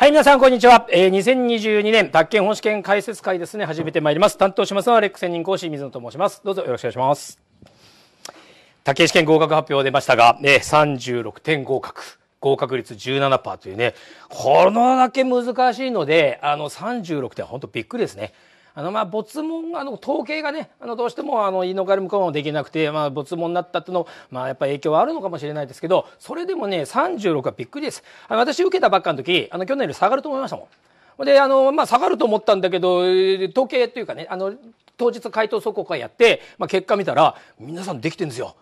はい、皆さん、こんにちは。えー、2022年、宅建本試験解説会ですね、始めてまいります。担当しますのは、レック専任講師、水野と申します。どうぞよろしくお願いします。宅建試験合格発表出ましたが、ね、36点合格。合格率17%というね、このだけ難しいので、あの36点本当びっくりですね。あのまあ没問あの統計がねあのどうしてもあの言い逃れもかもできなくて、まあ、没問になったっていうのまあやっぱ影響はあるのかもしれないですけどそれでもね36はびっくりですあの私受けたばっかの時あの去年より下がると思いましたもんであの、まあ、下がると思ったんだけど統計というかねあの当日回答速報会やって、まあ、結果見たら皆さんできてるんですよ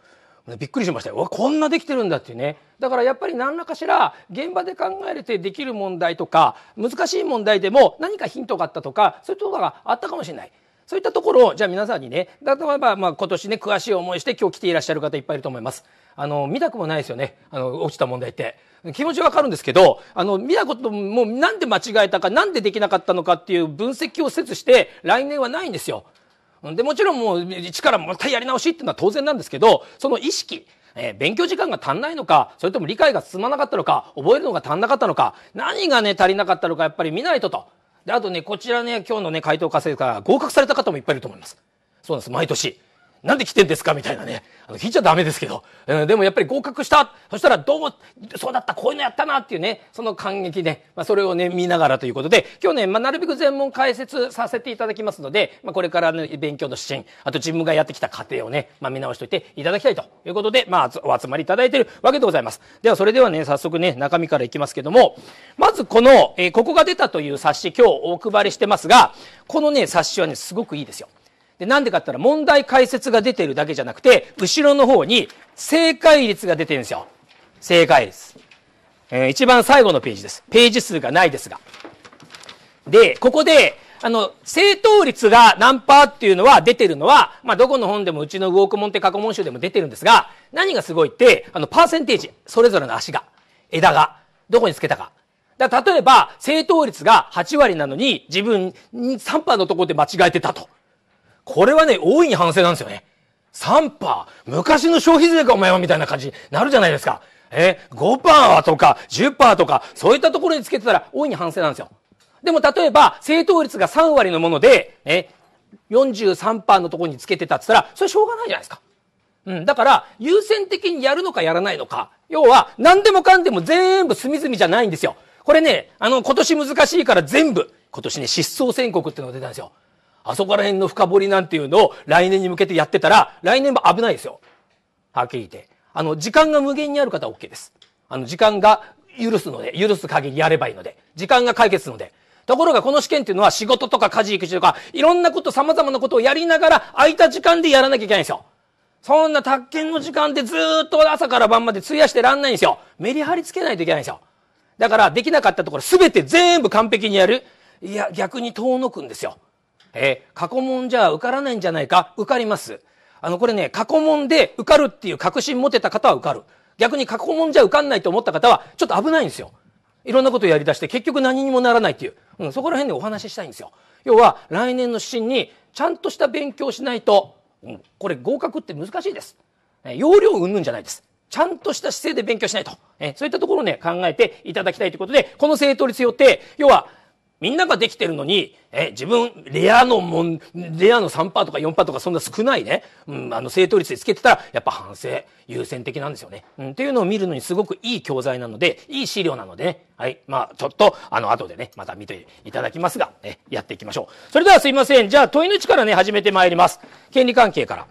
びっくりしましたよこんなできてるんだっていうねだからやっぱり何らかしら現場で考えてできる問題とか難しい問題でも何かヒントがあったとかそういうところがあったかもしれない。そういったところを、じゃあ皆さんにね、例えば、まあ、今年ね、詳しい思いして今日来ていらっしゃる方いっぱいいると思います。あの、見たくもないですよね。あの、落ちた問題って。気持ちわかるんですけど、あの、見たことも、なんで間違えたか、なんでできなかったのかっていう分析をせずして、来年はないんですよ。で、もちろんもう、一からもう一回やり直しっていうのは当然なんですけど、その意識、えー、勉強時間が足んないのか、それとも理解が進まなかったのか、覚えるのが足んなかったのか、何がね、足りなかったのか、やっぱり見ないとと。で、あとね、こちらね、今日のね、回答稼生から合格された方もいっぱいいると思います。そうなんです、毎年。なんで来てんですかみたいなね。あの、聞いちゃダメですけど。うん、でもやっぱり合格したそしたらどうも、そうだったこういうのやったなっていうね、その感激ね。まあ、それをね、見ながらということで、今日ね、まあ、なるべく全問解説させていただきますので、まあ、これからの勉強の指針、あと自分がやってきた過程をね、まあ、見直しておいていただきたいということで、まあ、お集まりいただいているわけでございます。では、それではね、早速ね、中身からいきますけども、まずこの、えー、ここが出たという冊子、今日お配りしてますが、このね、冊子はね、すごくいいですよ。で、なんでかって言ったら問題解説が出てるだけじゃなくて、後ろの方に正解率が出てるんですよ。正解率。えー、一番最後のページです。ページ数がないですが。で、ここで、あの、正答率が何パーっていうのは出てるのは、まあ、どこの本でもうちのウォークモンテ過去問集でも出てるんですが、何がすごいって、あの、パーセンテージ、それぞれの足が、枝が、どこにつけたか。だ例えば、正答率が8割なのに、自分3%のところで間違えてたと。これはね、大いに反省なんですよね。3%パー昔の消費税かお前はみたいな感じになるじゃないですか。えー、5%はとか10%とか、そういったところにつけてたら大いに反省なんですよ。でも例えば、正答率が3割のもので、え、43%のところにつけてたって言ったら、それしょうがないじゃないですか。うん。だから、優先的にやるのかやらないのか。要は、何でもかんでも全部隅々じゃないんですよ。これね、あの、今年難しいから全部、今年ね、失踪宣告っていうのが出たんですよ。あそこら辺の深掘りなんていうのを来年に向けてやってたら、来年も危ないですよ。はっきり言って。あの、時間が無限にある方は OK です。あの、時間が許すので、許す限りやればいいので、時間が解決するので。ところがこの試験っていうのは仕事とか家事育児とか、いろんなこと、様々なことをやりながら、空いた時間でやらなきゃいけないんですよ。そんな宅建の時間ってずっと朝から晩まで費やしてらんないんですよ。メリハリつけないといけないんですよ。だから、できなかったところ、すべて全部完璧にやる。いや、逆に遠のくんですよ。えー、過去問じゃ受からないんじゃないか受かります。あの、これね、過去問で受かるっていう確信持てた方は受かる。逆に過去問じゃ受かんないと思った方は、ちょっと危ないんですよ。いろんなことやり出して結局何にもならないっていう。うん、そこら辺でお話ししたいんですよ。要は、来年の指針にちゃんとした勉強しないと、うん、これ合格って難しいです。えー、容量ぬんじゃないです。ちゃんとした姿勢で勉強しないと。えー、そういったところをね、考えていただきたいということで、この正答率よって、要は、みんなができてるのに、え、自分、レアのもん、レアの3%とか4%とかそんな少ないね、うん、あの、正答率でつけてたら、やっぱ反省、優先的なんですよね。うん、っていうのを見るのにすごくいい教材なので、いい資料なのでね、はい。まあ、ちょっと、あの、後でね、また見ていただきますが、え、やっていきましょう。それではすいません。じゃあ、問いの位置からね、始めてまいります。権利関係から。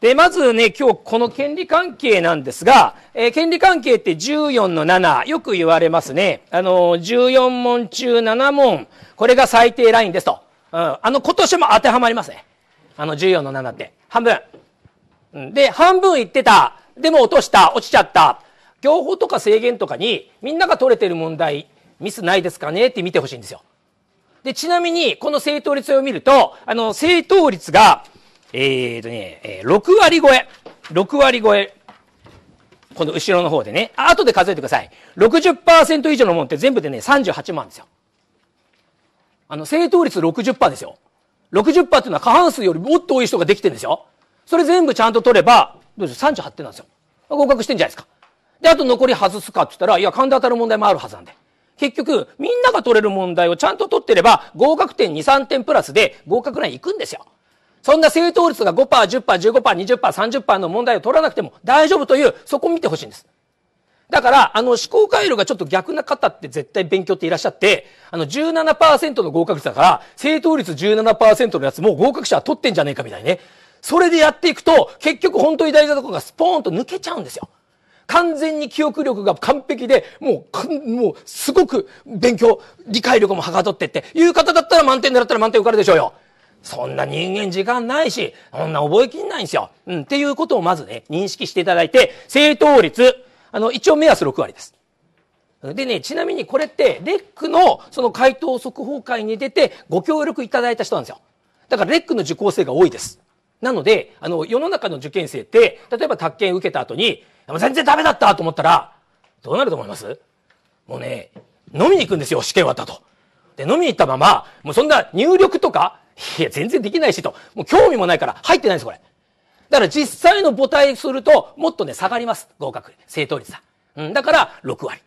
で、まずね、今日この権利関係なんですが、えー、権利関係って14の7、よく言われますね。あのー、14問中7問、これが最低ラインですと。うん。あの、今年も当てはまりますね。あの、14の7って。半分。うん。で、半分言ってた。でも落とした。落ちちゃった。業法とか制限とかに、みんなが取れてる問題、ミスないですかねって見てほしいんですよ。で、ちなみに、この正答率を見ると、あの、正答率が、えー、とね、えー、6割超え。6割超え。この後ろの方でね。後で数えてください。60%以上のもんって全部でね、38万ですよ。あの、正答率60%ですよ。60%っていうのは過半数よりもっと多い人ができてるんですよ。それ全部ちゃんと取れば、どうでう、?38 点なんですよ。合格してんじゃないですか。で、あと残り外すかって言ったら、いや、勘で当たる問題もあるはずなんで。結局、みんなが取れる問題をちゃんと取ってれば、合格点2、3点プラスで合格ライン行くんですよ。そんな正答率が5%、10%、15%、20%、30%の問題を取らなくても大丈夫という、そこを見てほしいんです。だから、あの、思考回路がちょっと逆な方って絶対勉強っていらっしゃって、あの17、の合格率だから、正答率17%のやつも合格者は取ってんじゃねえかみたいね。それでやっていくと、結局本当に大事なところがスポーンと抜けちゃうんですよ。完全に記憶力が完璧で、もう、もう、すごく勉強、理解力もはかどってって、いう方だったら満点狙ったら満点受かるでしょうよ。そんな人間時間ないし、そんな覚えきんないんですよ。うん、っていうことをまずね、認識していただいて、正答率、あの、一応目安6割です。でね、ちなみにこれって、レックのその回答速報会に出てご協力いただいた人なんですよ。だからレックの受講生が多いです。なので、あの、世の中の受験生って、例えば宅建受けた後に、全然ダメだったと思ったら、どうなると思いますもうね、飲みに行くんですよ、試験終わったと。で、飲みに行ったまま、もうそんな入力とか、いや、全然できないしと。もう興味もないから入ってないんです、これ。だから実際の母体すると、もっとね、下がります。合格、正答率は。うん、だから、6割。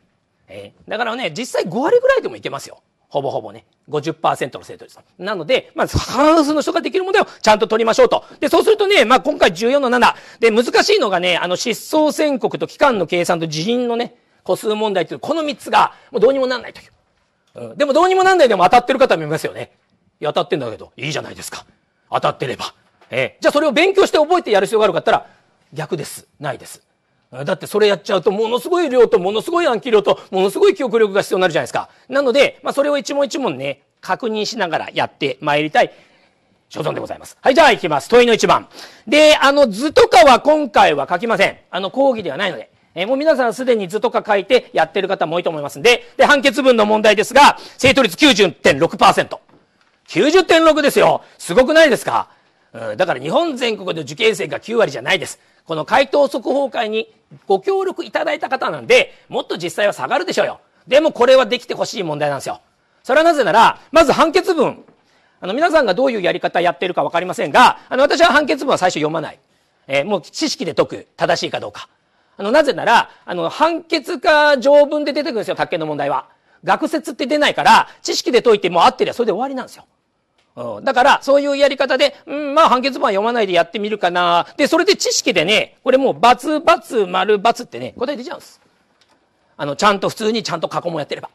えー、だからね、実際5割ぐらいでもいけますよ。ほぼほぼね、50%の生徒です。なので、まあ、半数の人ができる問題をちゃんと取りましょうと。で、そうするとね、まあ、今回14の7。で、難しいのがね、あの、失踪宣告と期間の計算と辞任のね、個数問題という、この3つが、もうどうにもなんないという。うん、でもどうにもなんないでも当たってる方もいますよね。当たってんだけど、いいじゃないですか。当たってれば。ええ。じゃあそれを勉強して覚えてやる必要があるかったら、逆です。ないです。だってそれやっちゃうと、ものすごい量と、ものすごい暗記量と、ものすごい記憶力が必要になるじゃないですか。なので、まあそれを一問一問ね、確認しながらやって参りたい。所存でございます。はい、じゃあ行きます。問いの一番。で、あの、図とかは今回は書きません。あの、講義ではないので。えー、もう皆さんすでに図とか書いてやってる方も多いと思いますんで、で、判決文の問題ですが、正答率90.6%。90.6ですよ。すごくないですか、うん、だから日本全国で受験生が9割じゃないです。この回答速報会にご協力いただいた方なんで、もっと実際は下がるでしょうよ。でもこれはできてほしい問題なんですよ。それはなぜなら、まず判決文。あの、皆さんがどういうやり方やってるかわかりませんが、あの、私は判決文は最初読まない。えー、もう知識で解く。正しいかどうか。あの、なぜなら、あの、判決か条文で出てくるんですよ、宅建の問題は。学説って出ないから、知識で解いてもう合ってりゃそれで終わりなんですよ。だから、そういうやり方で、うん、まあ、判決文は読まないでやってみるかな。で、それで知識でね、これもう、バツ、バツ、丸、バツってね、答え出ちゃうんです。あの、ちゃんと、普通にちゃんと過去問やってれば。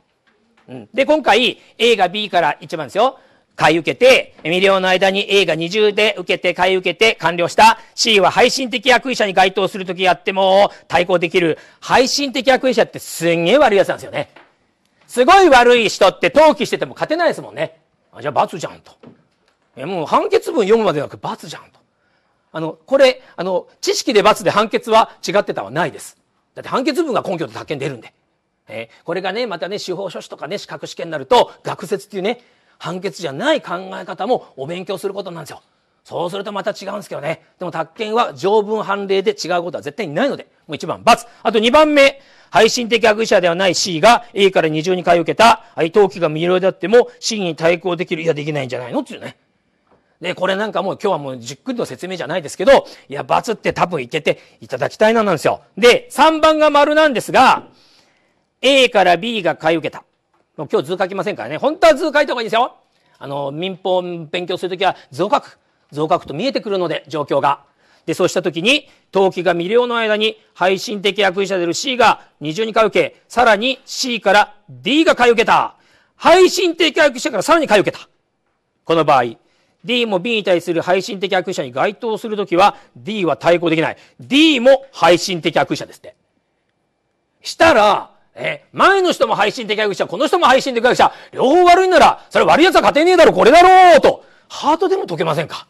うん。で、今回、A が B から一番ですよ。買い受けて、未料の間に A が二重で受けて、買い受けて、完了した。C は配信的役意者に該当するときやっても、対抗できる。配信的役意者ってすんげえ悪いやつなんですよね。すごい悪い人って登記してても勝てないですもんね。あじゃあ罰じゃんと。え、もう判決文読むまでなく罰じゃんと。あの、これ、あの、知識で罰で判決は違ってたはないです。だって判決文が根拠と宅見出るんで。えー、これがね、またね、司法書士とかね、資格試験になると、学説っていうね、判決じゃない考え方もお勉強することなんですよ。そうするとまた違うんですけどね。でも、宅建は条文判例で違うことは絶対にないので、もう一番、×。あと二番目、配信的悪意者ではない C が A から二重に買い受けた、登記が未了であっても C に対抗できる、いや、できないんじゃないのっていうね。で、これなんかもう今日はもうじっくりと説明じゃないですけど、いや、罰って多分いけていただきたいななんですよ。で、三番が丸なんですが、A から B が買い受けた。もう今日図書きませんからね。本当は図書いた方がいいですよ。あの、民法勉強するときは図を書く。増額と見えてくるので、状況が。で、そうしたときに、投機が未了の間に、配信的役員者である C が二重に買い受け、さらに C から D が買い受けた。配信的役員者からさらに買い受けた。この場合、D も B に対する配信的役員者に該当するときは、D は対抗できない。D も配信的役員者ですって。したら、え、前の人も配信的役者、この人も配信的役者、両方悪いなら、それ悪い奴は勝てねえだろ、これだろうと、ハートでも解けませんか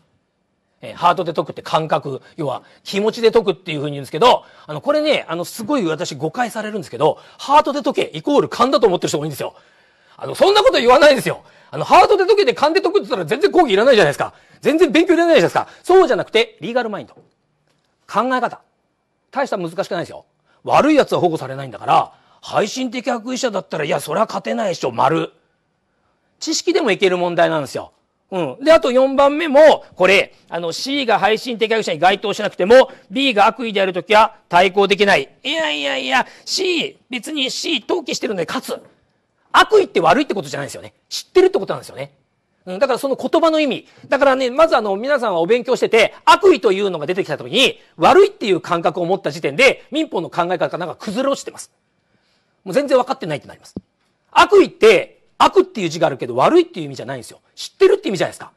えー、ハートで解くって感覚、要は気持ちで解くっていう風に言うんですけど、あの、これね、あの、すごい私誤解されるんですけど、ハートで解けイコール勘だと思ってる人多いんですよ。あの、そんなこと言わないですよ。あの、ハートで解けて勘で解くって言ったら全然講義いらないじゃないですか。全然勉強いらないじゃないですか。そうじゃなくて、リーガルマインド。考え方。大した難しくないですよ。悪い奴は保護されないんだから、配信的悪意者だったら、いや、それは勝てないでしょ、丸。知識でもいける問題なんですよ。うん。で、あと4番目も、これ、あの、C が配信的愛者に該当しなくても、B が悪意であるときは対抗できない。いやいやいや、C、別に C 登記してるので勝つ。悪意って悪いってことじゃないですよね。知ってるってことなんですよね。うん、だからその言葉の意味。だからね、まずあの、皆さんはお勉強してて、悪意というのが出てきたときに、悪いっていう感覚を持った時点で、民法の考え方がなんか崩れ落ちてます。もう全然分かってないってなります。悪意って、悪っていう字があるけど悪いっていう意味じゃないんですよ。知ってるって意味じゃないですか。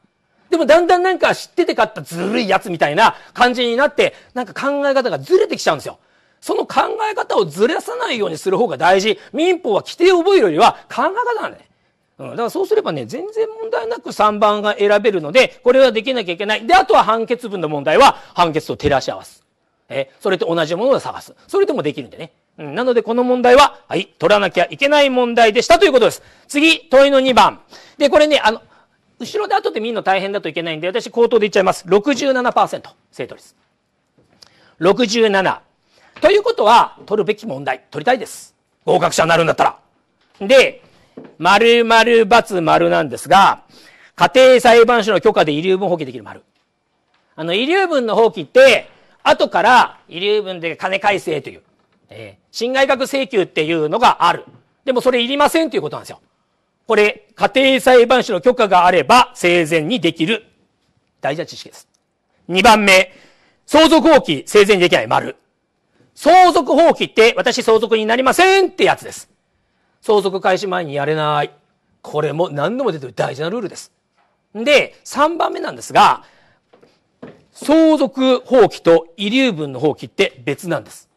でもだんだんなんか知ってて買ったずるいやつみたいな感じになって、なんか考え方がずれてきちゃうんですよ。その考え方をずらさないようにする方が大事。民法は規定を覚えるよりは考え方なんだね。うん、だからそうすればね、全然問題なく3番が選べるので、これはできなきゃいけない。で、あとは判決文の問題は判決と照らし合わす。え、それと同じものを探す。それともできるんでね。なのでこの問題は、はい、取らなきゃいけない問題でしたということです。次、問いの2番。で、これね、あの、後ろで後で見るの大変だといけないんで、私口頭で言っちゃいます。67%、正答率。67。ということは、取るべき問題、取りたいです。合格者になるんだったら。で、〇〇×〇なんですが、家庭裁判所の許可で遺留分放棄できる丸。あの、遺留分の放棄って、後から遺留分で金返せという、えー、侵害額請求っていうのがある。でもそれいりませんということなんですよ。これ、家庭裁判所の許可があれば生前にできる。大事な知識です。2番目、相続放棄生前にできない丸。相続放棄って私相続になりませんってやつです。相続開始前にやれない。これも何度も出てる大事なルールです。で、3番目なんですが、相続放棄と遺留分の放棄って別なんです。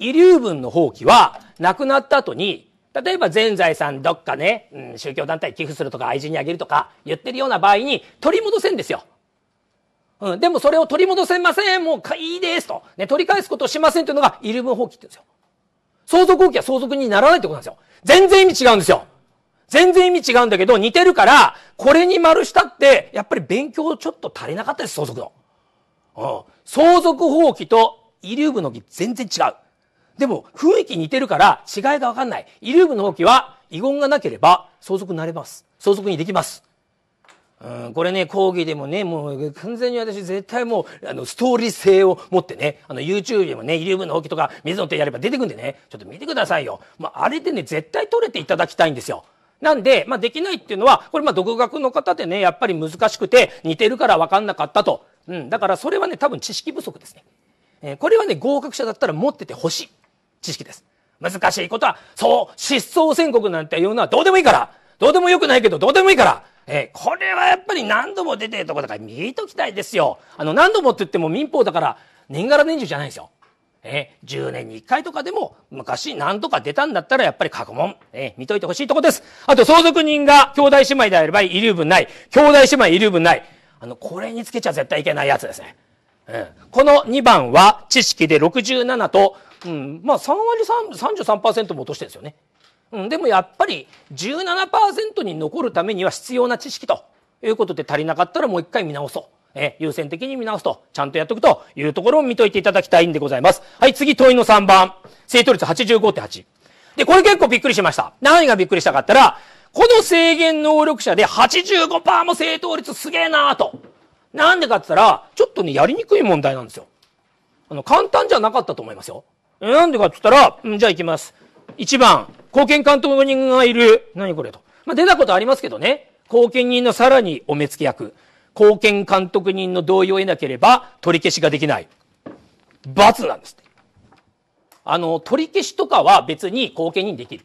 遺留分の放棄は、亡くなった後に、例えば全財産どっかね、うん、宗教団体寄付するとか愛人にあげるとか言ってるような場合に取り戻せんですよ。うん、でもそれを取り戻せません、もういいですと。ね、取り返すことをしませんというのが遺留分放棄って言うんですよ。相続放棄は相続にならないってことなんですよ。全然意味違うんですよ。全然意味違うんだけど似てるから、これに丸したって、やっぱり勉強ちょっと足りなかったです、相続の。うん、相続放棄と遺留分の木全然違う。でも雰囲気似てるから違いがわかんない。遺留ュの放棄は遺言がなければ相続になれます。相続にできます。うん、これね、講義でもね、もう完全に私絶対もう、あの、ストーリー性を持ってね、あの、YouTube でもね、遺留ュの放棄とか、水野ってやれば出てくんでね、ちょっと見てくださいよ。まあ、あれでね、絶対取れていただきたいんですよ。なんで、まあ、できないっていうのは、これ、まあ、独学の方でね、やっぱり難しくて、似てるから分かんなかったと。うん、だからそれはね、多分知識不足ですね。えー、これはね、合格者だったら持っててほしい。知識です。難しいことは、そう、失踪宣告なんていうのはどうでもいいからどうでもよくないけど、どうでもいいからえー、これはやっぱり何度も出てるとこだから見ときたいですよ。あの、何度もって言っても民法だから、年がら年中じゃないんですよ。え10年に1回とかでも昔何とか出たんだったらやっぱり過去問、え見といてほしいとこです。あと相続人が兄弟姉妹であれば遺留分ない。兄弟姉妹遺留分ない。あの、これにつけちゃ絶対いけないやつですね。うん。この2番は知識で67とうん、まあ3割33%も落としてるんですよね。うん、でもやっぱり17%に残るためには必要な知識ということで足りなかったらもう一回見直そう。え、優先的に見直すと、ちゃんとやっとくというところを見といていただきたいんでございます。はい、次、問いの3番。正答率85.8。で、これ結構びっくりしました。何がびっくりしたかったら、この制限能力者で85%も正答率すげえなーと。なんでかって言ったら、ちょっとね、やりにくい問題なんですよ。あの、簡単じゃなかったと思いますよ。なんでかって言ったら、うん、じゃあ行きます。1番、貢献監督人がいる。何これと。まあ、出たことありますけどね。貢献人のさらにお目付け役。貢献監督人の同意を得なければ取り消しができない。罰なんですって。あの、取り消しとかは別に貢献人できる。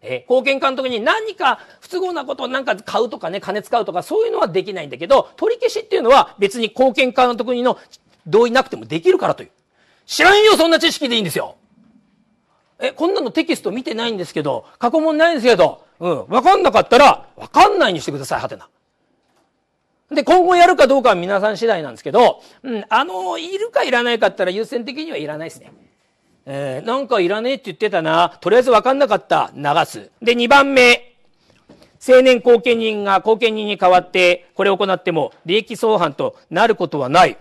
え、貢献監督に何か不都合なことをなんか買うとかね、金使うとかそういうのはできないんだけど、取り消しっていうのは別に貢献監督の同意なくてもできるからという。知らんよ、そんな知識でいいんですよ。え、こんなのテキスト見てないんですけど、過去問ないんですけど、うん、わかんなかったら、わかんないにしてください、はてな。で、今後やるかどうかは皆さん次第なんですけど、うん、あの、いるかいらないかったら優先的にはいらないですね。えー、なんかいらねえって言ってたな。とりあえずわかんなかった。流す。で、2番目。青年後見人が後見人に代わって、これを行っても、利益相反となることはない。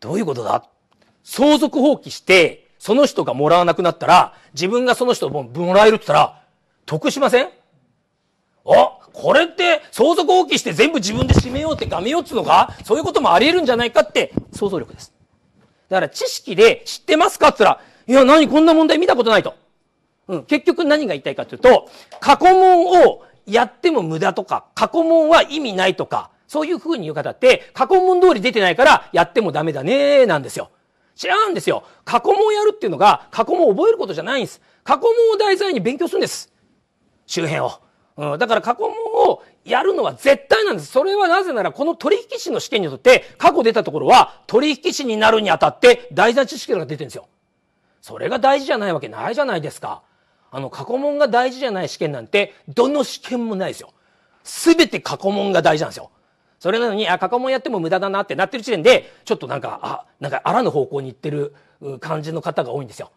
どういうことだ相続放棄して、その人がもらわなくなったら、自分がその人をもらえるって言ったら、得しませんあ、これって相続放棄して全部自分で締めようってがめようっつうのかそういうこともあり得るんじゃないかって想像力です。だから知識で知ってますかって言ったら、いや、何こんな問題見たことないと。うん、結局何が言いたいかというと、過去問をやっても無駄とか、過去問は意味ないとか、そういう風に言う方って、過去問通り出てないからやってもダメだねーなんですよ。違うんですよ。過去問をやるっていうのが、過去問を覚えることじゃないんです。過去問を題材に勉強するんです。周辺を。うん、だから過去問をやるのは絶対なんです。それはなぜなら、この取引士の試験にとって、過去出たところは、取引士になるにあたって、大事な知識が出てるんですよ。それが大事じゃないわけないじゃないですか。あの、過去問が大事じゃない試験なんて、どの試験もないですよ。すべて過去問が大事なんですよ。それなのに、あ、過去問やっても無駄だなってなってる時点で、ちょっとなんか、あ、なんか、あらぬ方向に行ってる感じの方が多いんですよ。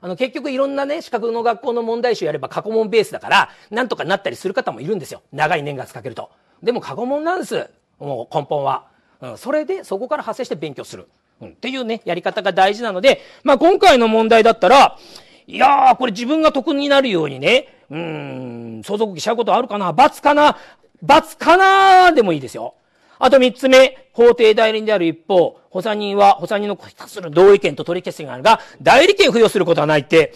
あの、結局いろんなね、資格の学校の問題集やれば過去問ベースだから、なんとかなったりする方もいるんですよ。長い年月かけると。でも過去問なんです。もう根本は。うん、それで、そこから発生して勉強する。うん、っていうね、やり方が大事なので、まあ、今回の問題だったら、いやー、これ自分が得になるようにね、うん、相続しちゃうことあるかな罰かな罰かなでもいいですよ。あと三つ目、法定代理人である一方、補佐人は補佐人の2する同意権と取り消しがあるが、代理権付与することはないって、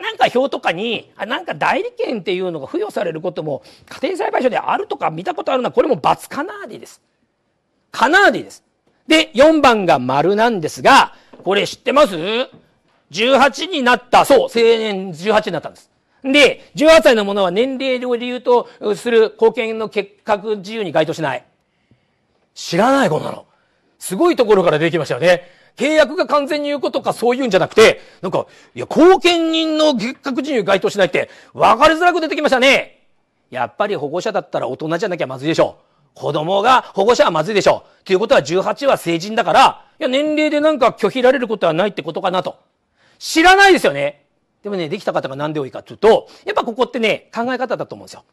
なんか表とかに、あなんか代理権っていうのが付与されることも、家庭裁判所であるとか見たことあるのは、これもバツカナーディです。カナーディです。で、4番が丸なんですが、これ知ってます ?18 になった、そう、青年18になったんです。で、18歳のものは年齢を理由と、する貢献の結核自由に該当しない。知らない子なの。すごいところから出てきましたよね。契約が完全に言うことかそういうんじゃなくて、なんか、いや、後見人の月額人に該当しないって、分かりづらく出てきましたね。やっぱり保護者だったら大人じゃなきゃまずいでしょう。子供が保護者はまずいでしょう。ということは18は成人だから、いや、年齢でなんか拒否られることはないってことかなと。知らないですよね。でもね、できた方が何で多いかというと、やっぱここってね、考え方だと思うんですよ。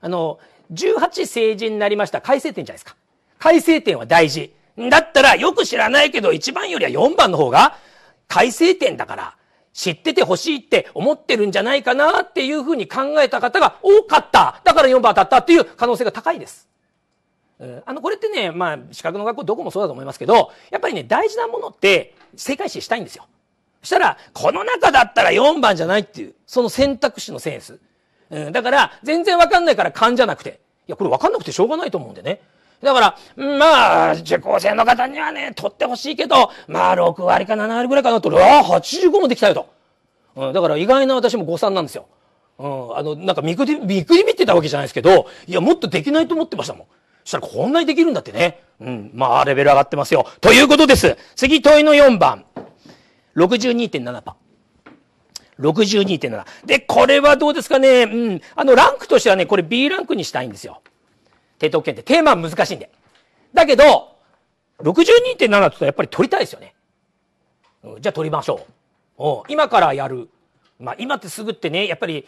あの、18成人になりました。改正点じゃないですか。改正点は大事。だったらよく知らないけど1番よりは4番の方が改正点だから知ってて欲しいって思ってるんじゃないかなっていうふうに考えた方が多かった。だから4番当たったっていう可能性が高いです。あの、これってね、まあ、資格の学校どこもそうだと思いますけど、やっぱりね、大事なものって正解視したいんですよ。そしたら、この中だったら4番じゃないっていう、その選択肢のセンス。うん、だから、全然わかんないから勘じゃなくて。いや、これわかんなくてしょうがないと思うんでね。だから、まあ、受講生の方にはね、取ってほしいけど、まあ、6割か7割ぐらいかなと、ああ、85もできたよと。うん、だから意外な私も誤算なんですよ。うん、あの、なんか見くり、見くり見てたわけじゃないですけど、いや、もっとできないと思ってましたもん。そしたらこんなにできるんだってね。うん、まあ、レベル上がってますよ。ということです。次、問いの4番。62.7%。62.7。で、これはどうですかねうん。あの、ランクとしてはね、これ B ランクにしたいんですよ。ヘ得権ってテーマは難しいんで。だけど、62.7って言ったらやっぱり取りたいですよね。うん、じゃあ取りましょう。今からやる。まあ今ってすぐってね、やっぱり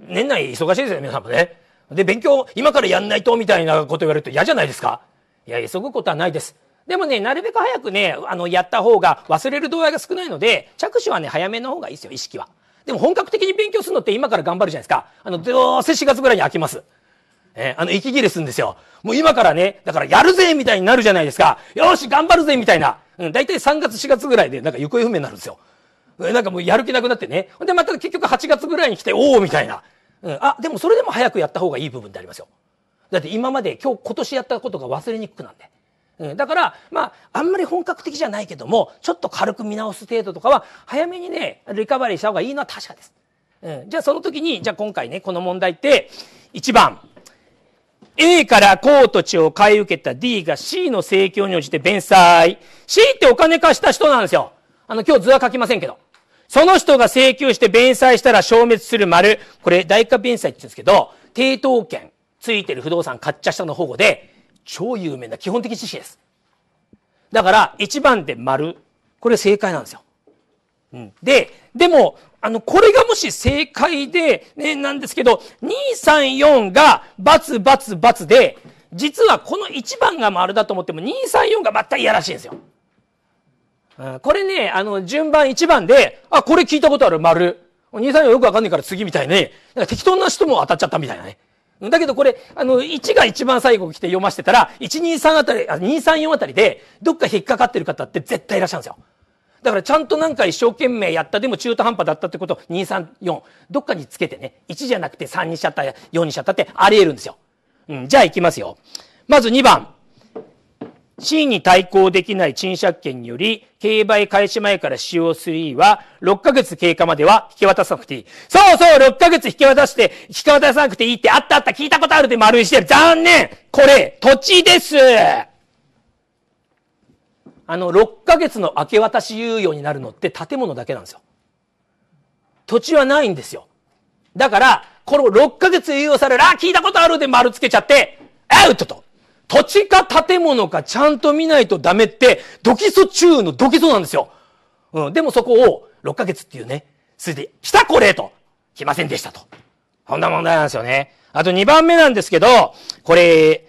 年内忙しいですよね、皆さんもね。で、勉強今からやんないとみたいなこと言われると嫌じゃないですか。いや、急ぐことはないです。でもね、なるべく早くね、あの、やった方が忘れる度合いが少ないので、着手はね、早めの方がいいですよ、意識は。でも本格的に勉強するのって今から頑張るじゃないですか。あの、どうせ4月ぐらいに飽きます。えー、あの、息切れするんですよ。もう今からね、だからやるぜみたいになるじゃないですか。よし、頑張るぜみたいな。うん、大体3月4月ぐらいで、なんか行方不明になるんですよ。なんかもうやる気なくなってね。ほんで、また結局8月ぐらいに来て、おおみたいな。うん、あ、でもそれでも早くやった方がいい部分でありますよ。だって今まで今日、今年やったことが忘れにくくなんで。だから、まあ、あんまり本格的じゃないけども、ちょっと軽く見直す程度とかは、早めにね、リカバリーした方がいいのは確かです。うん、じゃあその時に、じゃあ今回ね、この問題って、1番、A からコート地を買い受けた D が C の請求に応じて弁済。C ってお金貸した人なんですよ。あの、今日図は書きませんけど。その人が請求して弁済したら消滅する丸。これ、代価弁済って言うんですけど、抵当権ついてる不動産買っちゃしたの保護で、超有名な基本的知識です。だから、1番で丸。これ正解なんですよ。うん。で、でも、あの、これがもし正解で、ね、なんですけど、234がババツ、ツ、バツで、実はこの1番が丸だと思っても、234がったいやらしいんですよ。これね、あの、順番1番で、あ、これ聞いたことある丸。234よくわかんないから次みたいね。なんか適当な人も当たっちゃったみたいなね。だけどこれ、あの、1が一番最後来て読ませてたら、123あたり、あ234あたりで、どっか引っかかってる方って絶対いらっしゃるんですよ。だからちゃんとなんか一生懸命やった、でも中途半端だったってことを2、3、4。どっかにつけてね、1じゃなくて3にしちゃった、4にしちゃったってあり得るんですよ。うん、じゃあ行きますよ。まず2番。C に対抗できない賃借権により、競売開始前から使用する E は、6ヶ月経過までは引き渡さなくていい。そうそう !6 ヶ月引き渡して、引き渡さなくていいってあったあった聞いたことあるで丸いしてる。残念これ、土地ですあの、6ヶ月の明け渡し猶予になるのって建物だけなんですよ。土地はないんですよ。だから、この6ヶ月猶予される、あ、聞いたことあるで丸つけちゃって、アウトと。土地か建物かちゃんと見ないとダメって、ドキソ中のドキソなんですよ。うん。でもそこを、6ヶ月っていうね、それで、来たこれと。来ませんでしたと。こんな問題なんですよね。あと2番目なんですけど、これ、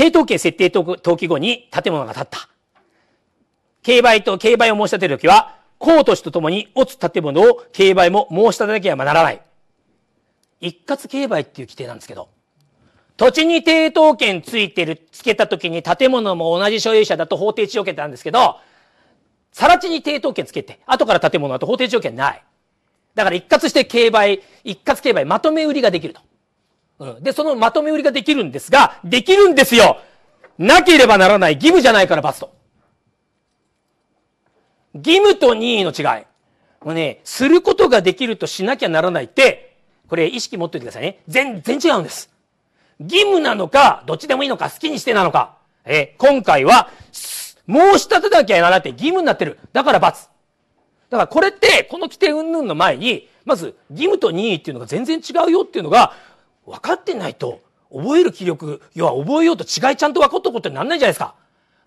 定当権設定登記後に建物が建った。競売と競売を申し立てるときは、公都市とともに落つ建物を競売も申し立てなければならない。一括競売っていう規定なんですけど、土地に抵当権ついてる、つけたときに建物も同じ所有者だと法定地上権なんですけど、さら地に抵当権つけて、後から建物だと法定地上権ない。だから一括して競売、一括競売、まとめ売りができると。で、そのまとめ売りができるんですが、できるんですよなければならない義務じゃないから罰と。義務と任意の違い。もうね、することができるとしなきゃならないって、これ意識持っておいてくださいね。全然違うんです。義務なのか、どっちでもいいのか、好きにしてなのか。え今回は、申し立てなきゃならなって義務になってる。だから罰。だからこれって、この規定云々の前に、まず、義務と任意っていうのが全然違うよっていうのが、分かってないと覚える気力要は覚えようと違いちゃんと分かったことにならないじゃないですか、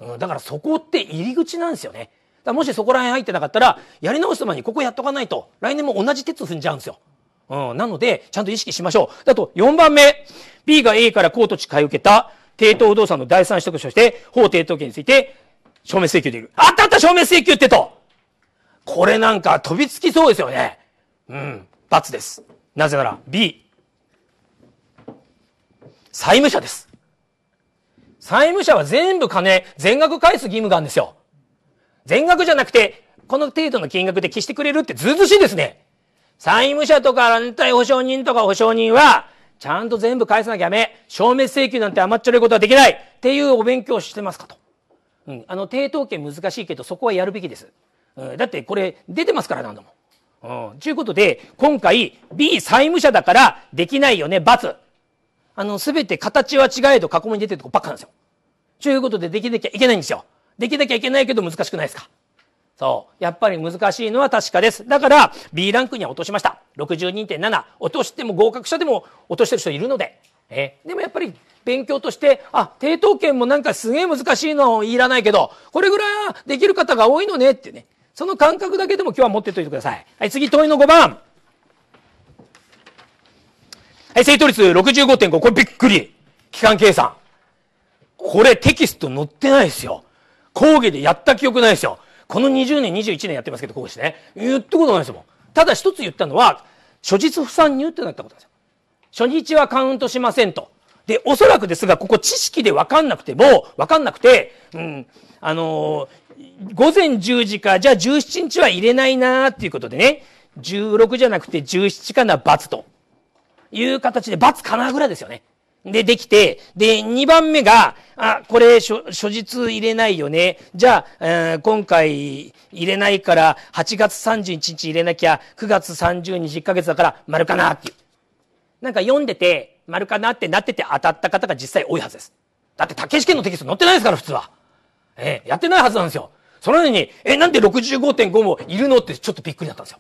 うん、だからそこって入り口なんですよねだもしそこら辺入ってなかったらやり直す前にここやっとかないと来年も同じ鉄踏んじゃうんですよ、うん、なのでちゃんと意識しましょうだと4番目 B が A からート地買い受けた抵当不動産の第三取得者として、法抵当権について、証明請求できる。あったあった証明請求ってとこれなんか飛びつきそうですよね。うん、罰です。なぜなら B、債務者です。債務者は全部金、全額返す義務があるんですよ。全額じゃなくて、この程度の金額で消してくれるってずうずしいですね。債務者とか安泰保証人とか保証人は、ちゃんと全部返さなきゃダメ。消滅請求なんて甘っちょろことはできない。っていうお勉強してますかと。うん。あの、抵当権難しいけど、そこはやるべきです。うん。だって、これ、出てますから、何度も。うん。ということで、今回、B 債務者だから、できないよね、罰。あの、すべて形は違えど過去に出てるとこばっかなんですよ。ということでできなきゃいけないんですよ。できなきゃいけないけど難しくないですかそう。やっぱり難しいのは確かです。だから、B ランクには落としました。62.7。落としても合格者でも落としてる人いるので。えでもやっぱり、勉強として、あ、抵当権もなんかすげえ難しいのいらないけど、これぐらいはできる方が多いのねってね。その感覚だけでも今日は持ってといてください。はい、次問いの5番。はい、正答率65.5。これびっくり。期間計算。これテキスト載ってないですよ。講義でやった記憶ないですよ。この20年、21年やってますけど、講師ね。言ったことないですもん。ただ一つ言ったのは、初日不参入ってなったことですよ。初日はカウントしませんと。で、おそらくですが、ここ知識でわかんなくても、わかんなくて、うん、あのー、午前10時か、じゃあ17日は入れないなーっていうことでね、16じゃなくて17かな、罰と。いう形で、罰かなぐらいですよね。で、できて、で、2番目が、あ、これ、諸実入れないよね。じゃあ、えー、今回入れないから、8月31日入れなきゃ、9月30日1ヶ月だから、丸かなっていう。なんか読んでて、丸かなってなってて当たった方が実際多いはずです。だって、竹試験のテキスト載ってないですから、普通は。えー、やってないはずなんですよ。そのように、えなんで65.5もいるのってちょっとびっくりだったんですよ。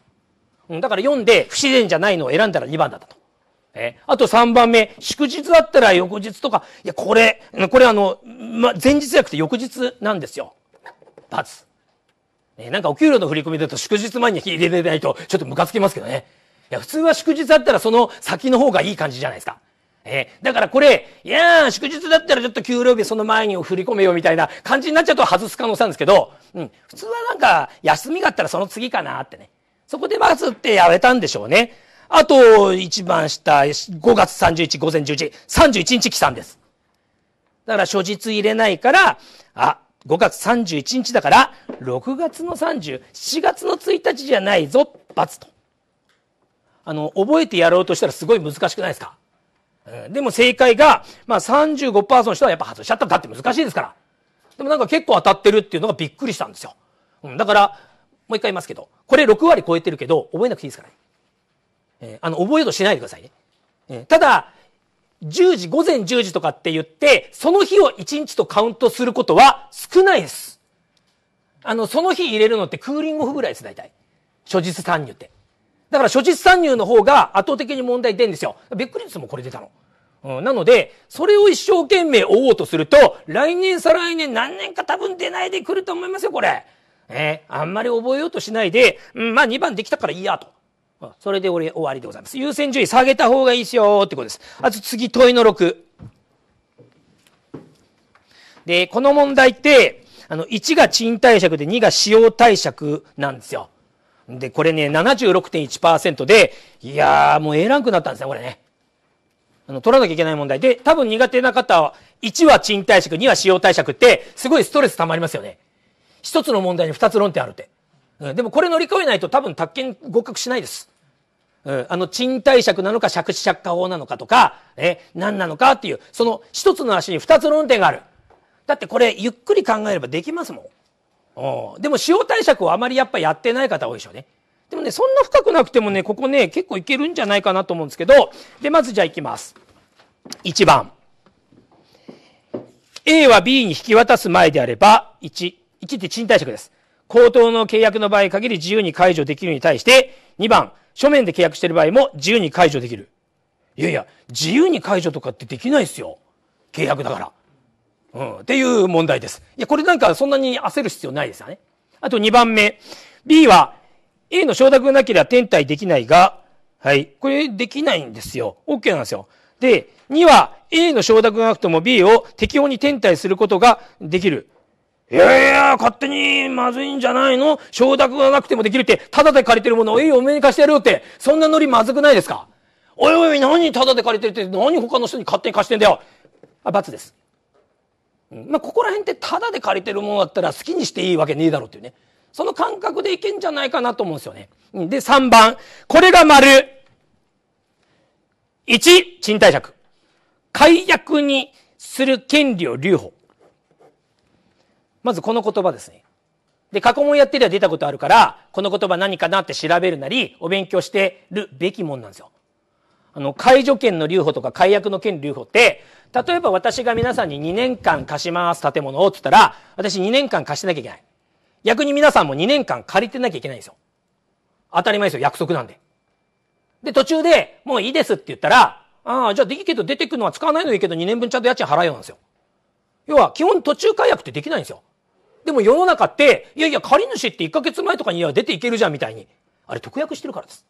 うん、だから読んで、不自然じゃないのを選んだら2番だったと。え、あと3番目、祝日だったら翌日とか、いや、これ、これあの、ま、前日じゃなくて翌日なんですよ。罰。え、なんかお給料の振り込みだと祝日前に入れないとちょっとムカつきますけどね。いや、普通は祝日だったらその先の方がいい感じじゃないですか。えー、だからこれ、いやー、祝日だったらちょっと給料日その前に振り込めよみたいな感じになっちゃうと外す可能性なんですけど、うん、普通はなんか、休みがあったらその次かなってね。そこで待つってやめたんでしょうね。あと、一番下、5月31日午前10時、31日来たんです。だから初日入れないから、あ、5月31日だから、6月の30、7月の1日じゃないぞ、罰と。あの、覚えてやろうとしたらすごい難しくないですか、うん、でも正解が、まあ35%の人はやっぱ外しちゃった。だって難しいですから。でもなんか結構当たってるっていうのがびっくりしたんですよ。うん、だから、もう一回言いますけど、これ6割超えてるけど、覚えなくていいですからね。えー、あの、覚えようとしないでくださいね。えー、ただ、10時、午前10時とかって言って、その日を1日とカウントすることは少ないです。あの、その日入れるのってクーリングオフぐらいです、大体。初日参入って。だから初日参入の方が圧倒的に問題出るんですよ。びっくりですもん、これ出たの。うん、なので、それを一生懸命追おうとすると、来年再来年何年か多分出ないでくると思いますよ、これ。えー、あんまり覚えようとしないで、うん、まあ2番できたからいいや、と。それで俺終わりでございます。優先順位下げた方がいいですよってことです。あと次問いの6。で、この問題って、あの、1が賃貸借で2が使用貸借なんですよ。で、これね、76.1%で、いやー、もう A ランクになったんですね、これね。あの、取らなきゃいけない問題で、多分苦手な方は、1は賃貸借、2は使用貸借って、すごいストレス溜まりますよね。一つの問題に二つ論点あるって。うん、でもこれ乗り越えないと多分宅建合格しないです。うん、あの、賃貸借なのか、借地借家法なのかとか、え、何なのかっていう、その一つの足に二つ論点がある。だってこれ、ゆっくり考えればできますもん。うん、でも、使用貸借をあまりやっぱやってない方多いでしょうね。でもね、そんな深くなくてもね、ここね、結構いけるんじゃないかなと思うんですけど、で、まずじゃあいきます。一番。A は B に引き渡す前であれば、1。1って賃貸借です。口頭の契約の場合限り自由に解除できるに対して、2番。書面で契約している場合も自由に解除できる。いやいや、自由に解除とかってできないですよ。契約だから。うん。っていう問題です。いや、これなんかそんなに焦る必要ないですよね。あと2番目。B は、A の承諾がなければ転退できないが、はい。これできないんですよ。OK なんですよ。で、2は A の承諾がなくても B を適用に転退することができる。いやいや、勝手にまずいんじゃないの承諾がなくてもできるって、ただで借りてるものをいいおめに貸してやるよって、そんなノリまずくないですかおいおい、何ただで借りてるって、何他の人に勝手に貸してんだよ。あ、罰です。うん、まあ、ここら辺ってただで借りてるものだったら好きにしていいわけねえだろうっていうね。その感覚でいけんじゃないかなと思うんですよね。で、3番。これが丸。1、賃貸借。解約にする権利を留保。まずこの言葉ですね。で、過去問やってりゃ出たことあるから、この言葉何かなって調べるなり、お勉強してるべきもんなんですよ。あの、解除権の留保とか解約の権留保って、例えば私が皆さんに2年間貸します建物をって言ったら、私2年間貸してなきゃいけない。逆に皆さんも2年間借りてなきゃいけないんですよ。当たり前ですよ、約束なんで。で、途中で、もういいですって言ったら、ああ、じゃあできるけど出てくのは使わないのいいけど2年分ちゃんと家賃払うようなんですよ。要は、基本途中解約ってできないんですよ。でも世の中って、いやいや、借り主って1ヶ月前とかには出ていけるじゃんみたいに。あれ、特約してるからです。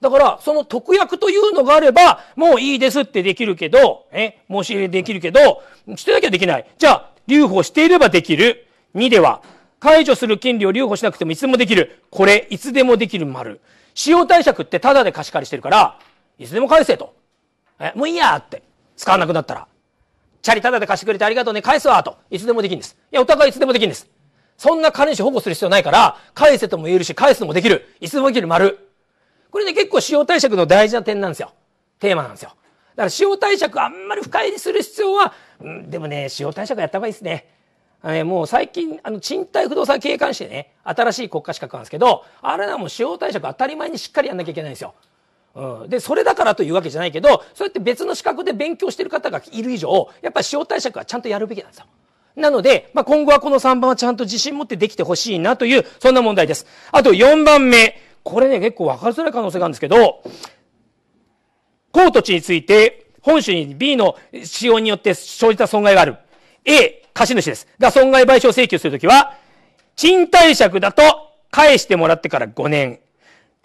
だから、その特約というのがあれば、もういいですってできるけど、え、申し入れできるけど、してなきゃできない。じゃあ、留保していればできる。2では、解除する権利を留保しなくてもいつでもできる。これ、いつでもできる丸。使用貸借ってタダで貸し借りしてるから、いつでも返せと。え、もういいやって。使わなくなったら。チャリタダで貸してくれてありがとうね、返すわ、と。いつでもできるんです。いや、お互いいつでもできるんです。そんな彼氏保護する必要ないから、返せとも言えるし、返すのもできる。いつでもできる丸。これね、結構使用貸借の大事な点なんですよ。テーマなんですよ。だから使用貸借あんまり深入りする必要は、うん、でもね、使用貸借やった方がいいですね。ね、もう最近、あの、賃貸不動産経営関してね、新しい国家資格なんですけど、あれはもう使用貸借当たり前にしっかりやんなきゃいけないんですよ。うん、でそれだからというわけじゃないけどそうやって別の資格で勉強してる方がいる以上やっぱり使用対策はちゃんとやるべきなんですよ。なので、まあ、今後はこの3番はちゃんと自信持ってできてほしいなという、そんな問題です。あと4番目。これね、結構分かりづらい可能性があるんですけど、高土地について、本州に B の使用によって生じた損害がある。A、貸主です。が損害賠償請求するときは、賃貸借だと返してもらってから5年。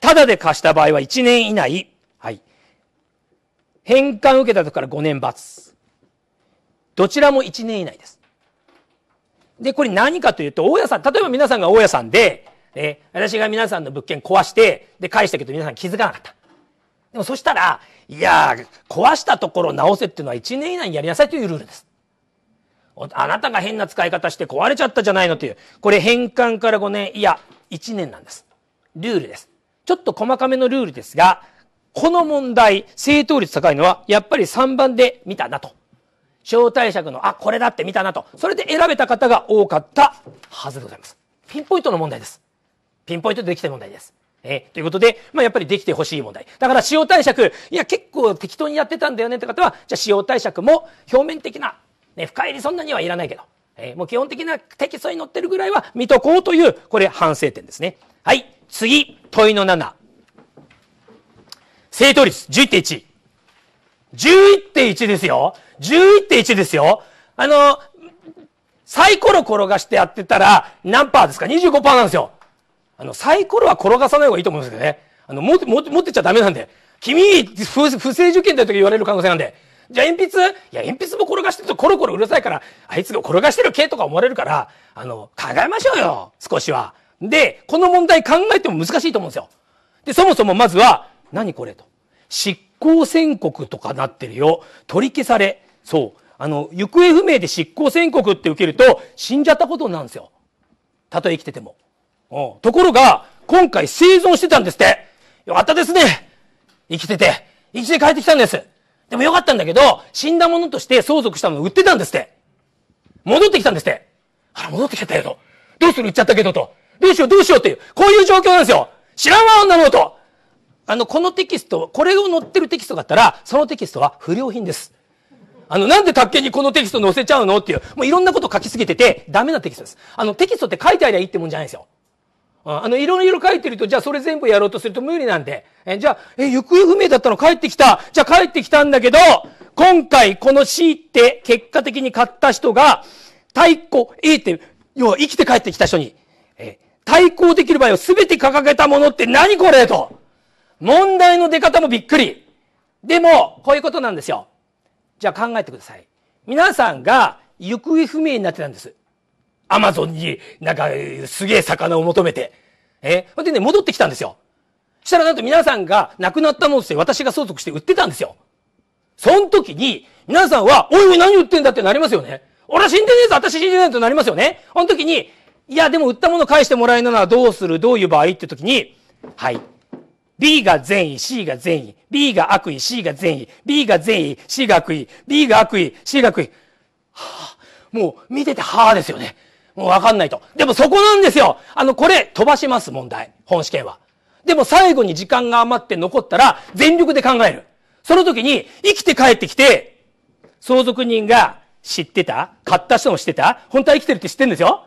ただで貸した場合は1年以内、はい。返還受けた時から5年罰。どちらも1年以内です。で、これ何かというと、大家さん、例えば皆さんが大家さんで、え、私が皆さんの物件壊して、で、返したけど皆さん気づかなかった。でもそしたら、いや壊したところ直せっていうのは1年以内にやりなさいというルールです。あなたが変な使い方して壊れちゃったじゃないのという。これ返還から5年、いや、1年なんです。ルールです。ちょっと細かめのルールですが、この問題、正答率高いのは、やっぱり3番で見たなと。招待尺の、あ、これだって見たなと。それで選べた方が多かったはずでございます。ピンポイントの問題です。ピンポイントでできた問題です。えー、ということで、まあ、やっぱりできてほしい問題。だから、使用貸借、いや、結構適当にやってたんだよねって方は、じゃあ、使用貸借も表面的な、ね、深入りそんなにはいらないけど、えー、もう基本的なテキストに載ってるぐらいは見とこうという、これ、反省点ですね。はい。次、問いの7。正答率11.1。11.1ですよ。11.1ですよ。あの、サイコロ転がしてやってたら何パーですか ?25% なんですよ。あの、サイコロは転がさない方がいいと思うんですけどね。あの、持って、持ってちゃダメなんで。君、不正受験だと言われる可能性なんで。じゃあ鉛筆いや、鉛筆も転がしてるとコロコロうるさいから、あいつが転がしてる系とか思われるから、あの、考えましょうよ、少しは。で、この問題考えても難しいと思うんですよ。で、そもそもまずは、何これと。執行宣告とかなってるよ。取り消され。そう。あの、行方不明で執行宣告って受けると、死んじゃったことなんですよ。たとえ生きてても。うん。ところが、今回生存してたんですって。よかったですね。生きてて。生きて帰ってきたんです。でもよかったんだけど、死んだものとして相続したもの売ってたんですって。戻ってきたんですって。あら、戻ってきちゃったよと。どうする売っちゃったけどと。どうしよう、どうしようっていう、こういう状況なんですよ。知らんわ、女の子と。あの、このテキスト、これを載ってるテキストだったら、そのテキストは不良品です。あの、なんで卓球にこのテキスト載せちゃうのっていう、もういろんなこと書きすぎてて、ダメなテキストです。あの、テキストって書いてありゃいいってもんじゃないんですよ。あの、いろいろ書いてると、じゃあそれ全部やろうとすると無理なんで。え、じゃあ、え、行方不明だったの帰ってきた。じゃあ帰ってきたんだけど、今回この C って結果的に買った人が、太鼓 A って、要は生きて帰ってきた人に、え、対抗できる場合を全て掲げたものって何これと。問題の出方もびっくり。でも、こういうことなんですよ。じゃあ考えてください。皆さんが行方不明になってたんです。アマゾンになんかすげえ魚を求めて。えほんでね、戻ってきたんですよ。したらなんと皆さんが亡くなったのって私が相続して売ってたんですよ。その時に、皆さんは、おいおい何言ってんだってなりますよね。俺は死んでねえぞ私死んでぞってなりますよね。あの時に、いや、でも売ったもの返してもらえないのはどうするどういう場合って時に、はい。B が善意、C が善意。B が悪意、C が善意。B が善意、C が悪意。B が悪意、C が悪意。はぁ、あ、もう見ててはぁですよね。もうわかんないと。でもそこなんですよあの、これ飛ばします問題。本試験は。でも最後に時間が余って残ったら全力で考える。その時に生きて帰ってきて、相続人が知ってた買った人も知ってた本当は生きてるって知ってんですよ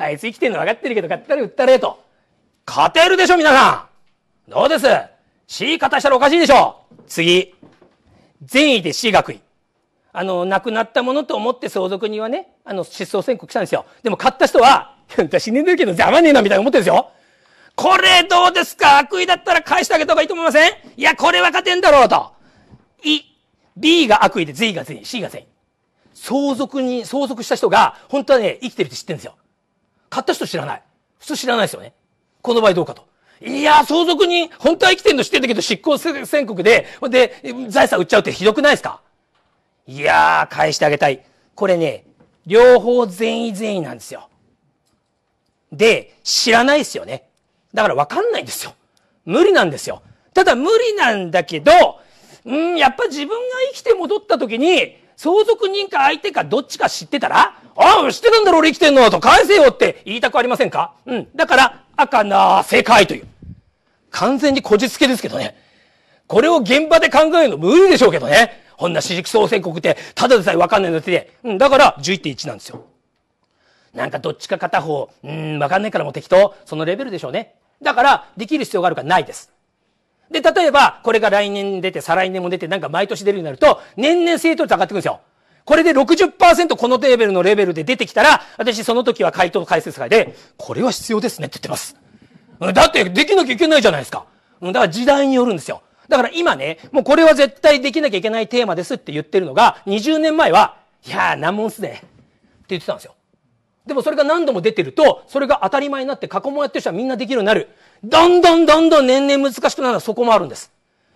あいつ生きてんの分かってるけど、買ったり売ったれと。勝てるでしょ、皆さんどうです ?C 型したらおかしいでしょ次。善意で C 学位。あの、亡くなったものと思って相続人はね、あの、失踪宣告したんですよ。でも買った人は、死んでるけど邪魔ねえなみたいな思ってるんですよ。これどうですか悪意だったら返してあげた方がいいと思いませんいや、これは勝てんだろうと。い、B が悪意で Z が善意、C が善意。相続に、相続した人が、本当はね、生きてるって知ってるんですよ。買った人知らない。普通知らないですよね。この場合どうかと。いや、相続人、本当は生きてるの知ってんだけど、執行宣告で、で、財産売っちゃうってひどくないですかいやー、返してあげたい。これね、両方善意善意なんですよ。で、知らないですよね。だから分かんないんですよ。無理なんですよ。ただ無理なんだけど、うん、やっぱ自分が生きて戻った時に、相続人か相手かどっちか知ってたら、ああ、知ってるんだろ、俺生きてんのと返せよって言いたくありませんかうん。だから、赤な正解という。完全にこじつけですけどね。これを現場で考えるの無理でしょうけどね。こんな私立総選国って、ただでさえわかんないのって、うん、だから11.1なんですよ。なんかどっちか片方、うん、わかんないからもう適当。そのレベルでしょうね。だから、できる必要があるかないです。で、例えば、これが来年出て、再来年も出て、なんか毎年出るようになると、年々正徒率上がってくるんですよ。これで60%このレベルのレベルで出てきたら、私その時は回答解説会で、これは必要ですねって言ってます。だってできなきゃいけないじゃないですか。だから時代によるんですよ。だから今ね、もうこれは絶対できなきゃいけないテーマですって言ってるのが、20年前は、いやー難問っすね。って言ってたんですよ。でもそれが何度も出てると、それが当たり前になって過去問やってる人はみんなできるようになる。どんどんどんどん年々難しくなるのはそこもあるんです。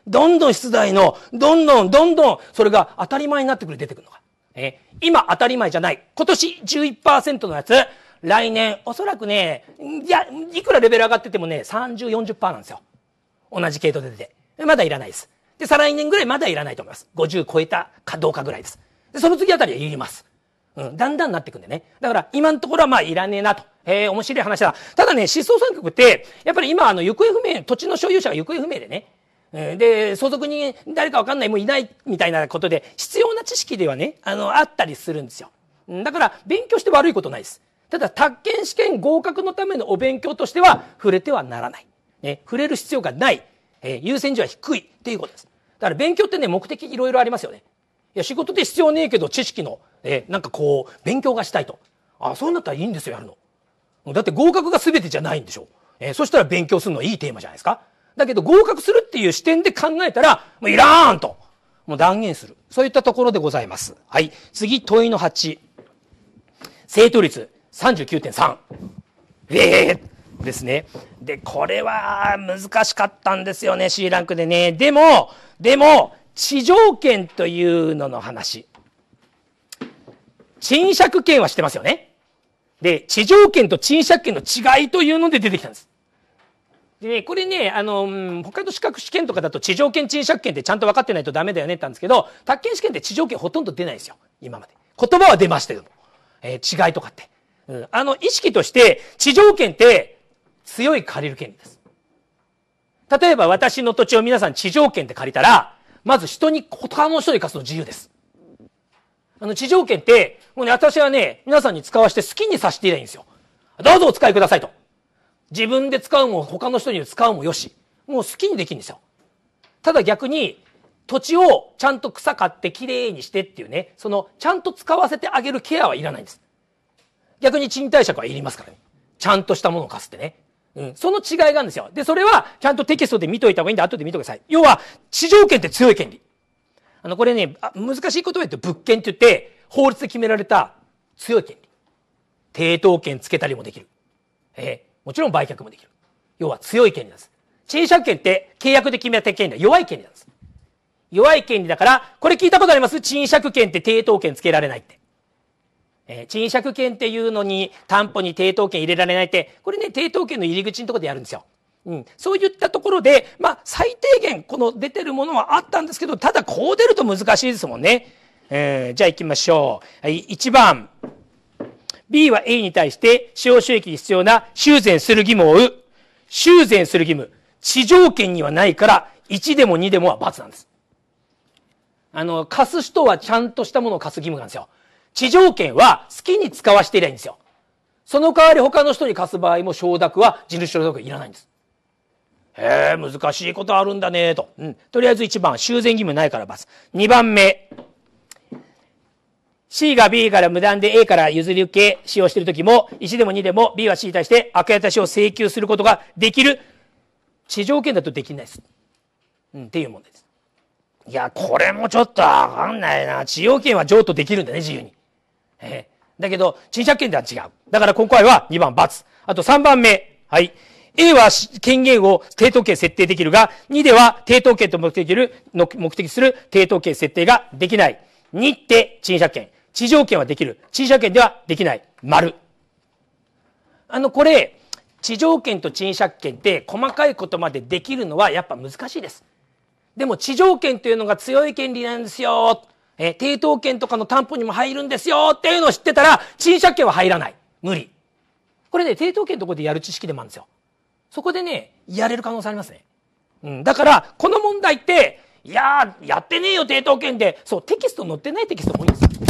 どんどん出題の、どんどんどんどんそれが当たり前になってくる出てくるのが。え今当たり前じゃない。今年11%のやつ。来年、おそらくね、いや、いくらレベル上がっててもね、30、40%なんですよ。同じ系統で出て。まだいらないです。で、再来年ぐらいまだいらないと思います。50超えたかどうかぐらいです。で、その次あたりはいります。うん、だんだんなってくんでね。だから、今のところはまあいらねえなと。えー、面白い話だ。ただね、失踪三局って、やっぱり今、あの、行方不明、土地の所有者が行方不明でね、で、相続人誰かわかんない、もういないみたいなことで、必要な知識ではね、あの、あったりするんですよ。だから、勉強して悪いことないです。ただ、宅建試験合格のためのお勉強としては、触れてはならない。ね、触れる必要がない。えー、優先順位は低いっていうことです。だから勉強ってね、目的いろいろありますよね。いや、仕事で必要ねえけど、知識の、えー、なんかこう、勉強がしたいと。あ、そうなったらいいんですよ、やるの。だって合格が全てじゃないんでしょ。えー、そしたら勉強するのいいテーマじゃないですか。だけど合格するっていう視点で考えたら、もういらーんと、もう断言する。そういったところでございます。はい。次、問いの8。正答率39.3。ええー、ですね。で、これは難しかったんですよね、C ランクでね。でも、でも、地上権というのの話。賃借権はしてますよね。で、地上権と賃借権の違いというので出てきたんです。でね、これね、あの、うん、北海道資格試験とかだと地上権、賃借権ってちゃんと分かってないとダメだよねって言ったんですけど、宅建試験って地上権ほとんど出ないんですよ。今まで。言葉は出ましたけども。えー、違いとかって。うん。あの、意識として、地上権って強い借りる権利です。例えば私の土地を皆さん地上権で借りたら、まず人に、他の人に貸すの自由です。あの、地上権って、もうね、私はね、皆さんに使わせて好きにさせていないんですよ。どうぞお使いくださいと。自分で使うも他の人に使うもよし。もう好きにできるんですよ。ただ逆に、土地をちゃんと草買ってきれいにしてっていうね、そのちゃんと使わせてあげるケアはいらないんです。逆に賃貸借はいりますからね。ちゃんとしたものを貸すってね。うん。その違いがあるんですよ。で、それはちゃんとテキストで見といた方がいいんで、後で見てください。要は、地上権って強い権利。あの、これね、難しいこと言うと物件って言って、法律で決められた強い権利。抵当権つけたりもできる。ええもちろん売却もできる。要は強い権利なんです。賃借権って契約で決めた権利は弱い権利なんです。弱い権利だから、これ聞いたことあります賃借権って抵当権つけられないって。えー、賃借権っていうのに担保に抵当権入れられないって、これね、抵当権の入り口のところでやるんですよ。うん、そういったところで、まあ、最低限、この出てるものはあったんですけど、ただこう出ると難しいですもんね。えー、じゃあ行きましょう。はい、1番。B は A に対して使用収益に必要な修繕する義務を負う。修繕する義務。地上権にはないから、1でも2でもは罰なんです。あの、貸す人はちゃんとしたものを貸す義務なんですよ。地上権は好きに使わしていないんですよ。その代わり他の人に貸す場合も承諾は地主承諾いらないんです。へえ、難しいことあるんだね、と。うん。とりあえず1番、修繕義務ないから罰。2番目、C が B から無断で A から譲り受け使用しているときも、1でも2でも B は C に対して悪役たちを請求することができる。地上権だとできないです。うん、っていう問題です。いや、これもちょっとわかんないな。地上権は譲渡できるんだね、自由に。えー、だけど、賃借権では違う。だから今回は2番×。あと3番目。はい。A は権限を抵当権設定できるが、2では抵当権と目的する、目的する抵当権設定ができない。2って賃借権。地上圏はできる。地上圏ではできない。丸。あの、これ、地上圏と賃借権って細かいことまでできるのはやっぱ難しいです。でも地上権というのが強い権利なんですよ。え低抵当権とかの担保にも入るんですよっていうのを知ってたら、賃借権は入らない。無理。これね、抵当権のとこでやる知識でもあるんですよ。そこでね、やれる可能性ありますね。うん。だから、この問題って、いやー、やってねえよ、抵当権で。そう、テキスト載ってないテキストも多いんですよ。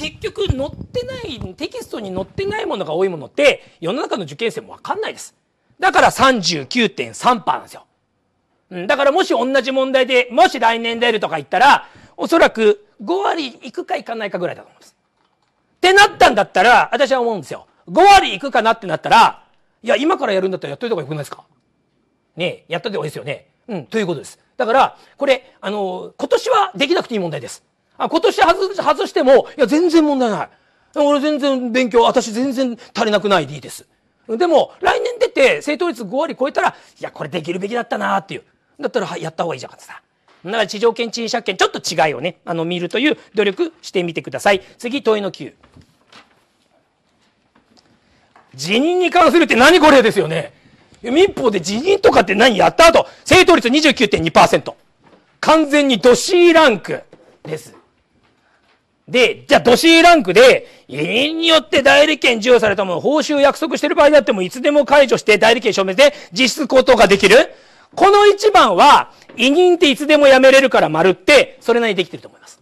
結局載ってないテキストに載ってないものが多いものって世の中の受験生もわかんないですだから39.3%なんですよだからもし同じ問題で、もし来年出るとか言ったら、おそらく5割いくかいかないかぐらいだと思うんです。ってなったんだったら、私は思うんですよ。5割いくかなってなったら、いや、今からやるんだったらやっといた方がよくないですかねえ、やっといた方がいいですよね。うん、ということです。だから、これ、あの、今年はできなくていい問題です。あ今年外外しても、いや、全然問題ない。俺全然勉強、私全然足りなくないでいいです。でも、来年出て、正答率5割超えたら、いや、これできるべきだったなっていう。だったら、はい、やった方がいいじゃんってさ。なら地上権、賃借権、ちょっと違いをね、あの、見るという努力してみてください。次、問いの9。辞任に関するって何これですよね。民法で辞任とかって何やった後、正答率29.2%。完全にドシーランクです。で、じゃあ、ドシーランクで、委任によって代理権授与されたもの、報酬約束してる場合になっても、いつでも解除して代理権証明で実質行動ができる。この一番は、委任っていつでも辞めれるから丸って、それなりにできてると思います。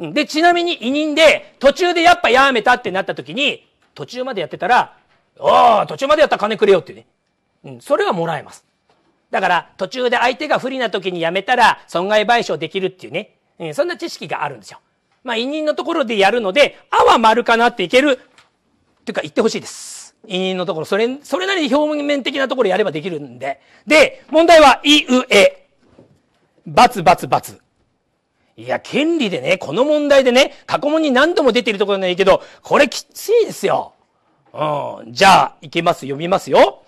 で、ちなみに委任で、途中でやっぱやめたってなった時に、途中までやってたら、ああ、途中までやったら金くれよっていうね。うん、それはもらえます。だから、途中で相手が不利な時に辞めたら、損害賠償できるっていうね。そんな知識があるんですよ。まあ、委任のところでやるので、あは丸かなっていける、というか言ってほしいです。委任のところ、それ、それなりに表面的なところやればできるんで。で、問題は、い、う、え。バツ、バツ、バツ。いや、権利でね、この問題でね、過去問に何度も出てるところないけど、これきついですよ。うん。じゃあ、いけます。読みますよ。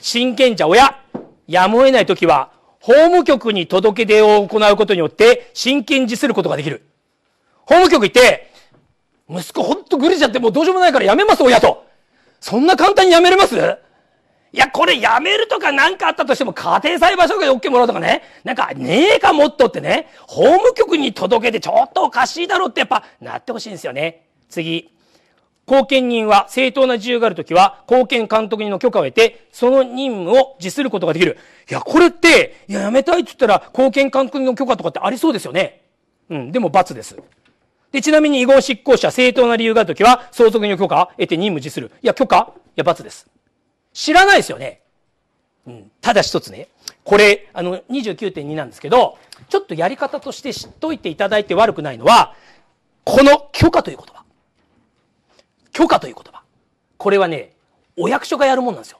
親権者親、やむを得ないときは、法務局に届け出を行うことによって、親権辞することができる。法務局行って、息子ほんとぐれちゃってもうどうしようもないから辞めます、親と。そんな簡単に辞めれますいや、これ辞めるとか何かあったとしても家庭裁判所が OK もらうとかね、なんかねえかもっとってね、法務局に届けてちょっとおかしいだろうってやっぱなってほしいんですよね。次。後見人は正当な自由があるときは、後見監督人の許可を得て、その任務を実することができる。いや、これって、いや、やめたいって言ったら、後見監督人の許可とかってありそうですよね。うん、でも罰です。で、ちなみに遺言執行者、正当な理由があるときは、相続の許可得て任務辞する。いや、許可いや、罰です。知らないですよね。うん。ただ一つね、これ、あの、29.2なんですけど、ちょっとやり方として知っといていただいて悪くないのは、この許可という言葉。許可という言葉。これはね、お役所がやるもんなんですよ。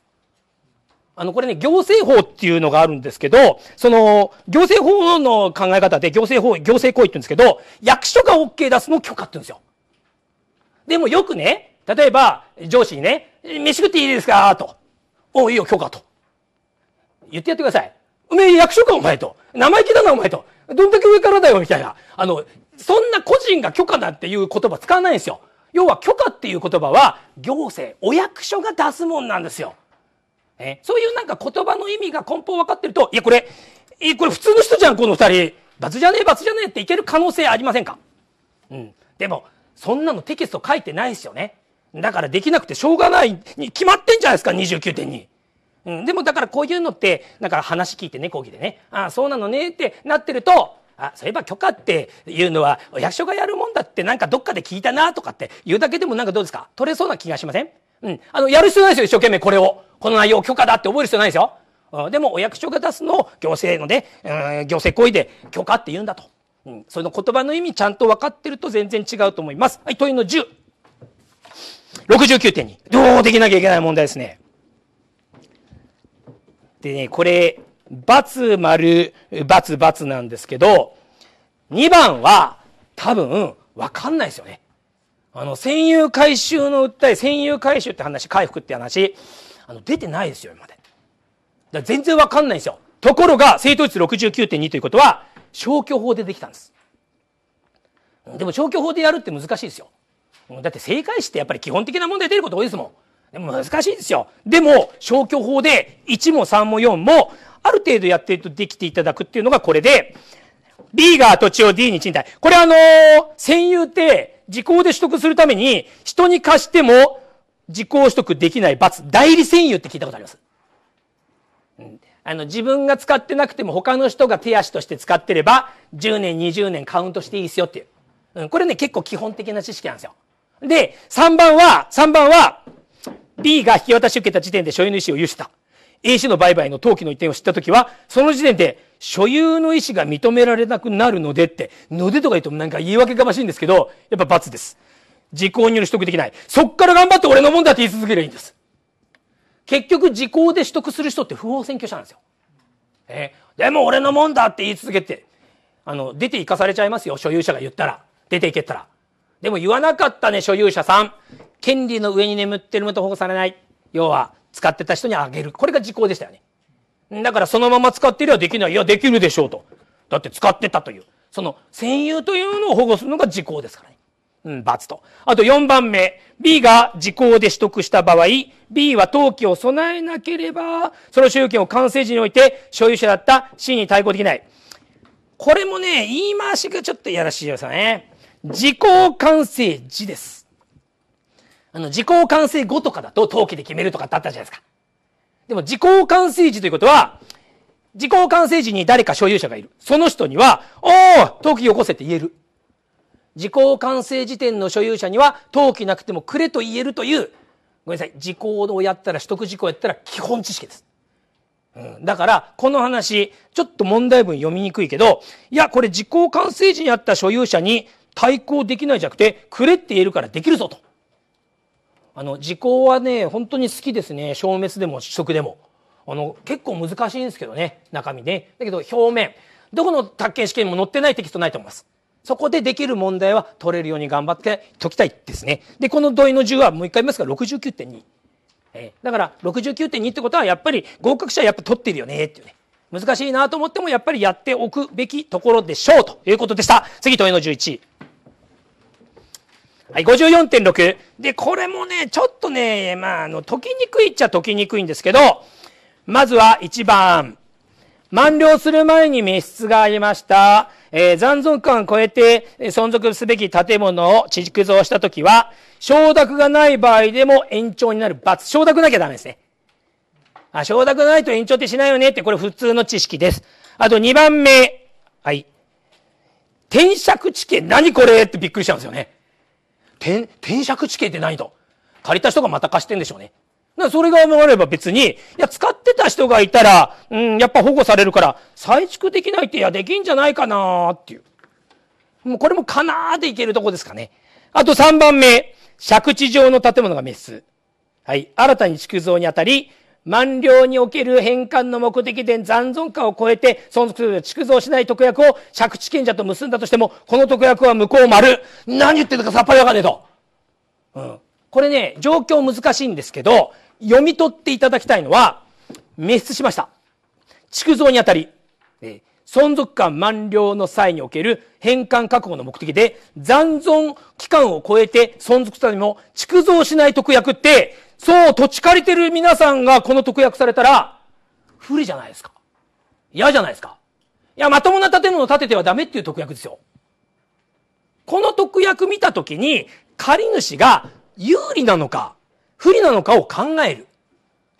あの、これね、行政法っていうのがあるんですけど、その、行政法の考え方で、行政法、行政行為って言うんですけど、役所が OK 出すのを許可って言うんですよ。でもよくね、例えば、上司にね、飯食っていいですかと。おいいよ、許可と。言ってやってください。おめえ役所か、お前と。生意気だな、お前と。どんだけ上からだよ、みたいな。あの、そんな個人が許可なんていう言葉使わないんですよ。要は許可っていう言葉は、行政、お役所が出すもんなんですよ。ね、そういうなんか言葉の意味が根本分かってると、いや、これ、えこれ普通の人じゃん、この二人。罰じゃねえ、罰じゃねえっていける可能性ありませんかうん。でも、そんなのテキスト書いてないですよね。だからできなくてしょうがないに決まってんじゃないですか、29.2。うん、でもだからこういうのって、だかか話聞いてね、講義でね、ああ、そうなのねってなってると、あ、そういえば許可っていうのは、役所がやるもんだってなんかどっかで聞いたなとかって言うだけでもなんかどうですか取れそうな気がしませんうん。あの、やる必要ないですよ、一生懸命これを。この内容許可だって覚える必要ないですよ。でも、お役所が出すのを行政ので、うん、行政行為で許可って言うんだと。うん。その言葉の意味ちゃんと分かってると全然違うと思います。はい、問いの10。69.2。どうできなきゃいけない問題ですね。でね、これ、×丸、××なんですけど、2番は多分分かんないですよね。あの、占有回収の訴え、占有回収って話、回復って話、あの、出てないですよ、今まで。だ全然わかんないんですよ。ところが、正答率69.2ということは、消去法でできたんです。でも消去法でやるって難しいですよ。だって正解しってやっぱり基本的な問題出ること多いですもん。でも難しいですよ。でも、消去法で1も3も4も、ある程度やってるとできていただくっていうのがこれで、B が土地を D に賃貸。これあのー、占有って、時効で取得するために、人に貸しても時効取得できない罰、代理占有って聞いたことあります。うんあの、自分が使ってなくても他の人が手足として使ってれば、10年、20年カウントしていいですよっていう。うん、これね、結構基本的な知識なんですよ。で、3番は、3番は、B が引き渡し受けた時点で所有主を有した。A 氏の売買の登記の一点を知ったときは、その時点で所有の意思が認められなくなるのでって、のでとか言ってもなんか言い訳がましいんですけど、やっぱ罰です。時効による取得できない。そっから頑張って俺のもんだって言い続けりゃいいんです。結局時効で取得する人って不法占拠者なんですよ。えー、でも俺のもんだって言い続けて、あの、出て行かされちゃいますよ、所有者が言ったら。出て行けたら。でも言わなかったね、所有者さん。権利の上に眠ってるもと保護されない。要は、使ってた人にあげる。これが時効でしたよね。だからそのまま使ってりゃできない。いや、できるでしょうと。だって使ってたという。その、占有というのを保護するのが時効ですからね。うん、罰と。あと4番目。B が時効で取得した場合、B は登記を備えなければ、その所有権を完成時において所有者だった C に対抗できない。これもね、言い回しがちょっといやらしいですよね。時効完成時です。あの、時効完成後とかだと登記で決めるとかってあったじゃないですか。でも、時効完成時ということは、時効完成時に誰か所有者がいる。その人には、おー登記よこせって言える。時効完成時点の所有者には、登記なくてもくれと言えるという、ごめんなさい、時効をやったら、取得時効やったら基本知識です。うん、だから、この話、ちょっと問題文読みにくいけど、いや、これ時効完成時にあった所有者に対抗できないじゃなくて、くれって言えるからできるぞと。あの、時効はね、本当に好きですね。消滅でも試食でも。あの、結構難しいんですけどね、中身ね。だけど表面。どこの宅建試験にも載ってないテキストないと思います。そこでできる問題は取れるように頑張って解きたいですね。で、この問いの10はもう一回見ますが、69.2。えー、だから69.2ってことはやっぱり合格者はやっぱ取ってるよねっていうね。難しいなと思ってもやっぱりやっておくべきところでしょうということでした。次問いの11。はい、54.6。で、これもね、ちょっとね、まあ、あの、解きにくいっちゃ解きにくいんですけど、まずは1番。満了する前に滅失がありました。えー、残存感を超えて存続すべき建物を築造したときは、承諾がない場合でも延長になる罰。承諾なきゃダメですね。あ、承諾ないと延長ってしないよねって、これ普通の知識です。あと2番目。はい。転借地権、何これってびっくりしたんですよね。転、転借地形でないと。借りた人がまた貸してんでしょうね。だそれがわれば別に、いや、使ってた人がいたら、うん、やっぱ保護されるから、再築できないって、いや、できんじゃないかなっていう。もうこれもかなーでいけるとこですかね。あと3番目、借地上の建物が滅す。はい。新たに築造にあたり、満了における返還の目的で残存化を超えて存続する築造しない特約を借地権者と結んだとしても、この特約は無効丸。何言ってるかさっぱりわかんねえと。うん。これね、状況難しいんですけど、読み取っていただきたいのは、滅出しました。築造にあたり、えー存続感満了の際における返還確保の目的で残存期間を超えて存続したにも築造しない特約って、そう土地借りてる皆さんがこの特約されたら、不利じゃないですか。嫌じゃないですか。いや、まともな建物を建ててはダメっていう特約ですよ。この特約見たときに、借り主が有利なのか、不利なのかを考える。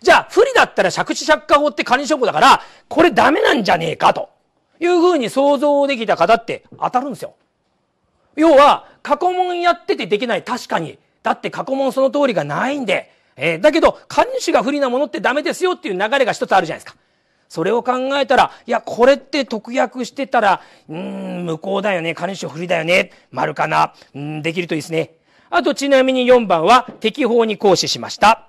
じゃあ、不利だったら借地借家法って管理処方だから、これダメなんじゃねえかと。いうふうに想像できた方って当たるんですよ。要は、過去問やっててできない。確かに。だって過去問その通りがないんで。えー、だけど、管理主が不利なものってダメですよっていう流れが一つあるじゃないですか。それを考えたら、いや、これって特約してたら、うーん、無効だよね。管理主不利だよね。丸かな。うん、できるといいですね。あと、ちなみに4番は、適法に行使しました。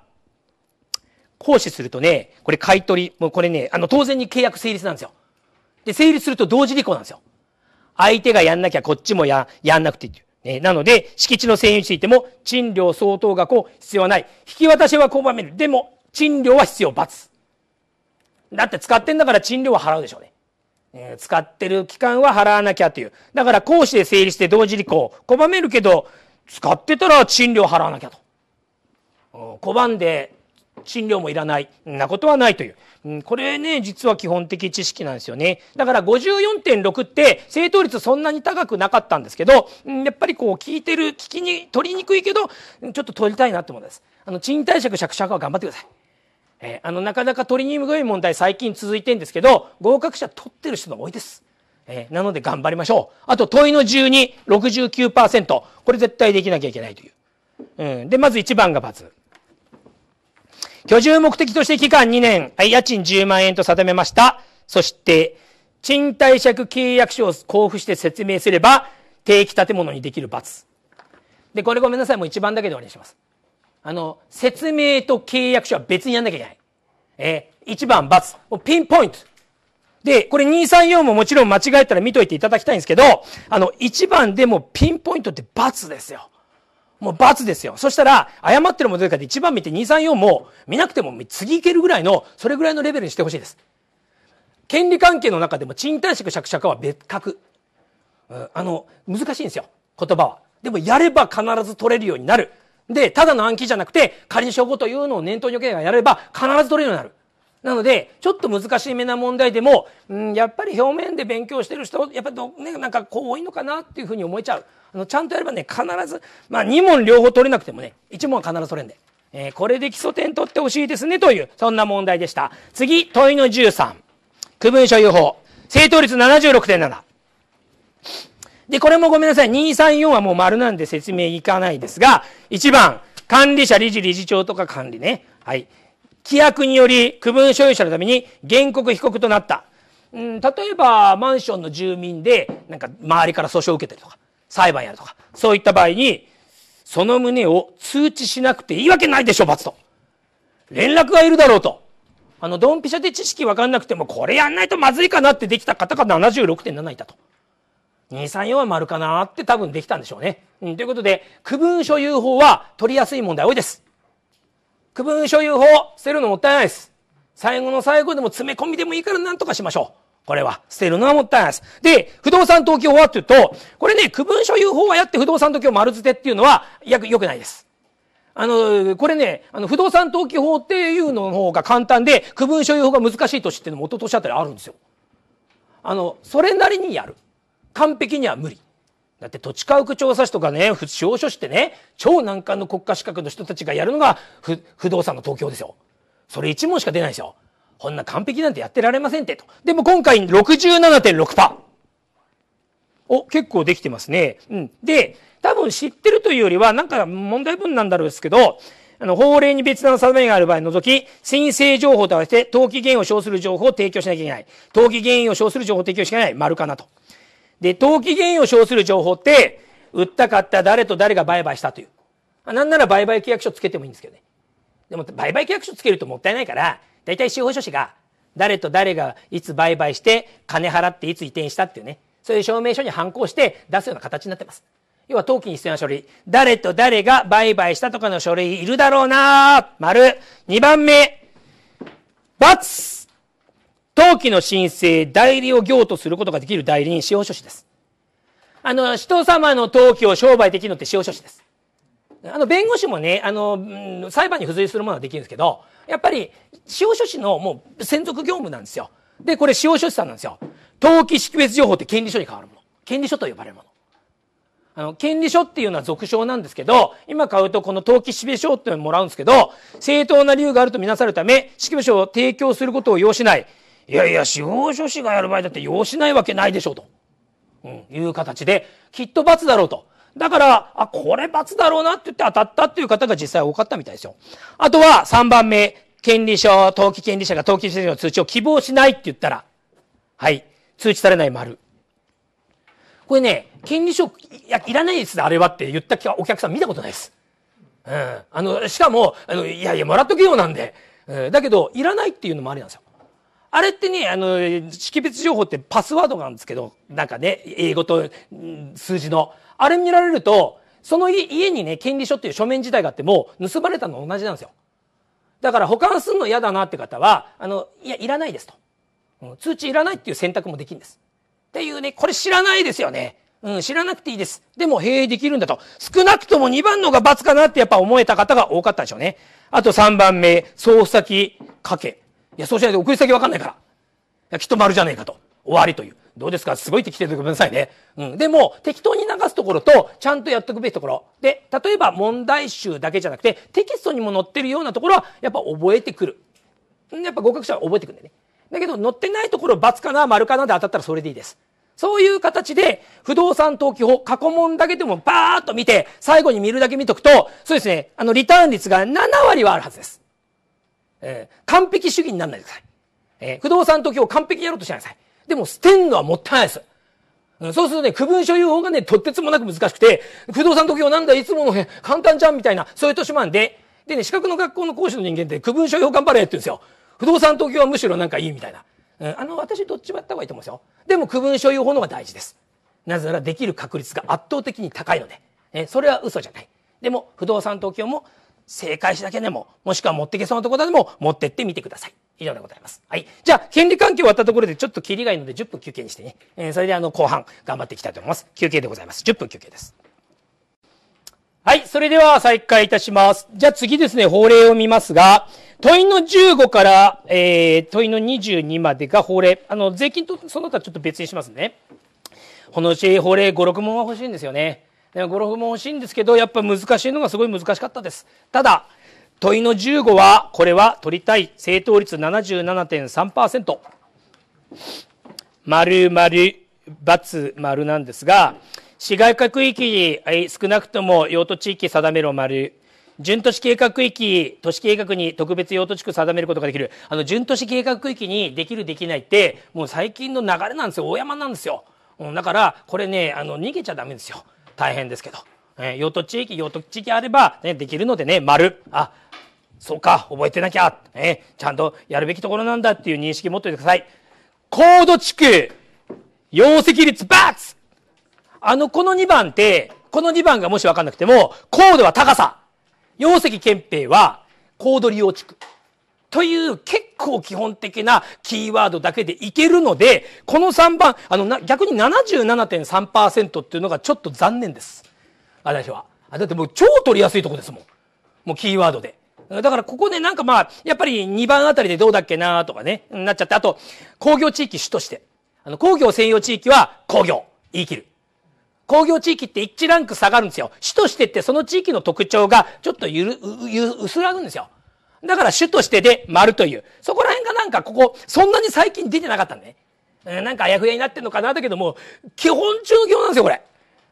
行使するとね、これ買い取り、もうこれね、あの、当然に契約成立なんですよ。で、成立すると同時履行なんですよ。相手がやんなきゃこっちもや、やんなくていい。ね、なので、敷地の占有についても、賃料相当額を必要はない。引き渡しは拒める。でも、賃料は必要、罰。だって使ってんだから賃料は払うでしょうね。えー、使ってる期間は払わなきゃという。だから、講師で成立して同時履行。拒めるけど、使ってたら賃料払わなきゃと。拒んで、賃料もいらない。んなことはないという。うん、これね、実は基本的知識なんですよね。だから54.6って正答率そんなに高くなかったんですけど、うん、やっぱりこう聞いてる、聞きに、取りにくいけど、ちょっと取りたいなって思うんです。あの、賃貸借、借借は頑張ってください。えー、あの、なかなか取りにくい問題最近続いてんですけど、合格者取ってる人が多いです。えー、なので頑張りましょう。あと、問いの12、69%。これ絶対できなきゃいけないという。うん。で、まず1番が×。居住目的として期間2年、はい、家賃10万円と定めました。そして、賃貸借契約書を交付して説明すれば、定期建物にできる罰。で、これごめんなさい。もう一番だけで終わりにします。あの、説明と契約書は別にやんなきゃいけない。えー、一番罰。もうピンポイント。で、これ234ももちろん間違えたら見といていただきたいんですけど、あの、一番でもピンポイントって罰ですよ。もう罰ですよ。そしたら、誤ってるもどれかで1番見て2、3、4も見なくても次いけるぐらいの、それぐらいのレベルにしてほしいです。権利関係の中でも賃貸借借借は別格。うん、あの、難しいんですよ。言葉は。でもやれば必ず取れるようになる。で、ただの暗記じゃなくて、仮に証拠というのを念頭に置けばやれば必ず取れるようになる。なので、ちょっと難しい目な問題でも、うん、やっぱり表面で勉強してる人、やっぱど、ね、なんかこう多いのかなっていうふうに思えちゃう。あの、ちゃんとやればね、必ず、まあ、2問両方取れなくてもね、1問は必ず取れんで。えー、これで基礎点取ってほしいですね、という、そんな問題でした。次、問いの13。区分所有法。正答率76.7。で、これもごめんなさい。234はもう丸なんで説明いかないですが、1番、管理者、理事、理事長とか管理ね。はい。規約により区分所有者のために原告被告となった。うん、例えばマンションの住民でなんか周りから訴訟を受けてるとか裁判やるとかそういった場合にその旨を通知しなくていいわけないでしょ罰と連絡がいるだろうとあのドンピシャで知識わかんなくてもこれやんないとまずいかなってできた方が76.7いたと234は丸かなって多分できたんでしょうね、うん、ということで区分所有法は取りやすい問題多いです区分所有法、捨てるのもったいないです。最後の最後でも詰め込みでもいいから何とかしましょう。これは、捨てるのはもったいないです。で、不動産登記法はっていうと、これね、区分所有法はやって不動産登記を丸捨てっていうのは、よくないです。あの、これね、あの、不動産登記法っていうのの方が簡単で、区分所有法が難しい年っていうのも一昨年あたりあるんですよ。あの、それなりにやる。完璧には無理。だって土地家屋調査士とかね、司法書士ってね、超難関の国家資格の人たちがやるのが不、不動産の東京ですよ。それ一問しか出ないですよ。こんな完璧なんてやってられませんってと。でも今回67.6%。お、結構できてますね。うん。で、多分知ってるというよりは、なんか問題文なんだろうですけど、あの、法令に別段の定めがある場合除き、申請情報と合わせて、登記原因を称する情報を提供しなきゃいけない。登記原因を称する情報を提供しかない。丸かなと。で、登記原因を称する情報って、売った買った誰と誰が売買したという。なんなら売買契約書つけてもいいんですけどね。でも、売買契約書つけるともったいないから、だいたい司法書士が、誰と誰がいつ売買して、金払っていつ移転したっていうね。そういう証明書に反抗して出すような形になってます。要は登記に必要な書類。誰と誰が売買したとかの書類いるだろうな丸。二番目。ツ登記の申請、代理を業とすることができる代理人、司法書士です。あの、人様の登記を商売できるのって司法書士です。あの、弁護士もね、あの、うん、裁判に付随するものはできるんですけど、やっぱり、司法書士のもう専属業務なんですよ。で、これ司法書士さんなんですよ。登記識別情報って権利書に変わるもの。権利書と呼ばれるもの。あの、権利書っていうのは俗称なんですけど、今買うとこの登記識別書っていうのもらうんですけど、正当な理由があるとみなさるため、識別書を提供することを要しない。いやいや、司法書士がやる場合だって要しないわけないでしょうと。うん、いう形で、きっと罰だろうと。だから、あ、これ罰だろうなって言って当たったっていう方が実際多かったみたいですよ。あとは3番目、権利書、登記権利者が登記者の通知を希望しないって言ったら、はい、通知されない丸。これね、権利書いやいらないですあれはって言ったお客さん見たことないです。うん。あの、しかも、あの、いやいや、もらっとけよなんで。うん、だけど、いらないっていうのもありなんですよ。あれってね、あの、識別情報ってパスワードなんですけど、なんかね、英語と、数字の。あれ見られると、その家にね、権利書っていう書面自体があっても、盗まれたの同じなんですよ。だから保管するの嫌だなって方は、あの、いや、いらないですと。うん、通知いらないっていう選択もできるんです。っていうね、これ知らないですよね。うん、知らなくていいです。でも、へえ、できるんだと。少なくとも2番のが罰かなってやっぱ思えた方が多かったでしょうね。あと3番目、捜付先、かけ。いや、そうしないと送り先わかんないから。いや、きっと丸じゃねえかと。終わりという。どうですかすごい適当でごめんなさいね。うん。でも、適当に流すところと、ちゃんとやっとくべきところ。で、例えば問題集だけじゃなくて、テキストにも載ってるようなところは、やっぱ覚えてくる。やっぱ合格者は覚えてくるんだよね。だけど、載ってないところ、×かな、丸かなで当たったらそれでいいです。そういう形で、不動産登記法、過去問だけでもバーッと見て、最後に見るだけ見とくと、そうですね、あの、リターン率が7割はあるはずです。えー、完璧主義にならないでください。えー、不動産と今完璧やろうとしなさい。でも捨てんのはもったいないです。そうするとね、区分所有法がね、とってつもなく難しくて、不動産特許なんだ、いつもの簡単じゃんみたいな、そういう年もあんで、でね、資格の学校の講師の人間って区分所有法頑張れって言うんですよ。不動産特許はむしろなんかいいみたいな。うん、あの、私どっちもやった方がいいと思うんですよ。でも区分所有法の方が大事です。なぜならできる確率が圧倒的に高いので。え、それは嘘じゃない。でも、不動産東京も正解しだけでも、もしくは持っていけそうなところでも持ってってみてください。以上でございます。はい。じゃあ、権利関係終わったところでちょっと切りがいいので10分休憩にしてね。えー、それであの、後半頑張っていきたいと思います。休憩でございます。10分休憩です。はい。それでは再開いたします。じゃあ次ですね、法令を見ますが、問いの15から、えー、問いの22までが法令。あの、税金とその他ちょっと別にしますね。このうち法令5、6問は欲しいんですよね。ゴルフも欲しいんですけど、やっぱ難しいのがすごい難しかったです。ただ、問いの15は、これは取りたい。正答率77.3%。丸丸、×丸なんですが、市街化区域、少なくとも用途地域定めろ丸。準都市計画区域、都市計画に特別用途地区定めることができる。あの、準都市計画区域にできるできないって、もう最近の流れなんですよ。大山なんですよ。だから、これね、あの、逃げちゃダメですよ。大変ですけど。えー、用途地域、用途地域あれば、ね、できるのでね、丸。あ、そうか、覚えてなきゃ。えー、ちゃんとやるべきところなんだっていう認識持っておいてください。高度地区、容積率バツあの、この2番って、この2番がもしわかんなくても、高度は高さ。容積憲兵は、高度利用地区。という結構基本的なキーワードだけでいけるので、この3番、あの、逆に77.3%っていうのがちょっと残念です。私は。だってもう超取りやすいとこですもん。もうキーワードで。だからここでなんかまあ、やっぱり2番あたりでどうだっけなとかね、なっちゃって、あと、工業地域主として。あの、工業専用地域は工業、言い切る。工業地域って1ランク下がるんですよ。主としてってその地域の特徴がちょっとゆる、ゆ、薄らぐんですよ。だから主としてで丸という。そこら辺がなんかここ、そんなに最近出てなかったんね。なんかあやふやになってんのかなだけども、基本中の基本なんですよ、これ。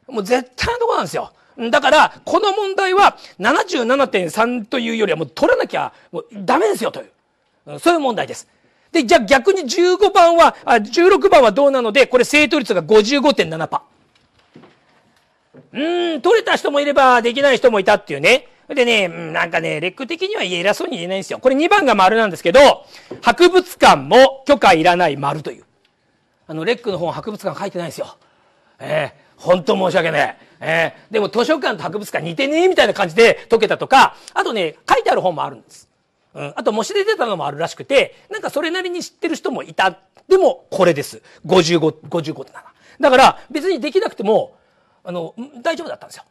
もう絶対のとこなんですよ。だから、この問題は77.3というよりはもう取らなきゃもうダメですよという。そういう問題です。で、じゃあ逆に15番は、あ16番はどうなので、これ正答率が55.7%。うん、取れた人もいればできない人もいたっていうね。でね、なんかね、レック的には偉そうに言えないんですよ。これ2番が丸なんですけど、博物館も許可いらない丸という。あの、レックの本博物館書いてないんですよ。ええー本当申し訳ない。えー、でも図書館と博物館似てねえみたいな感じで解けたとか、あとね、書いてある本もあるんです。うん。あと、模試で出たのもあるらしくて、なんかそれなりに知ってる人もいた。でも、これです。55、55.7。だから、別にできなくても、あの、大丈夫だったんですよ。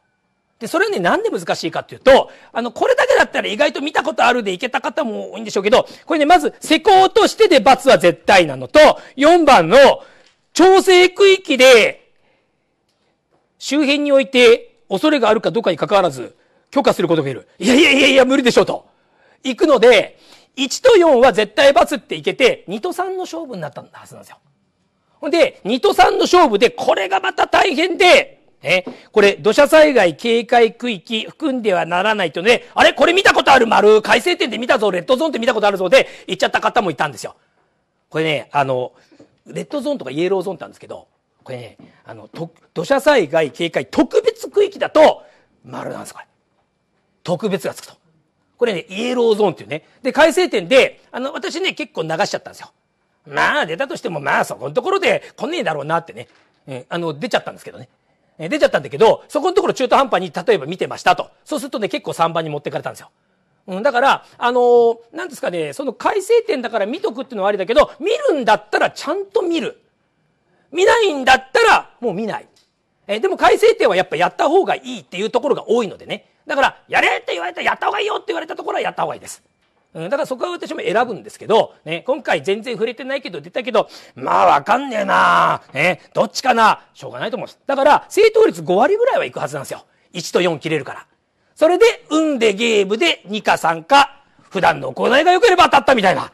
で、それね、なんで難しいかっていうと、あの、これだけだったら意外と見たことあるでいけた方も多いんでしょうけど、これね、まず、施工としてで罰は絶対なのと、4番の、調整区域で、周辺において、恐れがあるかどうかに関わらず、許可することがいる。いやいやいやいや、無理でしょうと。行くので、1と4は絶対罰っていけて、2と3の勝負になったはずなんですよ。ほんで、2と3の勝負で、これがまた大変で、ね、これ、土砂災害警戒区域含んではならないとね、あれこれ見たことある丸、改正点で見たぞ、レッドゾーンって見たことあるぞで、言っちゃった方もいたんですよ。これね、あの、レッドゾーンとかイエローゾーンってあるんですけど、これね、あの、土砂災害警戒特別区域だと、丸なんです、これ。特別がつくと。これね、イエローゾーンっていうね。で、改正点で、あの、私ね、結構流しちゃったんですよ。まあ、出たとしても、まあ、そこのところで、こんねえだろうなってね。うん、あの、出ちゃったんですけどね。え出ちゃったんだけど、そこのところ中途半端に例えば見てましたと。そうするとね、結構3番に持ってかれたんですよ。うん、だから、あのー、なんですかね、その改正点だから見とくっていうのはありだけど、見るんだったらちゃんと見る。見ないんだったら、もう見ない。えでも改正点はやっぱやった方がいいっていうところが多いのでね。だから、やれって言われたらやった方がいいよって言われたところはやった方がいいです。うん、だからそこは私も選ぶんですけど、ね、今回全然触れてないけど出たけど、まあわかんねえなね、どっちかなしょうがないと思うんです。だから、正答率5割ぐらいはいくはずなんですよ。1と4切れるから。それで、運でゲームで2か3か、普段の行いが良ければ当たったみたいな。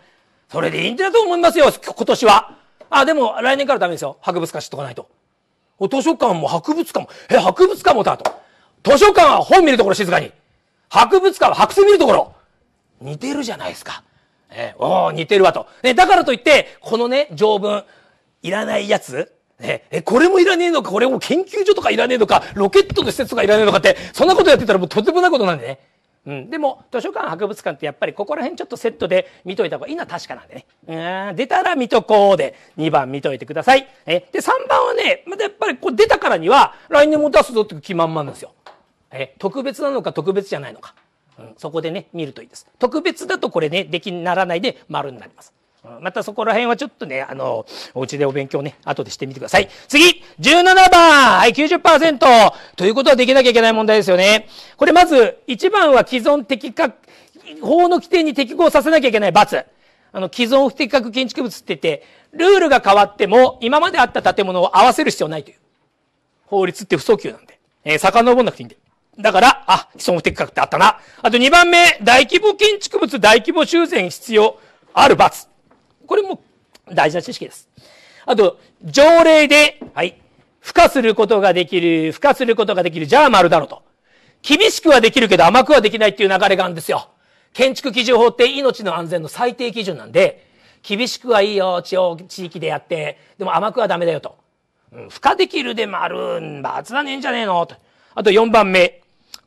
それでいいんだと思いますよ、今年は。あ、でも来年からダメですよ。博物館知っとかないと。図書館も博物館も、え、博物館もだと。図書館は本見るところ静かに。博物館は白線見るところ。似てるじゃないですか。えー、お似てるわと。ね、だからといって、このね、条文、いらないやつ、ね、え、これもいらねえのか、これも研究所とかいらねえのか、ロケットの施設とかいらねえのかって、そんなことやってたらもうとてもないことなんでね。うん、でも図書館博物館ってやっぱりここら辺ちょっとセットで見といた方がいいのは確かなんでね。うん、出たら見とこうで2番見といてください。えで3番はね、またやっぱりこう出たからには来年も出すぞっていう気満々なんですよ。え特別なのか特別じゃないのか。うん、そこでね見るといいです特別だとこれねできならないで丸になります、またそこら辺はちょっとねあのお家でお勉強ね後でしてみてください次17番はい90%ということはできなきゃいけない問題ですよねこれまず1番は既存的確法の規定に適合させなきゃいけない罰あの、既存不適格建築物って言って、ルールが変わっても、今まであった建物を合わせる必要ないという。法律って不訴求なんで。えー、遡んなくていいんで。だから、あ、既存不適格ってあったな。あと2番目、大規模建築物、大規模修繕必要、ある罰。これも大事な知識です。あと、条例で、はい、付加することができる、付加することができる、じゃあ丸だろと。厳しくはできるけど甘くはできないっていう流れがあるんですよ。建築基準法って命の安全の最低基準なんで、厳しくはいいよ、地方、地域でやって、でも甘くはダメだよと。うん、付加できるで丸、罰はねえんじゃねえのと。あと4番目、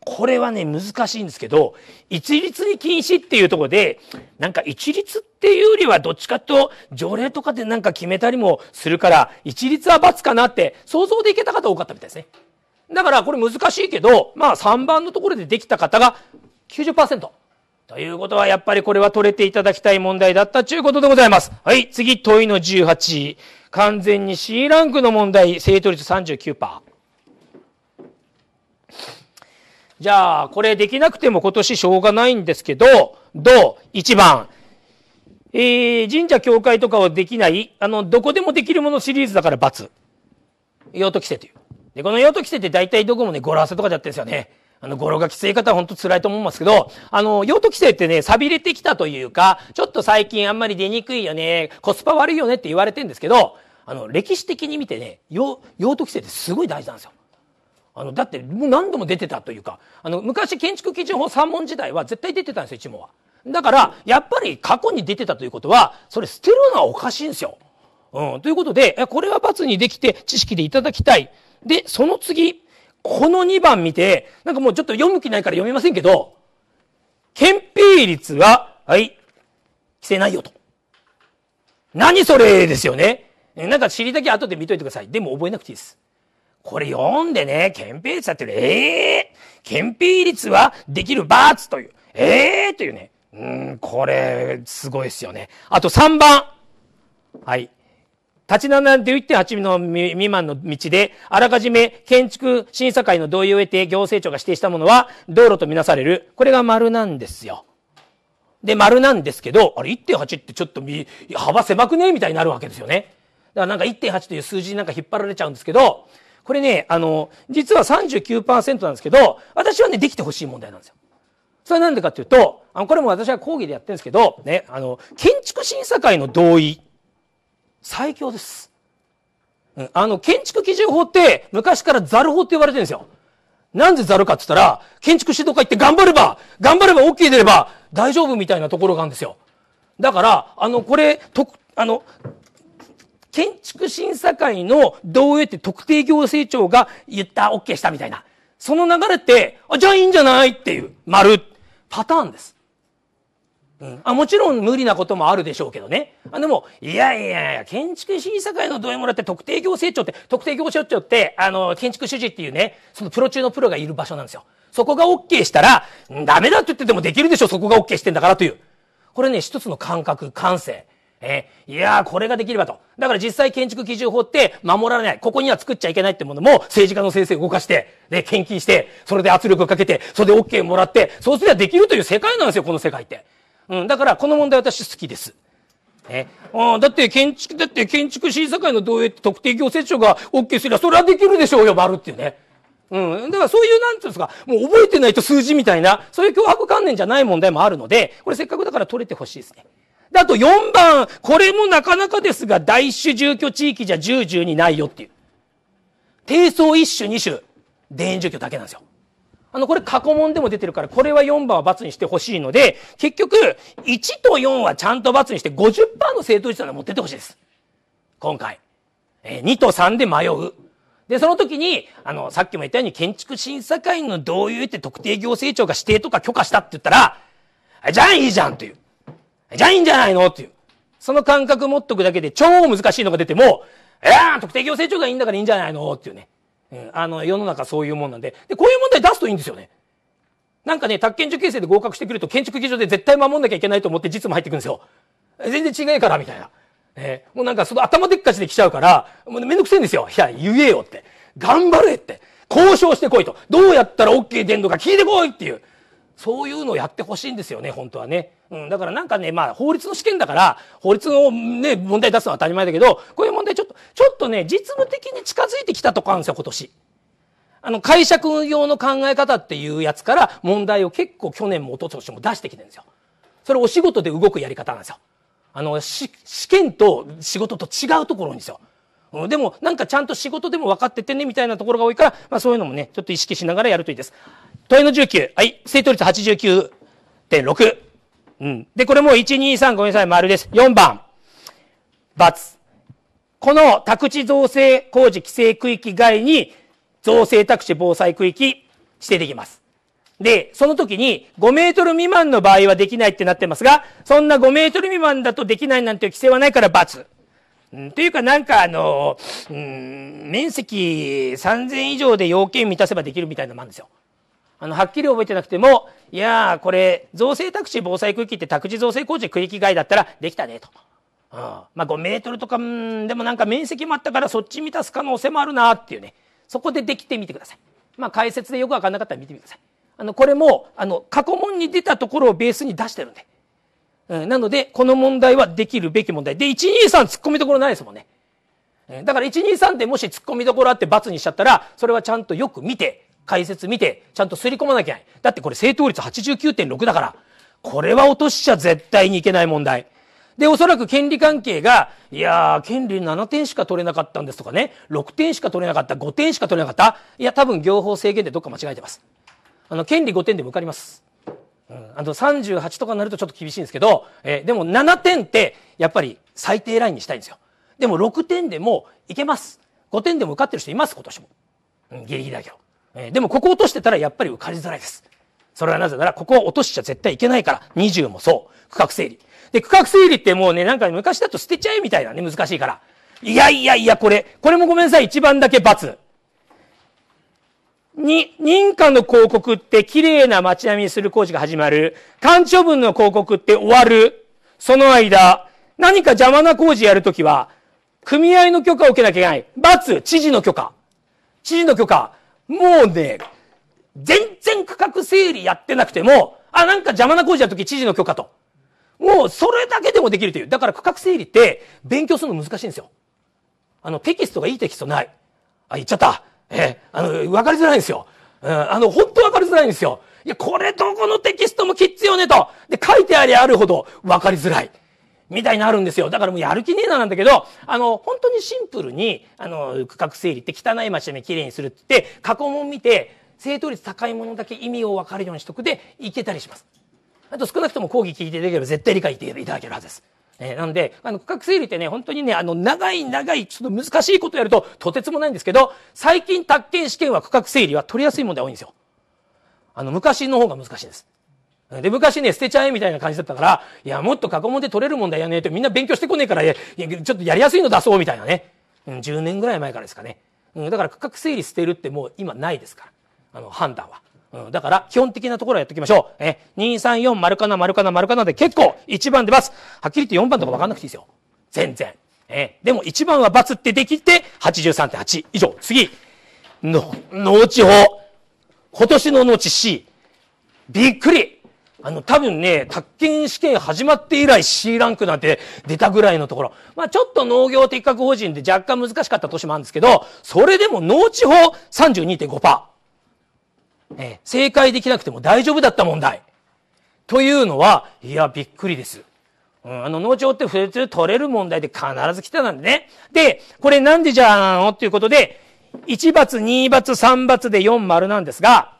これはね、難しいんですけど、一律に禁止っていうとこで、なんか一律っていうよりはどっちかと条例とかでなんか決めたりもするから、一律は罰かなって想像でいけた方多かったみたいですね。だからこれ難しいけど、まあ3番のところでできた方が90%。ということはやっぱりこれは取れていただきたい問題だったということでございます。はい、次問いの18。完全に C ランクの問題、正答率39%。じゃあ、これできなくても今年しょうがないんですけど、どう一番。えー、神社、教会とかはできない、あの、どこでもできるものシリーズだから×。用途規制という。で、この用途規制って大体どこもね、語呂合わせとかでやってるんですよね。あの、語呂がきつい方は本当辛いと思いますけど、あの、用途規制ってね、錆びれてきたというか、ちょっと最近あんまり出にくいよね、コスパ悪いよねって言われてるんですけど、あの、歴史的に見てね、用、用途規制ってすごい大事なんですよ。あのだってもう何度も出てたというかあの昔建築基準法3問時代は絶対出てたんですよ1問は。だからやっぱり過去に出てたということはそれ捨てるのはおかしいんですよ。うん、ということでこれは罰にできて知識でいただきたい。でその次この2番見てなんかもうちょっと読む気ないから読めませんけど憲兵率ははい規制ないよと。何それですよね。なんか知りだけ後で見といてください。でも覚えなくていいです。これ読んでね、憲兵率だってええー、憲兵率はできる罰という、ええー、というね。うん、これ、すごいですよね。あと3番。はい。立ち並んで1.8の未満の道で、あらかじめ建築審査会の同意を得て行政庁が指定したものは道路とみなされる。これが丸なんですよ。で、丸なんですけど、あれ1.8ってちょっと幅狭くねみたいになるわけですよね。だからなんか1.8という数字になんか引っ張られちゃうんですけど、これね、あの、実は39%なんですけど、私はね、できてほしい問題なんですよ。それはなんでかっていうと、あの、これも私は講義でやってるんですけど、ね、あの、建築審査会の同意、最強です。うん、あの、建築基準法って、昔からザル法って言われてるんですよ。なんでザルかって言ったら、建築指導会って頑張れば、頑張れば OK 出れば大丈夫みたいなところがあるんですよ。だから、あの、これ、と、あの、建築審査会の同意って特定行政庁が言った、OK したみたいな。その流れって、あ、じゃあいいんじゃないっていう、丸、パターンです。うん、あもちろん無理なこともあるでしょうけどね。あでも、いやいやいや、建築審査会の同意もらって特定行政庁って、特定行政庁って、あの、建築主事っていうね、そのプロ中のプロがいる場所なんですよ。そこが OK したら、ダメだって言っててもできるでしょ、そこが OK してんだからという。これね、一つの感覚、感性。えー、いやー、これができればと。だから実際建築基準法って守られない。ここには作っちゃいけないってものも政治家の先生動かして、で、献金して、それで圧力をかけて、それで OK もらって、そうすればできるという世界なんですよ、この世界って。うん、だからこの問題私好きです。え、ね。あだって建築、だって建築審査会の同意って特定行政庁が OK すれば、それはできるでしょうよ、丸っていうね。うん。だからそういう、なんていうんですか、もう覚えてないと数字みたいな、そういう脅迫観念じゃない問題もあるので、これせっかくだから取れてほしいですね。あと4番、これもなかなかですが、大種住居地域じゃ10、住にないよっていう。低層1種、2種、田園住居だけなんですよ。あの、これ過去問でも出てるから、これは4番は罰にしてほしいので、結局、1と4はちゃんと罰にして50%の正答率なら持ってってほしいです。今回。えー、2と3で迷う。で、その時に、あの、さっきも言ったように、建築審査会の同意って特定行政庁が指定とか許可したって言ったら、じゃあいいじゃんという。じゃあいいんじゃないのっていう。その感覚持っとくだけで超難しいのが出ても、えー、特定業成長がいいんだからいいんじゃないのっていうね。うん、あの、世の中そういうもんなんで。で、こういう問題出すといいんですよね。なんかね、宅建受験生で合格してくると建築基準で絶対守んなきゃいけないと思って実務入ってくるんですよ。全然違えから、みたいな。ね、もうなんかその頭でっかちで来ちゃうから、もうめんどくせえんですよ。いや、言えよって。頑張れって。交渉してこいと。どうやったら OK 出んのか聞いてこいっていう。そういうのをやってほしいんですよね、本当はね。うん、だからなんかね、まあ、法律の試験だから、法律のね、問題出すのは当たり前だけど、こういう問題ちょっと、ちょっとね、実務的に近づいてきたとこあるんですよ、今年。あの、解釈用の考え方っていうやつから、問題を結構去年も一昨年も出してきてるんですよ。それお仕事で動くやり方なんですよ。あの、試験と仕事と違うところにですよ。でも、なんかちゃんと仕事でも分かっててね、みたいなところが多いから、まあそういうのもね、ちょっと意識しながらやるといいです。問いの19。はい。正答率89.6。うん。で、これも1、2、3、ごめんなさい、丸です。4番。×。この宅地造成工事規制区域外に、造成宅地防災区域指定できます。で、その時に5メートル未満の場合はできないってなってますが、そんな5メートル未満だとできないなんていう規制はないから×。うん、いうかなんかあの、うん、面積3000以上で要件満たせばできるみたいなのもあるんですよ。あの、はっきり覚えてなくても、いやー、これ、造成宅地防災区域って宅地造成工事区域外だったらできたね、と。うん、まあ5メートルとか、うん、でもなんか面積もあったからそっち満たす可能性もあるなっていうね。そこでできてみてください。まあ解説でよくわかんなかったら見てみてください。あの、これも、あの、過去問に出たところをベースに出してるんで。うん、なので、この問題はできるべき問題。で、123突っ込みどころないですもんね。だから123でもし突っ込みどころあって罰にしちゃったら、それはちゃんとよく見て、解説見て、ちゃんとすり込まなきゃいけない。だってこれ正答率89.6だから、これは落としちゃ絶対にいけない問題。で、おそらく権利関係が、いやー、権利7点しか取れなかったんですとかね、6点しか取れなかった、5点しか取れなかった。いや、多分業法制限でどっか間違えてます。あの、権利5点でも受かります。あの38とかになるとちょっと厳しいんですけど、えー、でも7点ってやっぱり最低ラインにしたいんですよでも6点でもいけます5点でも受かってる人います今年も、うん、ギリギリだけど、えー、でもここ落としてたらやっぱり受かりづらいですそれはなぜならここを落としちゃ絶対いけないから20もそう区画整理で区画整理ってもうねなんか昔だと捨てちゃえみたいなね難しいからいやいやいやこれこれもごめんなさい一番だけ×に、認可の広告って綺麗な街並みにする工事が始まる。官庁分の広告って終わる。その間、何か邪魔な工事やるときは、組合の許可を受けなきゃいけない。罰、知事の許可。知事の許可。もうね、全然区画整理やってなくても、あ、なんか邪魔な工事やるとき知事の許可と。もうそれだけでもできるという。だから区画整理って勉強するの難しいんですよ。あの、テキストがいいテキストない。あ、言っちゃった。えー、あの、分かりづらいんですよ。うん、あの、本当分かりづらいんですよ。いや、これどこのテキストもきっつよねと。で、書いてありあるほど分かりづらい。みたいになるんですよ。だからもうやる気ねえななんだけど、あの、本当にシンプルに、あの、区画整理って汚い街並みきれいにするって、過去問見て、正答率高いものだけ意味を分かるようにしとくで、いけたりします。あと少なくとも講義聞いていただければ絶対理解ていただけるはずです。えー、なんで、あの、区画整理ってね、本当にね、あの、長い長い、ちょっと難しいことやると、とてつもないんですけど、最近、宅建試験は区画整理は取りやすい問題多いんですよ。あの、昔の方が難しいです。で、昔ね、捨てちゃえみたいな感じだったから、いや、もっと過去問で取れる問題やねって、みんな勉強してこねえから、いや、ちょっとやりやすいの出そうみたいなね。うん、10年ぐらい前からですかね。うん、だから区画整理捨てるってもう今ないですから。あの、判断は。うん、だから、基本的なところはやっておきましょう。え、234丸かな丸かな丸かなで結構1番出ます。はっきり言って4番とか分かんなくていいですよ。全然。え、でも1番は×ってできて83.8。以上。次。の、農地法。今年の農地 C。びっくり。あの、多分ね、宅建試験始まって以来 C ランクなんて出たぐらいのところ。まあちょっと農業的確法人で若干難しかった年もあるんですけど、それでも農地法32.5%。え正解できなくても大丈夫だった問題。というのは、いや、びっくりです。うん、あの、農場って普通取れる問題で必ず来たなんでね。で、これなんでじゃあなのっていうことで、1罰、2罰、3罰で4丸なんですが、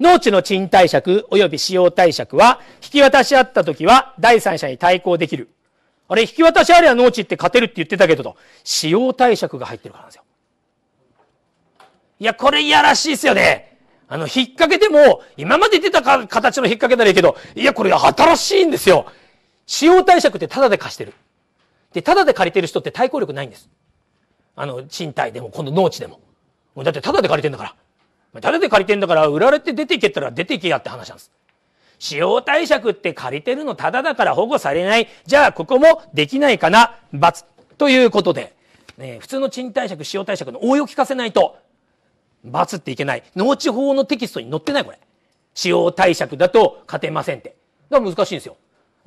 農地の賃貸借及び使用貸借は、引き渡しあった時は第三者に対抗できる。あれ、引き渡しあれば農地って勝てるって言ってたけどと、使用貸借が入ってるからなんですよ。いや、これいやらしいですよね。あの、引っ掛けても、今まで出た形の引っ掛けならいいけど、いや、これ新しいんですよ。使用貸借ってタダで貸してる。で、タダで借りてる人って対抗力ないんです。あの、賃貸でも、この農地でも。だってタダで借りてんだから。タダで借りてんだから、売られて出ていけたら出ていけやって話なんです。使用貸借って借りてるのタダだから保護されない。じゃあ、ここもできないかな、罰。ということで、ね、普通の賃貸借、使用貸借の応用を聞かせないと、罰っていけない。農地法のテキストに載ってない、これ。使用貸借だと勝てませんって。だから難しいんですよ。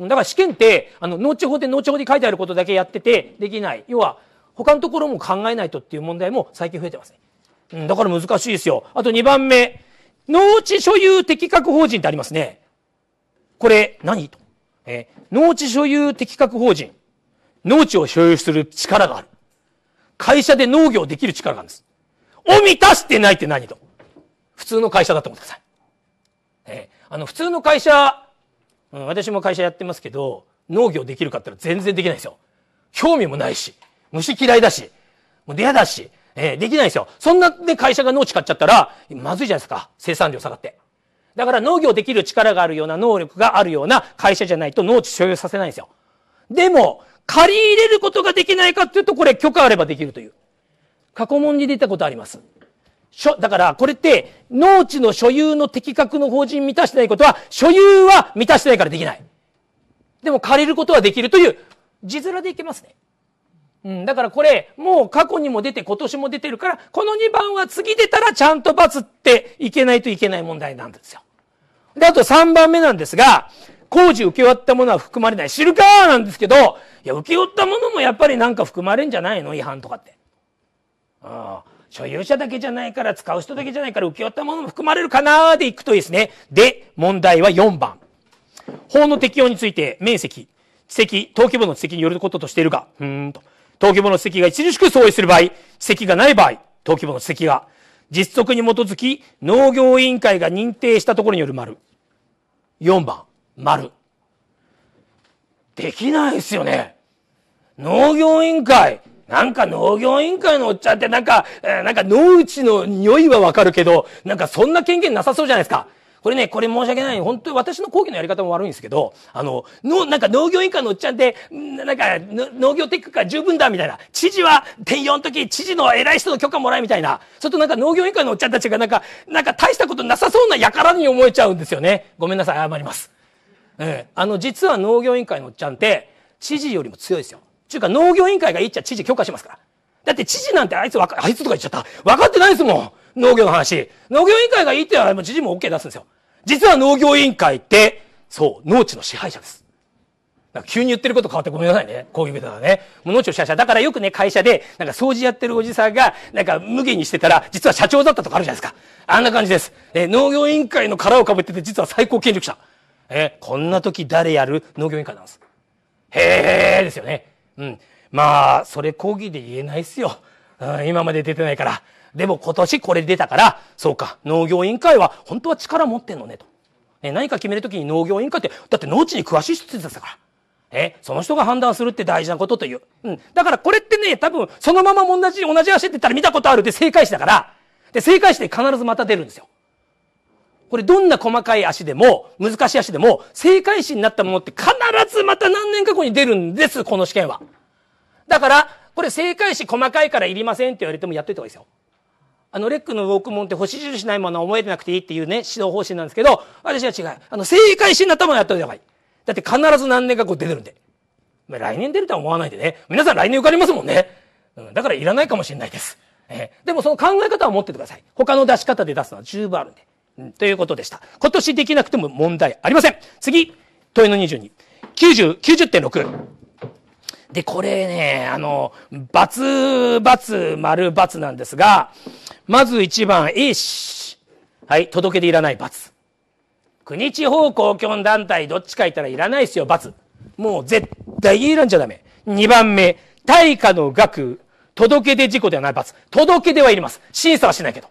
だから試験って、あの、農地法って農地法で書いてあることだけやっててできない。要は、他のところも考えないとっていう問題も最近増えてますね。うん、だから難しいですよ。あと2番目。農地所有適格法人ってありますね。これ何、と。え農地所有適格法人。農地を所有する力がある。会社で農業できる力があるんです。を満たしてないって何と。普通の会社だと思ってください。えー、あの、普通の会社、うん、私も会社やってますけど、農業できるかって言ったら全然できないんですよ。興味もないし、虫嫌いだし、もう出やだし、えー、できないんですよ。そんなで会社が農地買っちゃったら、まずいじゃないですか。生産量下がって。だから農業できる力があるような能力があるような会社じゃないと農地所有させないんですよ。でも、借り入れることができないかっていうと、これ許可あればできるという。過去問に出たことあります。だから、これって、農地の所有の的確の法人満たしてないことは、所有は満たしてないからできない。でも、借りることはできるという、字面でいけますね。うん、だからこれ、もう過去にも出て今年も出てるから、この2番は次出たらちゃんと罰っていけないといけない問題なんですよ。で、あと3番目なんですが、工事受け負ったものは含まれない。知るかなんですけど、いや、受け負ったものもやっぱりなんか含まれんじゃないの違反とかって。所有者だけじゃないから、使う人だけじゃないから、請け負ったものも含まれるかなーでいくといいですね。で、問題は4番。法の適用について、面積、知的、登記簿の知的によることとしているが、うんと。登記簿の知的が著しく相違する場合、知的がない場合、登記簿の知的が、実測に基づき、農業委員会が認定したところによる丸。4番、丸。できないですよね。農業委員会、なんか農業委員会のおっちゃんってなんか、えなんか農地の匂いはわかるけど、なんかそんな権限なさそうじゃないですか。これね、これ申し訳ない。本当に私の講義のやり方も悪いんですけど、あの、の、なんか農業委員会のおっちゃんで、なんか、農業テックが十分だ、みたいな。知事は、転用の時、知事の偉い人の許可もらえ、みたいな。そっとなんか農業委員会のおっちゃんたちがなんか、なんか大したことなさそうな輩に思えちゃうんですよね。ごめんなさい、謝ります。ええあの、実は農業委員会のおっちゃんって、知事よりも強いですよ。ちゅうか農業委員会がいっちゃ知事許可しますから。だって知事なんてあいつわか、あいつとか言っちゃった。分かってないですもん。農業の話。農業委員会がいってはも知事も OK 出すんですよ。実は農業委員会って、そう、農地の支配者です。なんか急に言ってること変わってごめんなさいね。こういう方だね。もう農地の支配者。だからよくね、会社で、なんか掃除やってるおじさんが、なんか無限にしてたら、実は社長だったとかあるじゃないですか。あんな感じです。え農業委員会の殻をかぶってて、実は最高権力者。えこんな時誰やる農業委員会なんです。へーですよね。うん。まあ、それ講義で言えないっすよ。うん、今まで出てないから。でも今年これ出たから、そうか、農業委員会は本当は力持ってんのねと。え、何か決めるときに農業委員会って、だって農地に詳しい人って言ってたから。え、その人が判断するって大事なことという。うん。だからこれってね、多分、そのまま同じ、同じ足って言ったら見たことあるって正解詞だから、で、正解詞で必ずまた出るんですよ。これどんな細かい足でも、難しい足でも、正解詞になったものって必ずまた何年か後に出るんです、この試験は。だから、これ正解詞細かいからいりませんって言われてもやっといた方がいいですよ。あの、レックの動くもんって星印ないものは覚えてなくていいっていうね、指導方針なんですけど、私は違う。あの、正解詞になったものをやっといた方がいい。だって必ず何年か後出てるんで。まあ、来年出るとは思わないでね。皆さん来年受かりますもんね。うん、だからいらないかもしれないです。えー、でもその考え方を持っててください。他の出し方で出すのは十分あるんで。ということでした。今年できなくても問題ありません。次、問いの22。90、90.6。で、これね、あの、バツ、バツ、丸、バツなんですが、まず1番、A 氏。はい、届け出いらない、バツ。国地方公共団体、どっちかいたらいらないですよ、バツ。もう絶対いらんじゃダメ。2番目、対価の額、届け出事故ではない、バツ。届け出はいります。審査はしないけど。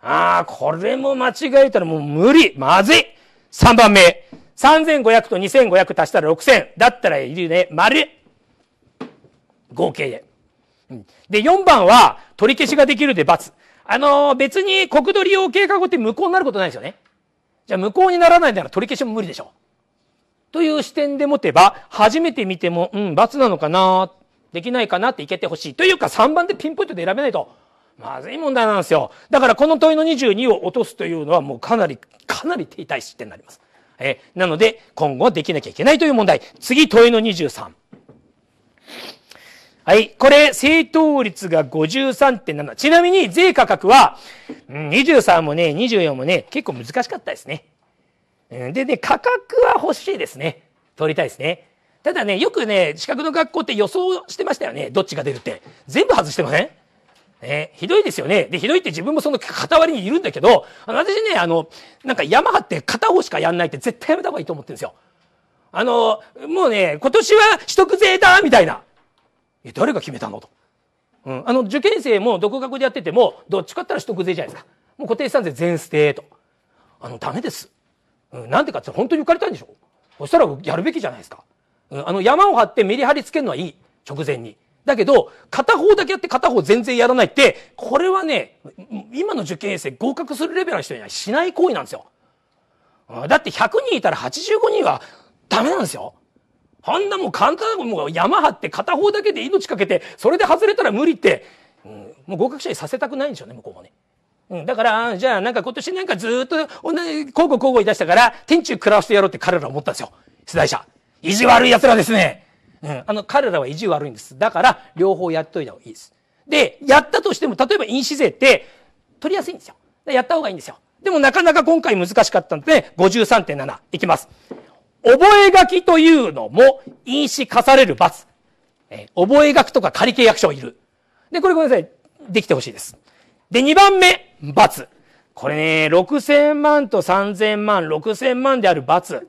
ああ、これも間違えたらもう無理まずい !3 番目。3500と2500足したら6000。だったらいるね。丸合計で。で、4番は、取り消しができるで×。あのー、別に国土利用計画って無効になることないですよね。じゃあ無効にならないなら取り消しも無理でしょ。という視点で持てば、初めて見ても、うん、罰なのかな、できないかなっていけてほしい。というか3番でピンポイントで選べないと、まずい問題なんですよ。だからこの問いの22を落とすというのはもうかなり、かなり停滞失点になります。えー、なので、今後はできなきゃいけないという問題。次、問いの23。はい。これ、正答率が53.7。ちなみに、税価格は、23もね、24もね、結構難しかったですね。でね、価格は欲しいですね。取りたいですね。ただね、よくね、資格の学校って予想してましたよね。どっちが出るって。全部外してませんね、ひどいですよね。で、ひどいって自分もその片割りにいるんだけど、あの、私ね、あの、なんか山張って片方しかやんないって絶対やめた方がいいと思ってるんですよ。あの、もうね、今年は取得税だみたいな。え、誰が決めたのと。うん。あの、受験生も独学でやってても、どっちかったら取得税じゃないですか。もう固定資産税全捨てと。あの、ダメです。うん。なんでかって本当に受かりたいんでしょそしたらやるべきじゃないですか。うん。あの、山を張ってメリハリつけるのはいい。直前に。だけど、片方だけやって片方全然やらないって、これはね、今の受験衛生合格するレベルの人にはしない行為なんですよ。だって100人いたら85人はダメなんですよ。あんなもう簡単なもう山張って片方だけで命かけて、それで外れたら無理って、うん、もう合格者にさせたくないんでしょうね、向こうもね。うん、だから、じゃあなんか今年なんかずっと同じ、交互交互い出したから、天中食らわせてやろうって彼ら思ったんですよ。世代者。意地悪い奴らですね。うん、あの、彼らは意地悪いんです。だから、両方やっといた方がいいです。で、やったとしても、例えば印紙税って、取りやすいんですよ。やった方がいいんですよ。でもなかなか今回難しかったので、53.7いきます。覚書きというのも、印紙課される罰。えー、覚書とか仮契約書いる。で、これごめんなさい。できてほしいです。で、2番目、罰。これね、6000万と3000万、6000万である罰。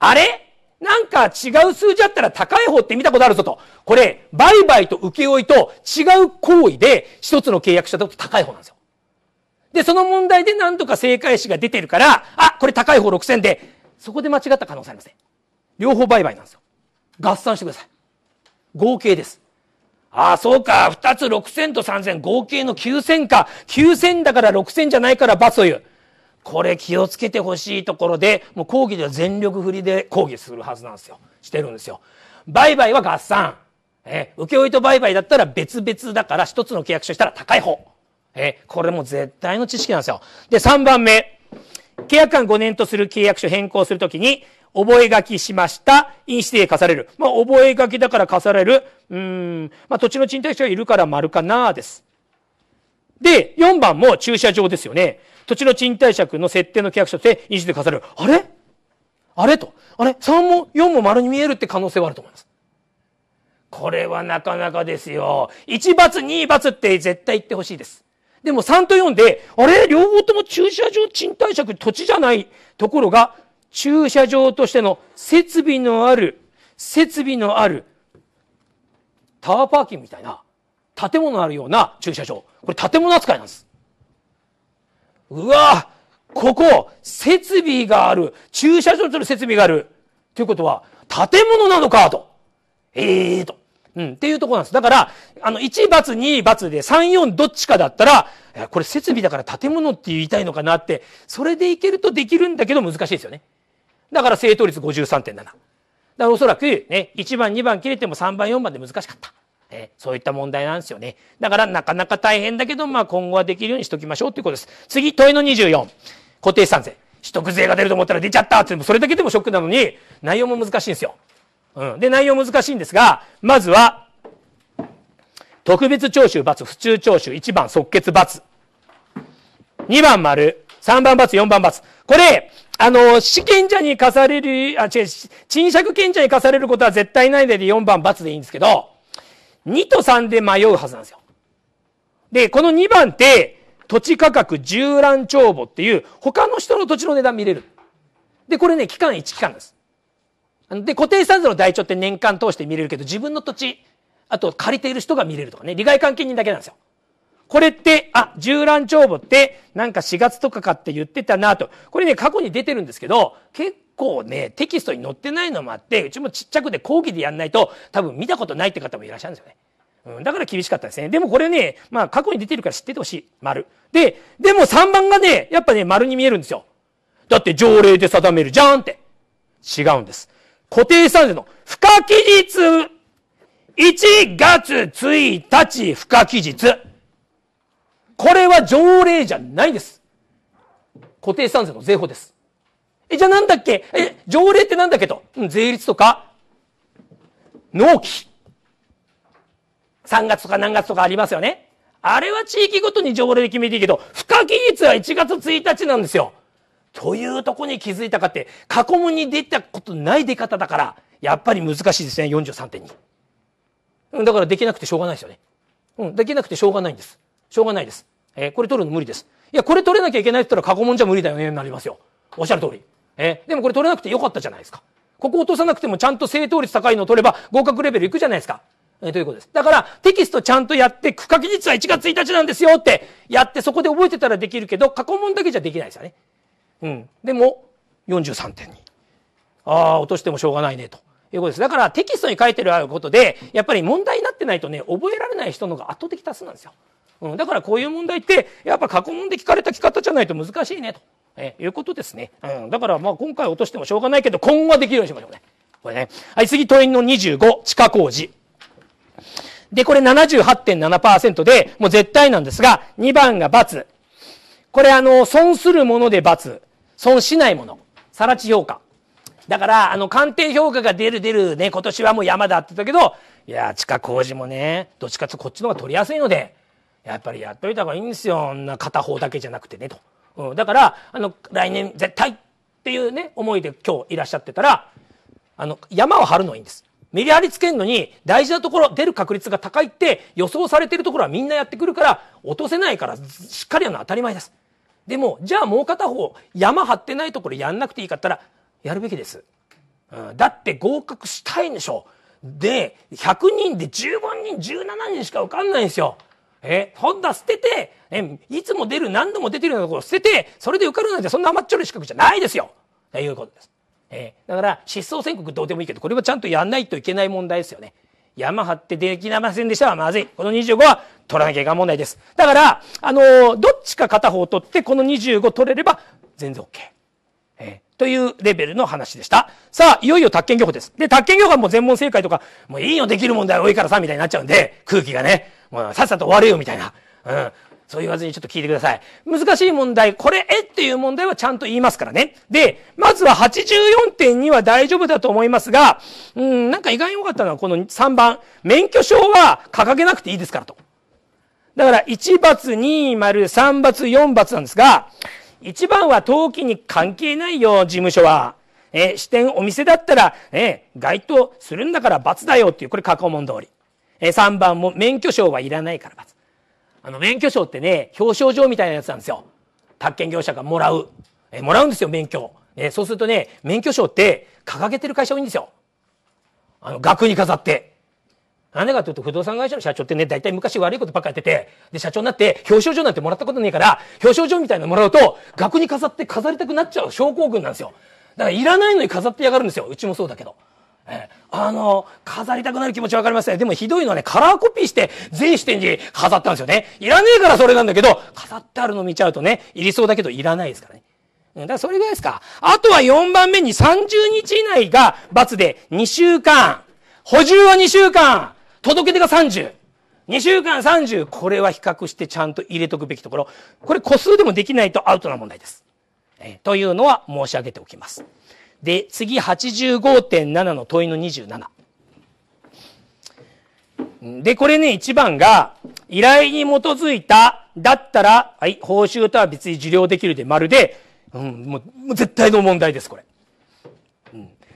あれなんか違う数字あったら高い方って見たことあるぞと。これ、売買と請負と違う行為で一つの契約したと高い方なんですよ。で、その問題で何とか正解詞が出てるから、あ、これ高い方6000で、そこで間違った可能性ありません。両方売買なんですよ。合算してください。合計です。ああ、そうか。二つ6000と3000、合計の9000か。9000だから6000じゃないから罰という。これ気をつけてほしいところで、もう講義では全力振りで講義するはずなんですよ。してるんですよ。売買は合算。え請負と売買だったら別々だから、一つの契約書したら高い方。えこれも絶対の知識なんですよ。で、3番目。契約間5年とする契約書変更するときに、覚書しました。印紙で課される。まあ、覚書だから課される。うん。まあ、土地の賃貸者がいるから丸かなです。で、4番も駐車場ですよね。土地の賃貸借の設定の契約書て印時で飾る。あれあれと。あれ ?3 も4も丸に見えるって可能性はあると思います。これはなかなかですよ。1罰、2罰って絶対言ってほしいです。でも3と4で、あれ両方とも駐車場賃貸借土地じゃないところが、駐車場としての設備のある、設備のある、タワーパーキングみたいな、建物あるような駐車場。これ建物扱いなんです。うわここ、設備がある。駐車場との設備がある。ということは、建物なのかと。ええー、と。うん、っていうところなんです。だから、あの、1罰、2罰で3、4どっちかだったら、これ設備だから建物って言いたいのかなって、それでいけるとできるんだけど難しいですよね。だから正答率53.7。だからおそらくね、1番、2番切れても3番、4番で難しかった。えそういった問題なんですよね。だからなかなか大変だけど、まあ今後はできるようにしときましょうということです。次、問いの24。固定資産税。取得税が出ると思ったら出ちゃったってそれだけでもショックなのに、内容も難しいんですよ。うん。で、内容難しいんですが、まずは、特別徴収罰、普通徴収、1番即決罰、2番丸、3番罰、4番罰。これ、あの、死験者に課される、あ、違う、賃借権者に課されることは絶対ないので4番罰でいいんですけど、2と3で迷うはずなんですよ。で、この2番って、土地価格縦覧帳簿っていう、他の人の土地の値段見れる。で、これね、期間1期間です。で、固定資産税の台帳って年間通して見れるけど、自分の土地、あと借りている人が見れるとかね、利害関係人だけなんですよ。これって、あ、縦覧帳簿って、なんか4月とかかって言ってたなと。これね、過去に出てるんですけど、結構ね、テキストに載ってないのもあって、うちもちっちゃくで講義でやんないと、多分見たことないって方もいらっしゃるんですよね。うん、だから厳しかったですね。でもこれね、まあ過去に出てるから知っててほしい。丸。で、でも3番がね、やっぱね、丸に見えるんですよ。だって条例で定めるじゃんって。違うんです。固定資産税の不可期日 !1 月1日不可期日。これは条例じゃないんです。固定資産税の税法です。え、じゃあなんだっけえ、条例ってなんだっけと。うん、税率とか、納期。3月とか何月とかありますよね。あれは地域ごとに条例で決めていいけど、付加期日は1月1日なんですよ。というとこに気づいたかって、過去問に出たことない出方だから、やっぱり難しいですね、43.2。だからできなくてしょうがないですよね。うん、できなくてしょうがないんです。しょうがないです。えー、これ取るの無理です。いや、これ取れなきゃいけないって言ったら過去問じゃ無理だよね、になりますよ。おっしゃる通り。えー、でもこれ取れなくてよかったじゃないですか。ここ落とさなくてもちゃんと正答率高いのを取れば合格レベルいくじゃないですか。えー、ということです。だから、テキストちゃんとやって、区画技術は1月1日なんですよってやって、そこで覚えてたらできるけど、過去問だけじゃできないですよね。うん。でも、43点に。ああ、落としてもしょうがないね、ということです。だから、テキストに書いてるあることで、やっぱり問題になってないとね、覚えられない人のが圧倒的多数なんですよ。うん。だから、こういう問題って、やっぱ過去問で聞かれた聞き方じゃないと難しいね、と。えいうことですね。うん。だからまあ今回落としてもしょうがないけど、今後はできるようにしましょうね。これね。はい、次、問いの25、地下工事。で、これ78.7%で、もう絶対なんですが、2番が×。これあの、損するもので×。損しないもの。さら地評価。だから、あの、鑑定評価が出る出るね、今年はもう山だって言ったけど、いや、地下工事もね、どっちかとこっちの方が取りやすいので、やっぱりやっといた方がいいんですよ。な片方だけじゃなくてね、と。うん、だからあの来年絶対っていうね思いで今日いらっしゃってたらあの山を張るのはいいんです。メリハリつけるのに大事なところ出る確率が高いって予想されてるところはみんなやってくるから落とせないからしっかりやるのは当たり前です。でもじゃあもう片方山張ってないところやんなくていいかったらやるべきです。うん、だって合格したいんでしょ。で、100人で15人、17人しか受かんないんですよ。えー、本田捨てて、えー、いつも出る、何度も出てるようなところを捨てて、それで受かるなんてそんな甘っちょろい資格じゃないですよということです。えー、だから、失踪宣告どうでもいいけど、これはちゃんとやんないといけない問題ですよね。山張ってできませんでしたはまずい。この25は取らなきゃいけない問題です。だから、あのー、どっちか片方取って、この25取れれば全然 OK。というレベルの話でした。さあ、いよいよ宅建業法です。で、宅建業法はもう全問正解とか、もういいよ、できる問題多いからさ、みたいになっちゃうんで、空気がね、もうさっさと終われよ、みたいな。うん。そう言わずにちょっと聞いてください。難しい問題、これ、えっていう問題はちゃんと言いますからね。で、まずは84点には大丈夫だと思いますが、うん、なんか意外に良かったのはこの3番。免許証は掲げなくていいですからと。だから、1罰2丸3罰4罰なんですが、一番は登記に関係ないよ、事務所は。え支店お店だったら、え該当するんだから罰だよっていう、これ過去問通り。え三3番も免許証はいらないから罰。あの、免許証ってね、表彰状みたいなやつなんですよ。宅建業者がもらう。えもらうんですよ、免許。えそうするとね、免許証って掲げてる会社多いんですよ。あの、額に飾って。なんでかというと、不動産会社の社長ってね、大体昔悪いことばっかやってて、で、社長になって表彰状なんてもらったことねえから、表彰状みたいなのもらうと、額に飾って飾りたくなっちゃう症候群なんですよ。だから、いらないのに飾ってやがるんですよ。うちもそうだけど。えー、あの、飾りたくなる気持ちわかりますね。でもひどいのはね、カラーコピーして、全視点に飾ったんですよね。いらねえからそれなんだけど、飾ってあるの見ちゃうとね、いりそうだけど、いらないですからね。うん、だからそれぐらいですか。あとは4番目に30日以内が罰で2週間。補充は2週間。届け出が30。2週間30。これは比較してちゃんと入れとくべきところ。これ個数でもできないとアウトな問題です。えというのは申し上げておきます。で、次85.7の問いの27。で、これね、一番が、依頼に基づいた、だったら、はい、報酬とは別に受領できるで、まるで、うん、もう、もう絶対の問題です、これ。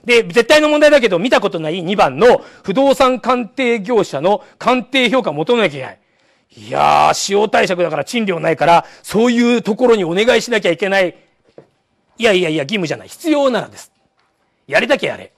で、絶対の問題だけど、見たことない2番の不動産鑑定業者の鑑定評価を求めなきゃいけない。いやー、使用貸借だから賃料ないから、そういうところにお願いしなきゃいけない。いやいやいや、義務じゃない。必要ならです。やりなきゃやれ。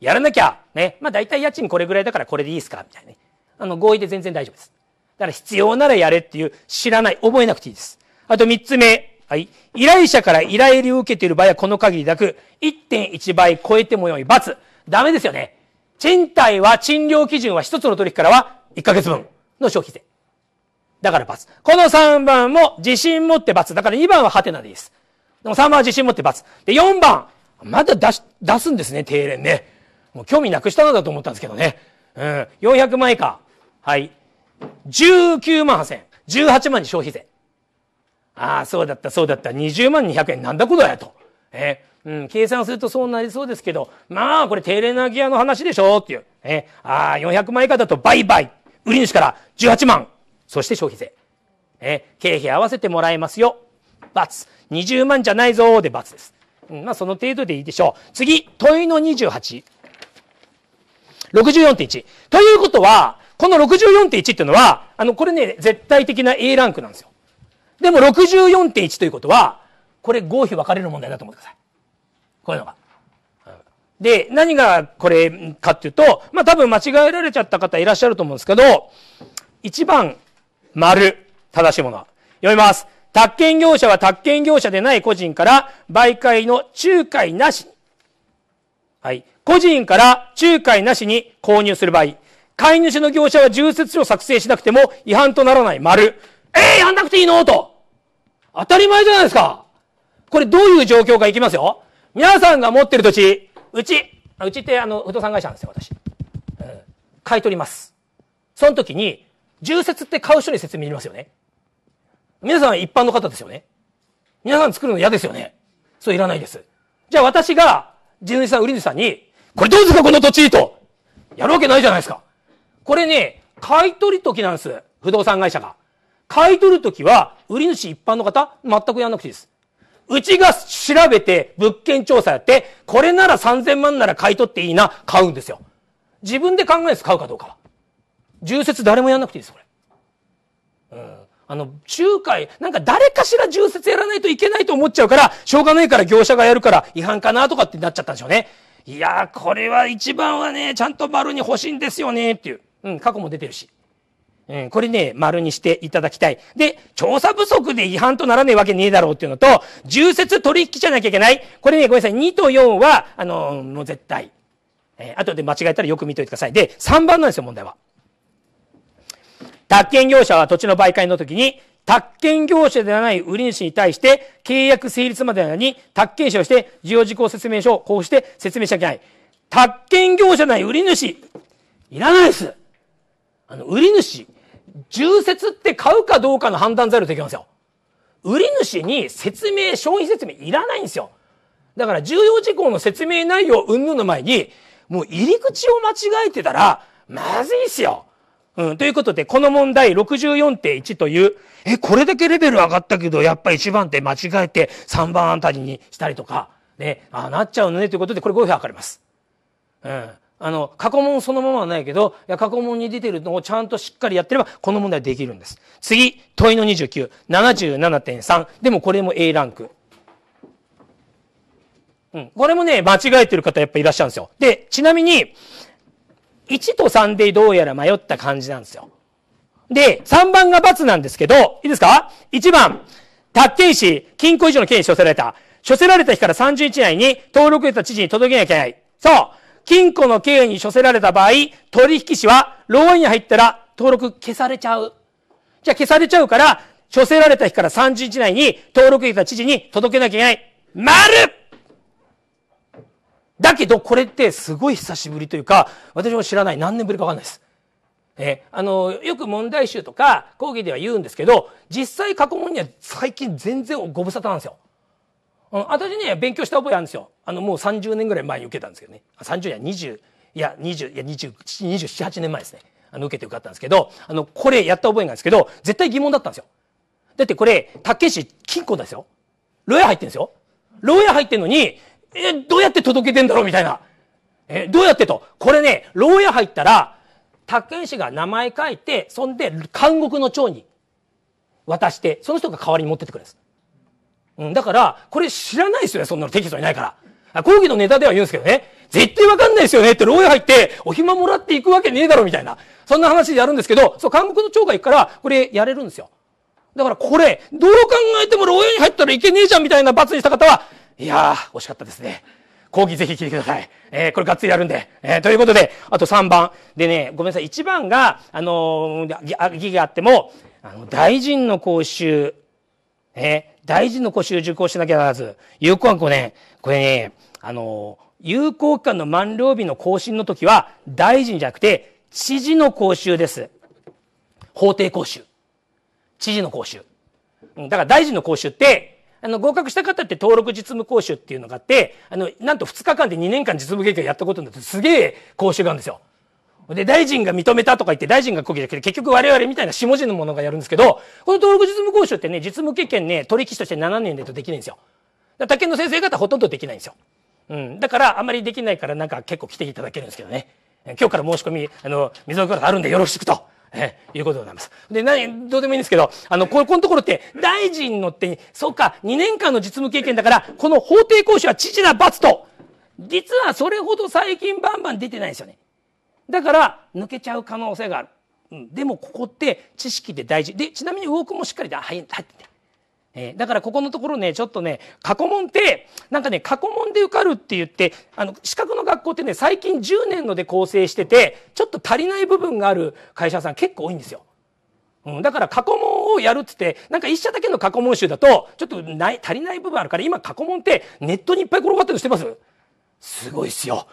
やらなきゃ、ね。まあ大体家賃これぐらいだからこれでいいですかみたいなね。あの、合意で全然大丈夫です。だから必要ならやれっていう、知らない、覚えなくていいです。あと3つ目。はい。依頼者から依頼を受けている場合はこの限りなく、1.1倍超えてもよい罰。ダメですよね。賃貸は賃料基準は1つの取引からは1ヶ月分の消費税。だから罰。この3番も自信持って罰。だから2番はハテナでいいです。でも3番は自信持って罰。で、4番。まだ出し、出すんですね、定連ね。もう興味なくしたのだと思ったんですけどね。うん。400万以下。はい。19万8000円。18万に消費税。ああ、そうだった、そうだった、20万200円なんだことだよと。ええ、うん、計算するとそうなりそうですけど、まあ、これテレナギアの話でしょっていう。ええ、ああ、400万以下だと売買。売り主から18万。そして消費税。ええ、経費合わせてもらえますよ。罰。20万じゃないぞで罰です。うん、まあ、その程度でいいでしょう。次、問いの28。64.1。ということは、この64.1っていうのは、あの、これね、絶対的な A ランクなんですよ。でも64.1ということは、これ合否分かれる問題だと思ってください。こういうのが。で、何がこれかっていうと、まあ多分間違えられちゃった方いらっしゃると思うんですけど、1番、丸、正しいものは。読みます。宅建業者は宅建業者でない個人から媒介の仲介なしに、はい。個人から仲介なしに購入する場合、買い主の業者は重説書を作成しなくても違反とならない丸。えー、やんなくていいのと。当たり前じゃないですか。これどういう状況かいきますよ。皆さんが持ってる土地、うち、うちってあの、不動産会社なんですよ、私。うん、買い取ります。その時に、重説って買う人に説明いりますよね。皆さんは一般の方ですよね。皆さん作るの嫌ですよね。そういらないです。じゃあ私が、地主さん、売り主さんに、これどうですか、この土地と。やるわけないじゃないですか。これね、買い取り時なんです。不動産会社が。買い取るときは、売り主一般の方、全くやんなくていいです。うちが調べて、物件調査やって、これなら3000万なら買い取っていいな、買うんですよ。自分で考えです、買うかどうかは。重説誰もやんなくていいです、これ。うん。あの、仲介、なんか誰かしら重説やらないといけないと思っちゃうから、しょうがないから業者がやるから違反かなとかってなっちゃったんでしょうね。いやー、これは一番はね、ちゃんと丸に欲しいんですよね、っていう。うん、過去も出てるし。うん、これね、丸にしていただきたい。で、調査不足で違反とならないわけねえだろうっていうのと、重説取引じゃなきゃいけない。これね、ごめんなさい。2と4は、あのー、もう絶対。えー、後で間違えたらよく見といてください。で、3番なんですよ、問題は。宅建業者は土地の媒介の時に、宅建業者ではない売り主に対して契約成立までに宅建者をして需要事項説明書を交付して説明しなきゃいけない。宅建業者ない売り主、いらないです。あの、売り主、重説って買うかどうかの判断材料できますよ。売り主に説明、消費説明いらないんですよ。だから重要事項の説明内容云々の前に、もう入り口を間違えてたら、まずいっすよ。うん、ということで、この問題64.1という、え、これだけレベル上がったけど、やっぱり1番って間違えて3番あたりにしたりとか、ね、ああなっちゃうのねということで、これ5票分かれます。うん。あの、過去問そのままはないけど、いや過去問に出てるのをちゃんとしっかりやってれば、この問題はできるんです。次、問いの29、77.3。でもこれも A ランク。うん。これもね、間違えてる方やっぱいらっしゃるんですよ。で、ちなみに、1と3でどうやら迷った感じなんですよ。で、3番が×なんですけど、いいですか ?1 番、宅建士、金庫以上の刑に処せられた。処せられた日から31年に登録した知事に届けなきゃいけない。そう。金庫の経営に処せられた場合、取引士は、老ーに入ったら登録消されちゃう。じゃあ消されちゃうから、処せられた日から30日内に登録いた知事に届けなきゃいけない。るだけど、これってすごい久しぶりというか、私も知らない。何年ぶりかわかんないです。えあの、よく問題集とか講義では言うんですけど、実際過去問には最近全然ご無沙汰なんですよ。私ね勉強した覚えあるんですよあのもう30年ぐらい前に受けたんですけどね30年20いや20いや278年前ですねあの受けて受かったんですけどあのこれやった覚えがあるんですけど絶対疑問だったんですよだってこれ竹市金庫ですよ牢屋入ってんですよ牢屋入ってんのにえどうやって届けてんだろうみたいなえどうやってとこれね牢屋入ったら建士が名前書いてそんで監獄の長に渡してその人が代わりに持ってってくれるんですうん、だから、これ知らないですよね、そんなのテキストにないから。あ講義のネタでは言うんですけどね。絶対わかんないですよねって牢屋入って、お暇もらっていくわけねえだろみたいな。そんな話でやるんですけど、そう、韓国の長が行くから、これやれるんですよ。だからこれ、どう考えても牢屋に入ったらいけねえじゃんみたいな罰にした方は、いやー、惜しかったですね。講義ぜひ聞いてください。えー、これがっつりやるんで。えー、ということで、あと3番。でね、ごめんなさい。1番が、あのー、議があっても、あの、大臣の講習、えー大事の講習受講しなきゃならず、有効案5年、これね、あの、有効期間の満了日の更新の時は、大臣じゃなくて、知事の講習です。法定講習。知事の講習。うん、だから大臣の講習って、あの、合格した方って登録実務講習っていうのがあって、あの、なんと2日間で2年間実務経験やったことになってすげえ講習があるんですよ。で、大臣が認めたとか言って、大臣がこけど、結局我々みたいな下地のものがやるんですけど、この登録実務講習ってね、実務経験ね、取引士として7年でとできないんですよ。だかの先生方ほとんどできないんですよ。うん。だから、あんまりできないから、なんか結構来ていただけるんですけどね。今日から申し込み、あの、水岡があるんでよろしくと。え、いうことでございます。で、なに、どうでもいいんですけど、あの、こ、このところって、大臣のって、そっか、2年間の実務経験だから、この法定講習は知事な罰と、実はそれほど最近バンバン出てないんですよね。だから抜けちゃう可能性がある、うん、でもここって知識で大事でちなみにウくもしっかり入ってて。えー、だからここのところね、ちょっとね、過去問って、なんかね、過去問で受かるって言って、あの、資格の学校ってね、最近10年ので構成してて、ちょっと足りない部分がある会社さん結構多いんですよ。うん、だから過去問をやるっつって、なんか一社だけの過去問集だと、ちょっとない、足りない部分あるから、今過去問ってネットにいっぱい転がってるのしてますすごいっすよ。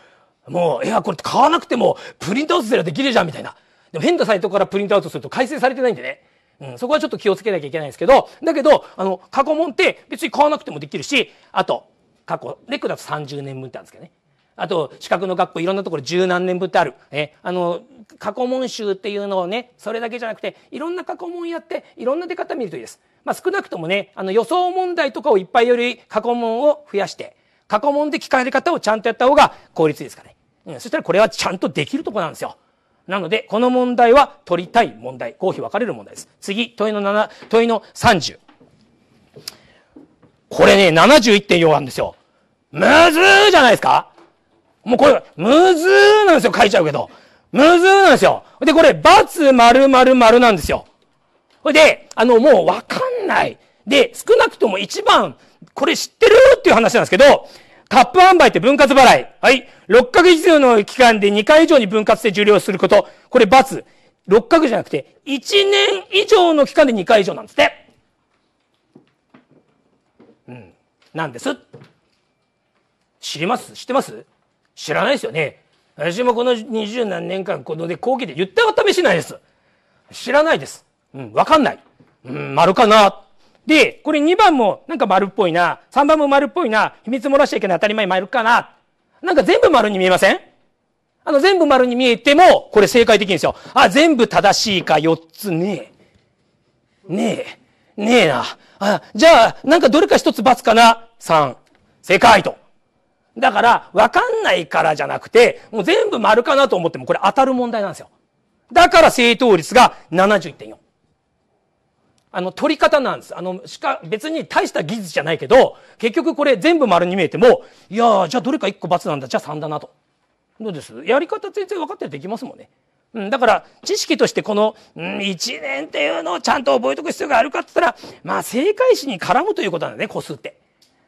もう、いや、これ買わなくてもプリントアウトすればできるじゃんみたいな。でも変なサイトからプリントアウトすると改正されてないんでね。うん、そこはちょっと気をつけなきゃいけないんですけど、だけど、あの、過去問って別に買わなくてもできるし、あと、過去、レクだと30年分ってあるんですけどね。あと、資格の学校いろんなところ十何年分ってある。え、あの、過去問集っていうのをね、それだけじゃなくて、いろんな過去問やって、いろんな出方見るといいです。まあ、少なくともね、あの、予想問題とかをいっぱいより過去問を増やして、過去問で聞かれ方をちゃんとやった方が効率いいですかね。うん、そしたらこれはちゃんとできるとこなんですよ。なので、この問題は取りたい問題。合否分かれる問題です。次、問いの7、問いの30。これね、71.4あるんですよ。むずーじゃないですかもうこれ、むずーなんですよ、書いちゃうけど。むずーなんですよ。で、これ、×丸丸丸なんですよ。ほいで、あの、もうわかんない。で、少なくとも一番これ知ってるっていう話なんですけど、カップ販売って分割払い。はい。6ヶ月以上の期間で2回以上に分割で受領すること。これ×。6ヶ月じゃなくて、1年以上の期間で2回以上なんですって。うん。なんです。知ります知ってます知らないですよね。私もこの二十何年間、こので、後期で言ったは試しないです。知らないです。うん、わかんない。うん、丸かな。で、これ2番もなんか丸っぽいな、3番も丸っぽいな、秘密漏らしちゃいけない当たり前丸かな。なんか全部丸に見えませんあの、全部丸に見えても、これ正解的ですよ。あ、全部正しいか、4つねえ。ねえ。ねえな。あ、じゃあ、なんかどれか1つ×かな ?3。正解と。だから、わかんないからじゃなくて、もう全部丸かなと思っても、これ当たる問題なんですよ。だから正答率が71.4。あの、取り方なんです。あの、しか、別に大した技術じゃないけど、結局これ全部丸に見えても、いやじゃあどれか1個×なんだ、じゃあ3だなと。どうですやり方全然分かってできますもんね。うん、だから、知識としてこの、うん、1年っていうのをちゃんと覚えとく必要があるかって言ったら、まあ、正解詞に絡むということなんだね、個数って。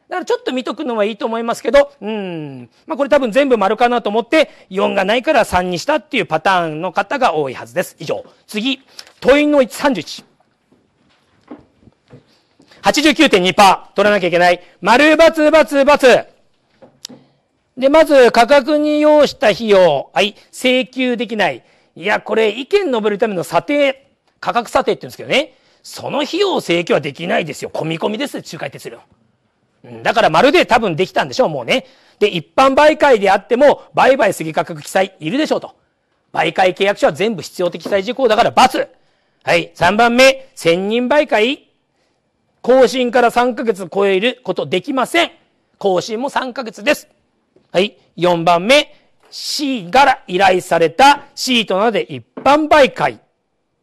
だからちょっと見とくのはいいと思いますけど、うん。まあこれ多分全部丸かなと思って、4がないから3にしたっていうパターンの方が多いはずです。以上。次、問いの131。89.2%取らなきゃいけない。丸×××。で、まず価格に要した費用。はい。請求できない。いや、これ意見述べるための査定、価格査定って言うんですけどね。その費用を請求はできないですよ。込み込みです、仲介手数料。だからまるで多分できたんでしょう、もうね。で、一般媒介であっても、売買すぎ価格記載いるでしょうと。媒介契約書は全部必要的記載事項だから×。はい。3番目、千人媒介更新から3ヶ月超えることできません。更新も3ヶ月です。はい。4番目、C から依頼されたシートなどで一般媒介。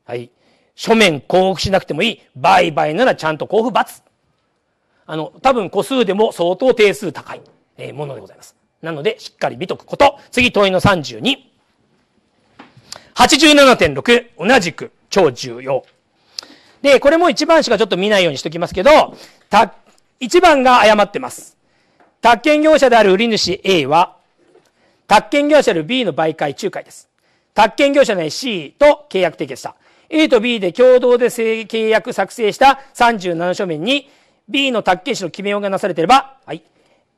はい。書面交付しなくてもいい。売買ならちゃんと交付罰。あの、多分個数でも相当定数高い、えものでございます。なので、しっかり見とくこと。次、問いの32。87.6、同じく、超重要。で、これも1番しかちょっと見ないようにしときますけど、た、1番が誤ってます。宅建業者である売り主 A は、宅建業者である B の媒介仲介です。宅建業者の C と契約締結した。A と B で共同で契約作成した37書面に B の宅建士の決めようがなされていれば、はい。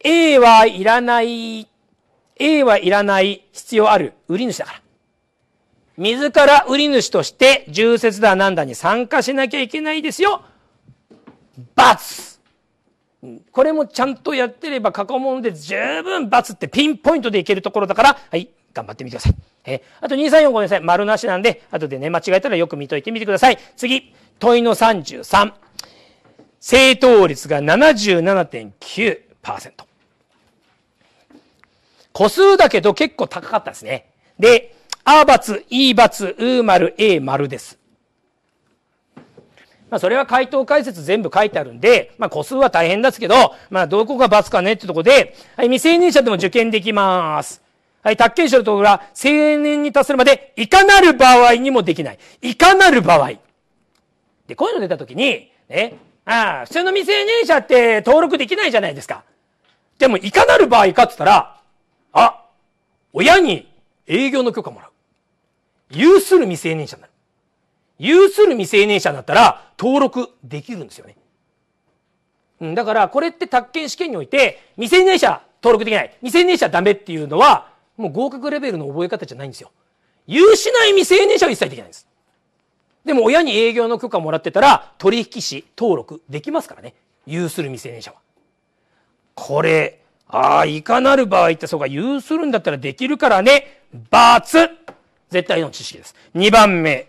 A はいらない、A はいらない必要ある売り主だから。自ら売り主として重説だなんだに参加しなきゃいけないですよ。罰これもちゃんとやってれば過去問で十分罰ってピンポイントでいけるところだから、はい、頑張ってみてください。えあと2345ごめんなさい。丸なしなんで、後でね、間違えたらよく見といてみてください。次、問いの33。正答率が77.9%。個数だけど結構高かったですね。で、あばつ、いばつ、うまる、えまるです。まあ、それは回答解説全部書いてあるんで、まあ、個数は大変ですけど、まあ、どこが罰かねってとこで、はい、未成年者でも受験できます。はい、宅建者のところは、成年に達するまで、いかなる場合にもできない。いかなる場合。で、こういうの出たときに、ね、ああ、普通の未成年者って登録できないじゃないですか。でも、いかなる場合かって言ったら、あ、親に営業の許可もらう。有する未成年者になる。有する未成年者だったら登録できるんですよね。うん、だからこれって宅建試験において未成年者登録できない。未成年者ダメっていうのはもう合格レベルの覚え方じゃないんですよ。有しない未成年者は一切できないんです。でも親に営業の許可もらってたら取引士登録できますからね。有する未成年者は。これ、ああ、いかなる場合ってそうか、有するんだったらできるからね。罰絶対の知識です。2番目。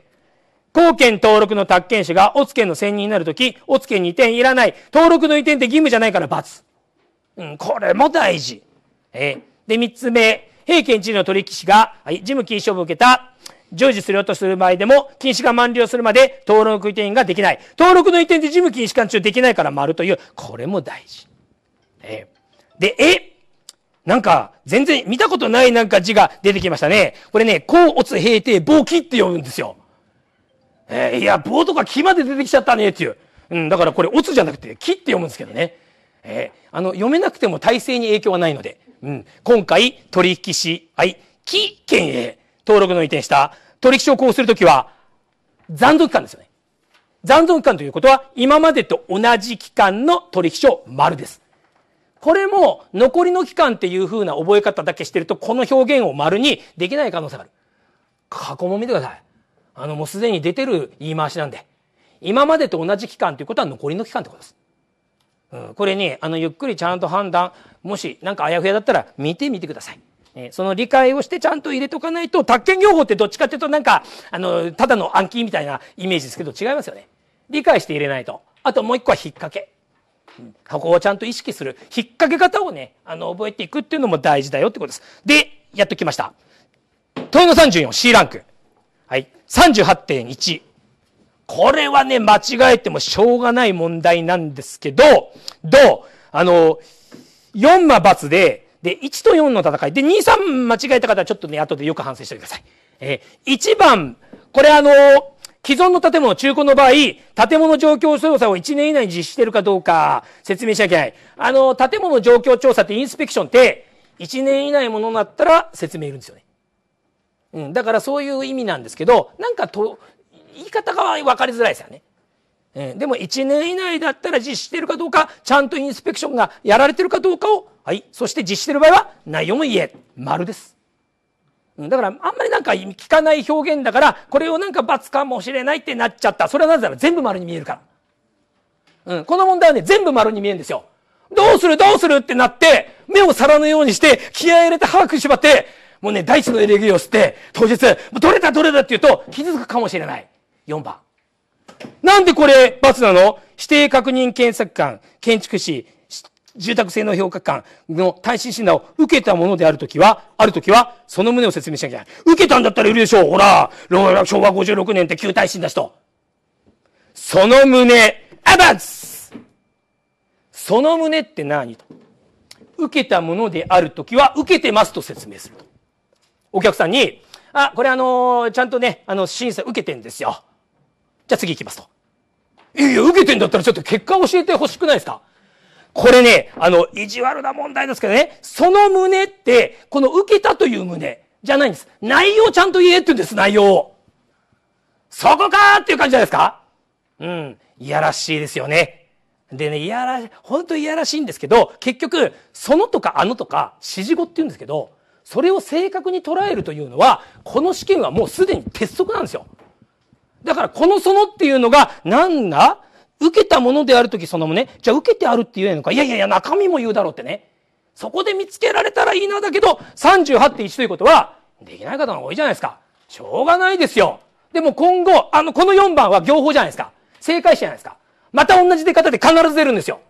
公権登録の宅建士が、オツ県の専任になるとき、オツ県に移転いらない。登録の移転って義務じゃないから罰。うん、これも大事。えー、で、三つ目。平県知事の取引士が、はい、事務禁止処分を受けた。従事するようとする場合でも、禁止が満了するまで登録移転ができない。登録の移転で事務禁止間中できないから丸という、これも大事。えー、で、えなんか、全然見たことないなんか字が出てきましたね。これね、甲乙平定、棒木って読むんですよ。えー、いや、棒とか木まで出てきちゃったねっていう。うん、だからこれ乙じゃなくて木って読むんですけどね。えー、あの、読めなくても体制に影響はないので。うん、今回、取引し、はい、木県へ登録の移転した取引をこうするときは、残存期間ですよね。残存期間ということは、今までと同じ期間の取引書丸です。これも残りの期間っていう風な覚え方だけしてると、この表現を丸にできない可能性がある。過去も見てください。あの、もうすでに出てる言い回しなんで。今までと同じ期間ということは残りの期間ってことです。うん、これね、あの、ゆっくりちゃんと判断、もしなんかあやふやだったら見てみてください。えー、その理解をしてちゃんと入れとかないと、宅建業法ってどっちかっていうとなんか、あの、ただの暗記みたいなイメージですけど違いますよね。理解して入れないと。あともう一個は引っ掛け。そこをちゃんと意識する引っ掛け方をねあの覚えていくっていうのも大事だよってことですでやっときました問いの 34C ランクはい38.1これはね間違えてもしょうがない問題なんですけどどうあの4は×でで1と4の戦いで23間違えた方はちょっとね後でよく反省しておいてくださいえー、1番これあの既存の建物、中古の場合、建物状況調査を1年以内に実施しているかどうか説明しなきゃいけない。あの、建物状況調査ってインスペクションって、1年以内ものになったら説明いるんですよね。うん、だからそういう意味なんですけど、なんかと、言い方が分かりづらいですよね。えー、でも1年以内だったら実施してるかどうか、ちゃんとインスペクションがやられてるかどうかを、はい、そして実施してる場合は、内容も言え、丸です。だから、あんまりなんか聞かない表現だから、これをなんか罰かもしれないってなっちゃった。それはなぜなら全部丸に見えるから。うん。この問題はね、全部丸に見えるんですよ。どうするどうするってなって、目を皿のようにして、気合入れて把握しまって、もうね、大地のエネルギーを吸って、当日、どれだどれだって言うと、気づくかもしれない。4番。なんでこれ、罰なの指定確認検索官、建築士、住宅性能評価官の耐震診断を受けたものであるときは、あるときは、その旨を説明しなきゃいけない。受けたんだったらいるでしょうほら昭和56年って旧耐震だしと。その旨、アバンスその旨って何と。受けたものであるときは、受けてますと説明すると。お客さんに、あ、これあのー、ちゃんとね、あの、審査受けてんですよ。じゃあ次行きますと。いやいや、受けてんだったらちょっと結果教えてほしくないですかこれね、あの、意地悪な問題ですけどね、その胸って、この受けたという胸じゃないんです。内容ちゃんと言えって言うんです、内容を。そこかっていう感じじゃないですかうん。いやらしいですよね。でね、いやらしい、本当いやらしいんですけど、結局、そのとかあのとか、指示語って言うんですけど、それを正確に捉えるというのは、この試験はもうすでに鉄則なんですよ。だから、このそのっていうのが、なんだ受けたものである時そのもね、じゃあ受けてあるって言えないのか。いやいやいや、中身も言うだろうってね。そこで見つけられたらいいなだけど、38.1ということは、できない方が多いじゃないですか。しょうがないですよ。でも今後、あの、この4番は行法じゃないですか。正解者じゃないですか。また同じ出方で必ず出るんですよ。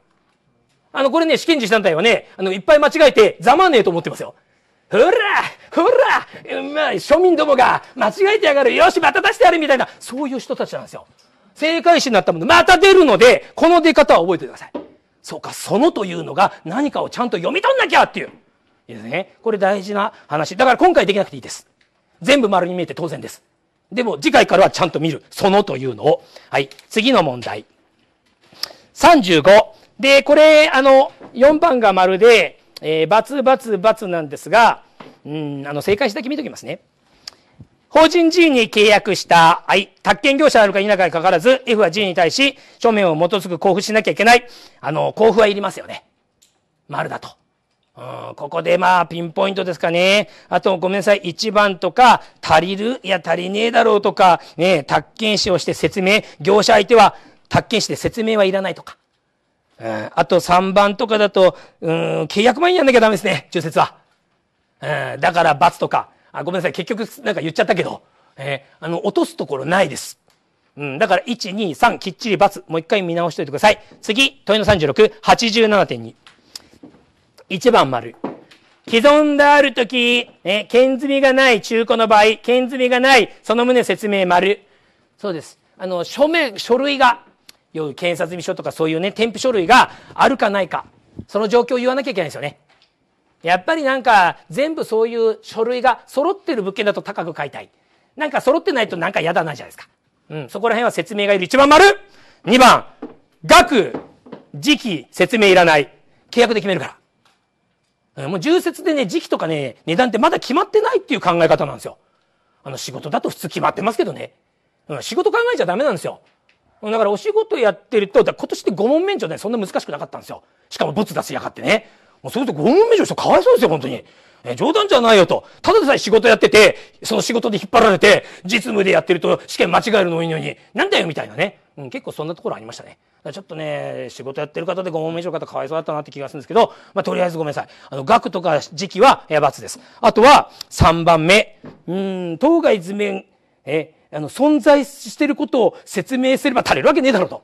あの、これね、試験実団体はね、あの、いっぱい間違えて、ざまねえと思ってますよ。ほらほらまあ、庶民どもが間違えてやがるよし、また出してやるみたいな、そういう人たちなんですよ。正解詞になったもの、また出るので、この出方は覚えてください。そうか、そのというのが何かをちゃんと読み取んなきゃっていう。いいですね。これ大事な話。だから今回できなくていいです。全部丸に見えて当然です。でも次回からはちゃんと見る。そのというのを。はい。次の問題。35。で、これ、あの、4番が丸で、えー、バツバツバツなんですが、うん、あの、正解詞だけ見ときますね。法人 G に契約したはい、宅建業者あるか否かにかかわらず、F は G に対し、書面を基づく交付しなきゃいけない。あの、交付はいりますよね。丸だと。うん、ここでまあ、ピンポイントですかね。あと、ごめんなさい。1番とか、足りるいや、足りねえだろうとか、ね、宅建士をして説明、業者相手は、宅建士で説明はいらないとか。うん、あと、3番とかだと、うん、契約前にやんなきゃダメですね、中説は。うん、だから、罰とか。あ、ごめんなさい。結局なんか言っちゃったけど、えー、あの、落とすところないです。うん、だから、1、2、3、きっちり×。もう一回見直しておいてください。次、問いの36、87.2。1番丸。既存であるとき、え、剣積みがない中古の場合、剣積みがない、その旨説明丸。そうです。あの、書面、書類が、要は検察見書とかそういうね、添付書類があるかないか、その状況を言わなきゃいけないんですよね。やっぱりなんか全部そういう書類が揃ってる物件だと高く買いたい。なんか揃ってないとなんか嫌だなじゃないですか。うん、そこら辺は説明がいる。1番丸 !2 番、額、時期、説明いらない。契約で決めるから。もう重説でね、時期とかね、値段ってまだ決まってないっていう考え方なんですよ。あの仕事だと普通決まってますけどね。うん、仕事考えちゃダメなんですよ。だからお仕事やってると、今年って5問免除で、ね、そんな難しくなかったんですよ。しかもボツ出しやがってね。もうそういと拷問免除してかわいそうですよ、本当に。え冗談じゃないよと。ただでさえ仕事やってて、その仕事で引っ張られて、実務でやってると試験間違えるのいいのに、なんだよみたいなね。うん、結構そんなところありましたね。ちょっとね、仕事やってる方で5問目以上方かわいそうだったなって気がするんですけど、まあ、とりあえずごめんなさい。あの、額とか時期は、え、罰です。あとは、3番目。うん、当該図面、え、あの、存在してることを説明すれば足りるわけねえだろうと。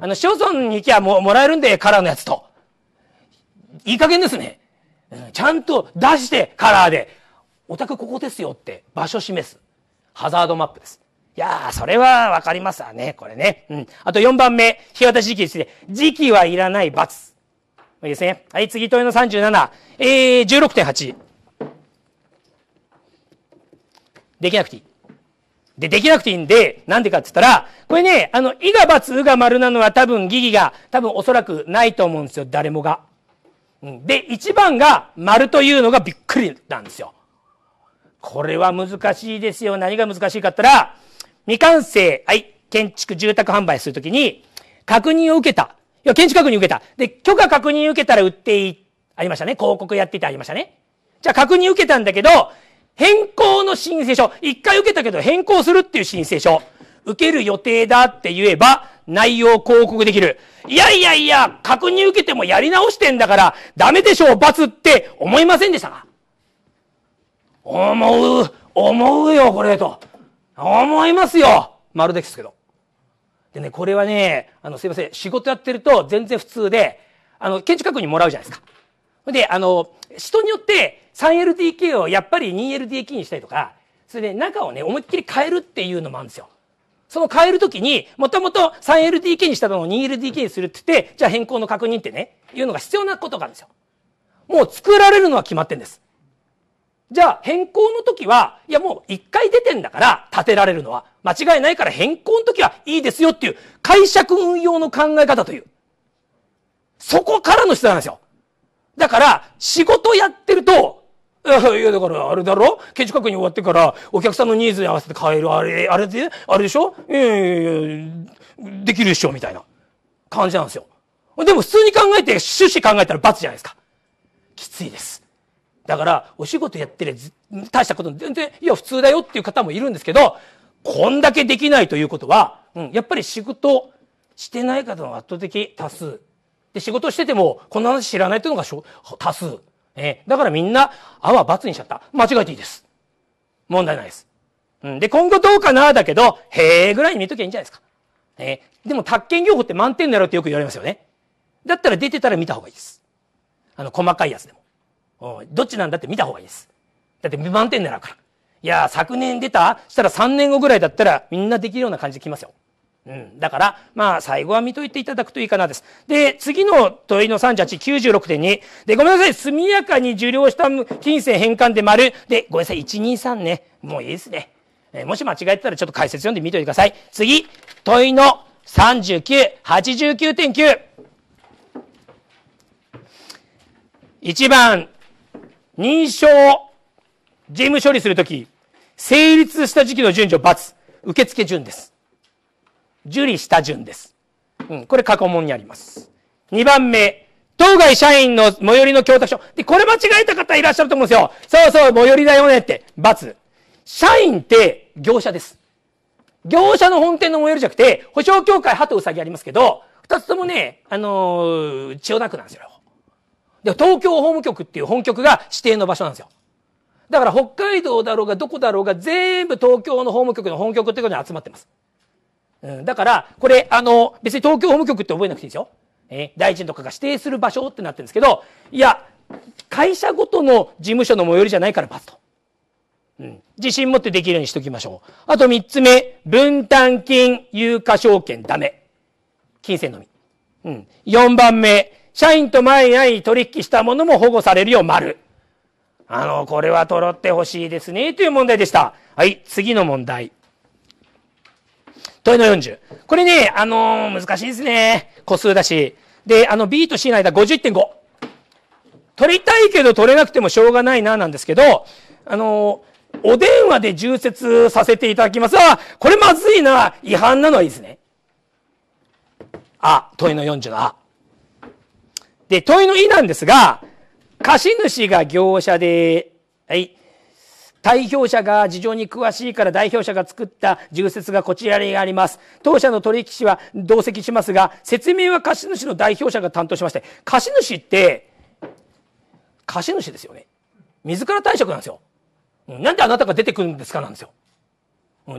あの、市町村に行きゃももらえるんで、カラーのやつと。いい加減ですね。ちゃんと出してカラーで、お宅ここですよって場所示す。ハザードマップです。いやー、それはわかりますわね、これね。うん。あと4番目、日渡し時期について、時期はいらない罰。いいですね。はい、次、問いの37。えー、16.8。できなくていい。で、できなくていいんで、なんでかって言ったら、これね、あの、いが罰、うが丸なのは多分、疑義が、多分おそらくないと思うんですよ、誰もが。で、1番が丸というのがびっくりなんですよ。これは難しいですよ。何が難しいかったら、未完成、はい、建築住宅販売するときに、確認を受けた。いや、建築確認受けた。で、許可確認受けたら売っていい。ありましたね。広告やっててありましたね。じゃあ確認受けたんだけど、変更の申請書。一回受けたけど変更するっていう申請書。受ける予定だって言えば、内容を広告できる。いやいやいや、確認受けてもやり直してんだから、ダメでしょう、罰って思いませんでしたか思う、思うよ、これ、と。思いますよ。まるですけど。でね、これはね、あの、すいません。仕事やってると全然普通で、あの、建築確認もらうじゃないですか。で、あの、人によって 3LDK をやっぱり 2LDK にしたりとか、それで中をね、思いっきり変えるっていうのもあるんですよ。その変えるときに、もともと 3LDK にしたのを 2LDK にするって言って、じゃあ変更の確認ってね、いうのが必要なことがあるんですよ。もう作られるのは決まってんです。じゃあ変更の時は、いやもう一回出てんだから立てられるのは間違いないから変更の時はいいですよっていう解釈運用の考え方という。そこからの人なんですよ。だから仕事やってると いや、だから、あれだろ建築学に終わってから、お客さんのニーズに合わせて変える。あれ、あれで、あれでしょう。やできるでしょみたいな感じなんですよ。でも、普通に考えて、趣旨考えたら罰じゃないですか。きついです。だから、お仕事やってりゃ、大したこと全然、いや、普通だよっていう方もいるんですけど、こんだけできないということは、うん、やっぱり仕事してない方の圧倒的多数。で、仕事してても、こんな話知らないというのが多数。えー、だからみんな、あは罰にしちゃった。間違えていいです。問題ないです。うん。で、今後どうかなだけど、へえぐらいに見とけばいいんじゃないですか。えー、でも、宅建業法って満点だろってよく言われますよね。だったら出てたら見た方がいいです。あの、細かいやつでも。うん。どっちなんだって見た方がいいです。だって満点狙うから。いや昨年出たしたら3年後ぐらいだったらみんなできるような感じで来ますよ。うん、だから、まあ、最後は見といていただくといいかなです。で、次の問いの38、96.2。で、ごめんなさい。速やかに受領した金銭返還で丸。で、ごめんなさい。123ね。もういいですね。えー、もし間違えてたらちょっと解説読んでみておいてください。次、問いの39、89.9。1番、認証、事務処理するとき、成立した時期の順序×、受付順です。受理した順です。うん、これ過去問にあります。2番目、当該社員の最寄りの供託所。で、これ間違えた方いらっしゃると思うんですよ。そうそう、最寄りだよねって、×。社員って業者です。業者の本店の最寄りじゃなくて、保証協会、鳩うさぎありますけど、二つともね、あのー、千代田区なんですよ。で、東京法務局っていう本局が指定の場所なんですよ。だから北海道だろうがどこだろうが全部東京の法務局の本局ってことに集まってます。うん、だから、これ、あの、別に東京法務局って覚えなくていいですよ。えー、大臣とかが指定する場所ってなってるんですけど、いや、会社ごとの事務所の最寄りじゃないから×と。うん。自信持ってできるようにしときましょう。あと三つ目、分担金、有価証券ダメ。金銭のみ。うん。四番目、社員と前に取引したものも保護されるよ、丸。あの、これはとろってほしいですね、という問題でした。はい、次の問題。問いの40。これね、あのー、難しいですね。個数だし。で、あの、B と C の間51.5。取りたいけど取れなくてもしょうがないな、なんですけど、あのー、お電話で充設させていただきますあ、これまずいな。違反なのはいいですね。あ、問いの40のあ。で、問いのいなんですが、貸主が業者で、はい、代表者が事情に詳しいから代表者が作った重説がこちらにあります。当社の取引士は同席しますが、説明は貸主の代表者が担当しまして、貸主って、貸主ですよね。自ら退職なんですよ。なんであなたが出てくるんですかなんですよ。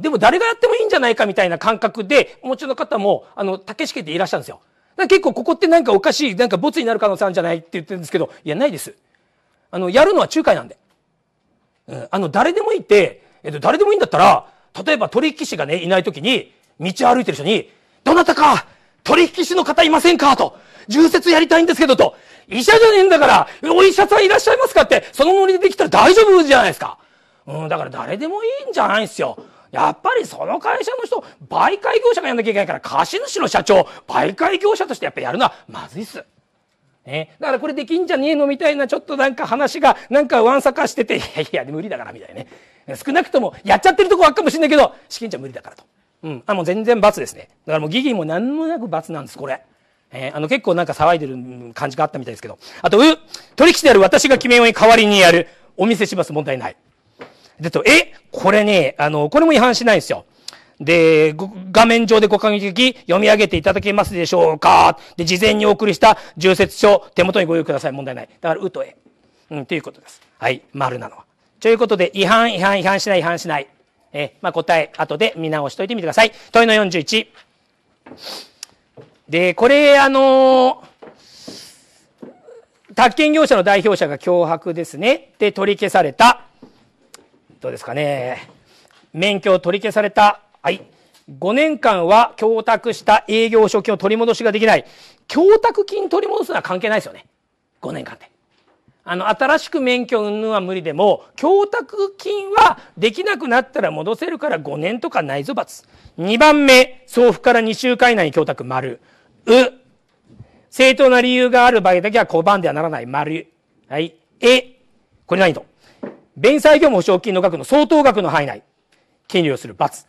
でも誰がやってもいいんじゃないかみたいな感覚で、お持ちの方も、あの、竹しでいらっしゃるんですよ。結構ここってなんかおかしい、なんか没になる可能性あるんじゃないって言ってるんですけど、いや、ないです。あの、やるのは仲介なんで。あの、誰でもいいって、えっと、誰でもいいんだったら、例えば取引士がね、いない時に、道歩いてる人に、どなたか、取引士の方いませんかと、重説やりたいんですけどと、医者じゃねえんだから、お医者さんいらっしゃいますかって、そのノリでできたら大丈夫じゃないですか。うん、だから誰でもいいんじゃないんですよ。やっぱりその会社の人、媒介業者がやんなきゃいけないから、貸主の社長、媒介業者としてやっぱやるのはまずいっす。ね。だからこれできんじゃねえのみたいなちょっとなんか話がなんかわんさかしてて、いやいや、無理だからみたいなね。少なくともやっちゃってるとこあっかもしれないけど、資金じゃ無理だからと。うん。あ、もう全然罰ですね。だからもう疑義も何もなく罰なんです、これ。えー、あの結構なんか騒いでる感じがあったみたいですけど。あと、う、取引である私が決めように代わりにやる。お見せします、問題ない。でと、え、これね、あの、これも違反しないんですよ。で、画面上でご感激読み上げていただけますでしょうかで、事前にお送りした重説書、手元にご用意ください。問題ない。だから、うとえ。うん、ということです。はい、丸なのは。ということで、違反、違反、違反しない、違反しない。え、まあ、答え、後で見直しといてみてください。問いの41。で、これ、あの宅建業者の代表者が脅迫ですね。で、取り消された。どうですかね。免許を取り消されたはい。5年間は供託した営業所金を取り戻しができない。供託金取り戻すのは関係ないですよね。5年間で。あの、新しく免許云々は無理でも、供託金はできなくなったら戻せるから5年とかないぞ、罰。2番目、送付から2週間以内に供託丸。う。正当な理由がある場合だけは拒んではならない丸。はい。え。これ何と。弁済業務保証金の額の相当額の範囲内。権利をする罰。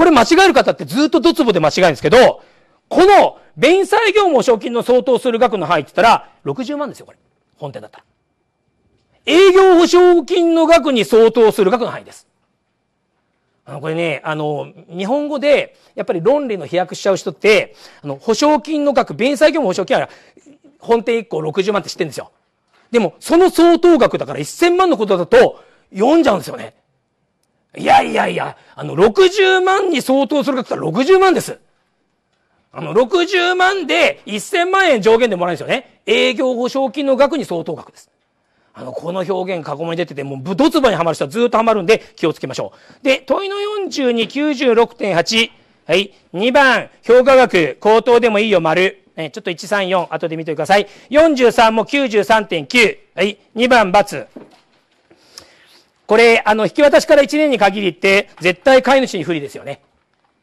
これ間違える方ってずっとドツボで間違えるんですけど、この、弁済業務証金の相当する額の範囲って言ったら、60万ですよ、これ。本店だったら。営業保証金の額に相当する額の範囲です。あの、これね、あの、日本語で、やっぱり論理の飛躍しちゃう人って、あの、保証金の額、弁済業務保証金は、本店1個60万って知ってるんですよ。でも、その相当額だから1000万のことだと、読んじゃうんですよね。いやいやいや、あの、60万に相当するかって言ったら60万です。あの、60万で1000万円上限でもらえるんですよね。営業保証金の額に相当額です。あの、この表現過去に出てて、もう、ぶどつばにはまる人はずっとはまるんで気をつけましょう。で、問いの42、96.8。はい。2番、評価額、口頭でもいいよ、丸。え、ちょっと134、後で見てください。43も93.9。はい。2番、×。これ、あの、引き渡しから1年に限りって、絶対飼い主に不利ですよね。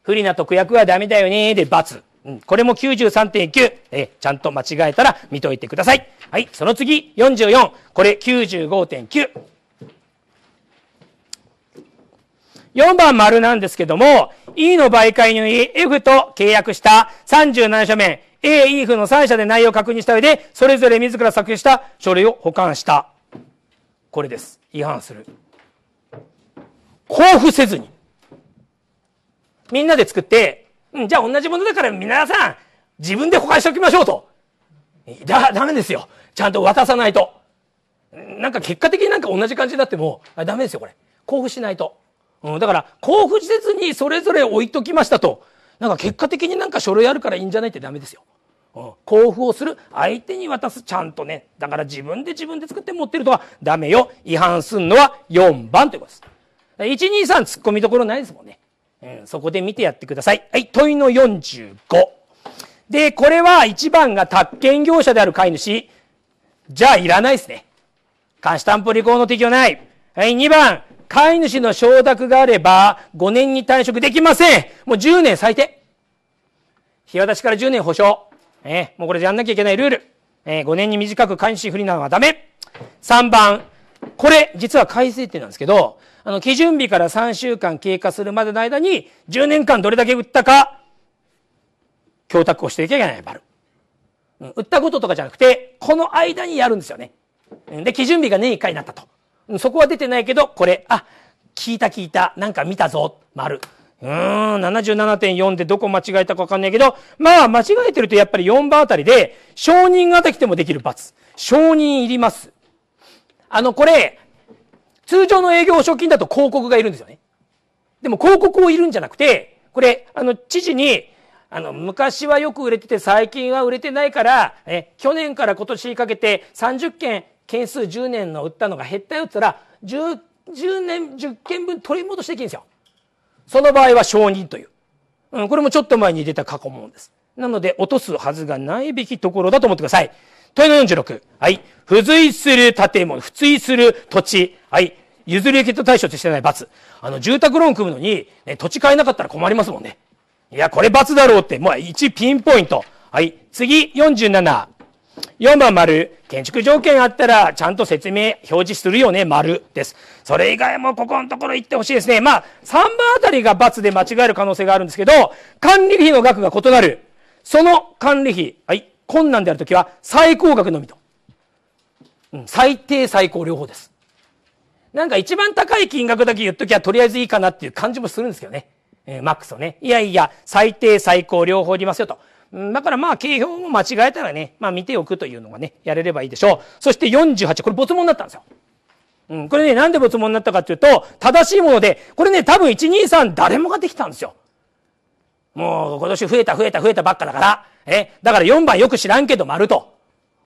不利な特約はダメだよね、で、罰。うん、これも93.9。え、ちゃんと間違えたら見といてください。はい、その次、44。これ95.9。4番丸なんですけども、E の媒介により F と契約した37社面、A、E、F の3社で内容を確認した上で、それぞれ自ら作成した書類を保管した。これです。違反する。交付せずに。みんなで作って、うん、じゃあ同じものだから皆さん、自分で保管しておきましょうと。だ、ダメですよ。ちゃんと渡さないと。なんか結果的になんか同じ感じになっても、あダメですよ、これ。交付しないと。うん、だから、交付せずにそれぞれ置いときましたと。なんか結果的になんか書類あるからいいんじゃないってダメですよ。うん、交付をする、相手に渡す、ちゃんとね。だから自分で自分で作って持ってるとはダメよ。違反すんのは4番ということです。123突っ込みどころないですもんね。うん、そこで見てやってください。はい、問いの45。で、これは1番が宅建業者である飼い主。じゃあいらないですね。監視担保履行の適用ない。はい、2番、飼い主の承諾があれば5年に退職できません。もう10年最低。日渡しから10年保証。えー、もうこれやんなきゃいけないルール。えー、5年に短く飼い主不利なのはダメ。3番、これ実は改正点なんですけど、あの、基準日から3週間経過するまでの間に、10年間どれだけ売ったか、供託をしていけないバル。うん、売ったこととかじゃなくて、この間にやるんですよね。で、基準日が年1回になったと。そこは出てないけど、これ、あ、聞いた聞いた、なんか見たぞ、丸。うーん、77.4でどこ間違えたかわかんないけど、まあ、間違えてるとやっぱり4番あたりで、承認ができてもできる罰。承認いります。あの、これ、通常の営業保証金だと広告がいるんですよね。でも広告をいるんじゃなくて、これ、あの、知事に、あの、昔はよく売れてて最近は売れてないから、え、去年から今年にかけて30件、件数10年の売ったのが減ったよって言ったら、10、10年、10件分取り戻していけんですよ。その場合は承認という。うん、これもちょっと前に出た過去問です。なので、落とすはずがないべきところだと思ってください。46。はい。付随する建物、付随する土地。はい。譲り受けと対処としてない罰。あの、住宅ローン組むのに、ね、土地買えなかったら困りますもんね。いや、これ罰だろうって、もう1ピンポイント。はい。次、47。4番丸。建築条件あったら、ちゃんと説明、表示するよね、丸です。それ以外もここのところ行ってほしいですね。まあ、3番あたりが罰で間違える可能性があるんですけど、管理費の額が異なる。その管理費、はい。困難である時は最高額のみと、うん、最低最高両方ですなんか一番高い金額だけ言っときゃとりあえずいいかなっていう感じもするんですけどね、えー、マックスをねいやいや最低最高両方いりますよとだからまあ、形表も間違えたらね、まあ見ておくというのがね、やれればいいでしょう。そして48、これ没問だったんですよ。うん、これね、なんで没問になったかというと、正しいもので、これね、多分123誰もができたんですよ。もう今年増えた増えた増えたばっかだから、え、だから4番よく知らんけど丸と。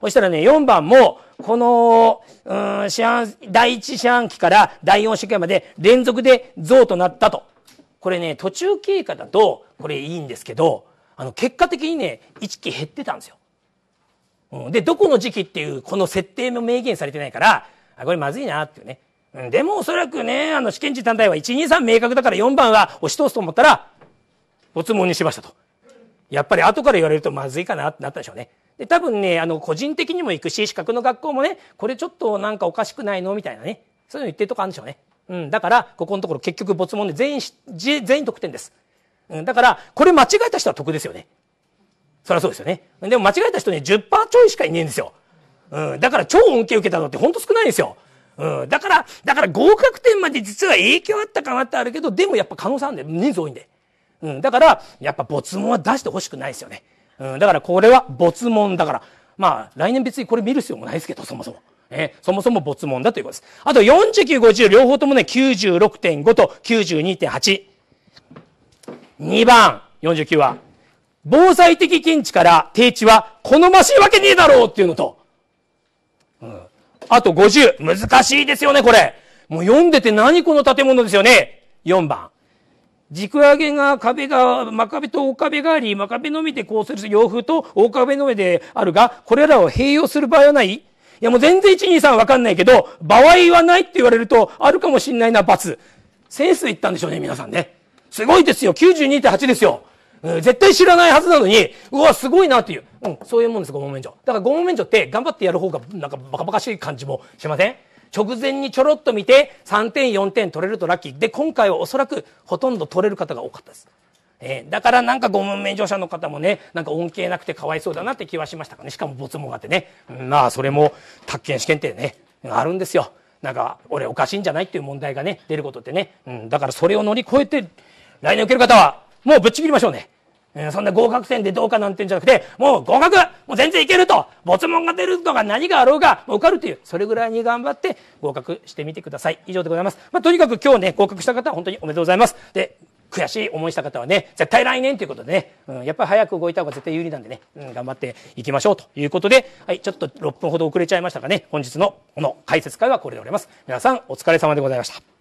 そしたらね、4番も、この、うん、四半、第1四半期から第4四半期まで連続で増となったと。これね、途中経過だと、これいいんですけど、あの、結果的にね、1期減ってたんですよ。うん、で、どこの時期っていう、この設定も明言されてないから、あ、これまずいなっていうね。うん、でもおそらくね、あの、試験時単体は1、2、3明確だから4番は押し通すと思ったら、没問にしましたと。やっぱり後から言われるとまずいかなってなったでしょうね。で、多分ね、あの、個人的にも行くし、資格の学校もね、これちょっとなんかおかしくないのみたいなね。そういうの言ってるとこあるんでしょうね。うん。だから、ここのところ結局没問で全員、全員得点です。うん。だから、これ間違えた人は得ですよね。そりゃそうですよね。でも間違えた人ね、10%ちょいしかいねえんですよ。うん。だから超恩恵受けたのってほんと少ないんですよ。うん。だから、だから合格点まで実は影響あったかなってあるけど、でもやっぱ可能性あるんで、人数多いんで。うん、だから、やっぱ没問は出してほしくないですよね。うん、だからこれは没問だから。まあ、来年別にこれ見る必要もないですけど、そもそも。えー、そもそも没問だということです。あと49、50、両方ともね、96.5と92.8。2番、49は、防災的見地から定地は好ましいわけねえだろうっていうのと、うん、あと50、難しいですよね、これ。もう読んでて何この建物ですよね。4番。軸上げが壁が、真壁と大壁があり、真壁のみで構成する洋風と大壁の上であるが、これらを併用する場合はないいやもう全然1、2、3わかんないけど、場合はないって言われると、あるかもしんないな、罰。センス言ったんでしょうね、皆さんね。すごいですよ。92.8ですよ。絶対知らないはずなのに、うわ、すごいなっていう。うん、そういうもんです、拷問免除。だから拷問免除って頑張ってやる方が、なんかバカバカしい感じもしません直前にちょろっと見て、3点、4点取れるとラッキー。で、今回はおそらくほとんど取れる方が多かったです。えー、だからなんか5問免除者の方もね、なんか恩恵なくてかわいそうだなって気はしましたかね。しかも没問があってね。まあ、それも、宅建試験ってね、あるんですよ。なんか、俺おかしいんじゃないっていう問題がね、出ることってね。うん、だからそれを乗り越えて、来年受ける方は、もうぶっちぎりましょうね。えー、そんな合格点でどうかなんてんじゃなくて、もう合格もう全然いけると没問が出るとか何があろうが、もう受かるという、それぐらいに頑張って合格してみてください。以上でございます。まあ、とにかく今日ね、合格した方は本当におめでとうございます。で、悔しい思いした方はね、絶対来年ということでね、うん、やっぱり早く動いた方が絶対有利なんでね、うん、頑張っていきましょうということで、はい、ちょっと6分ほど遅れちゃいましたがね、本日のこの解説会はこれで終わります。皆さんお疲れ様でございました。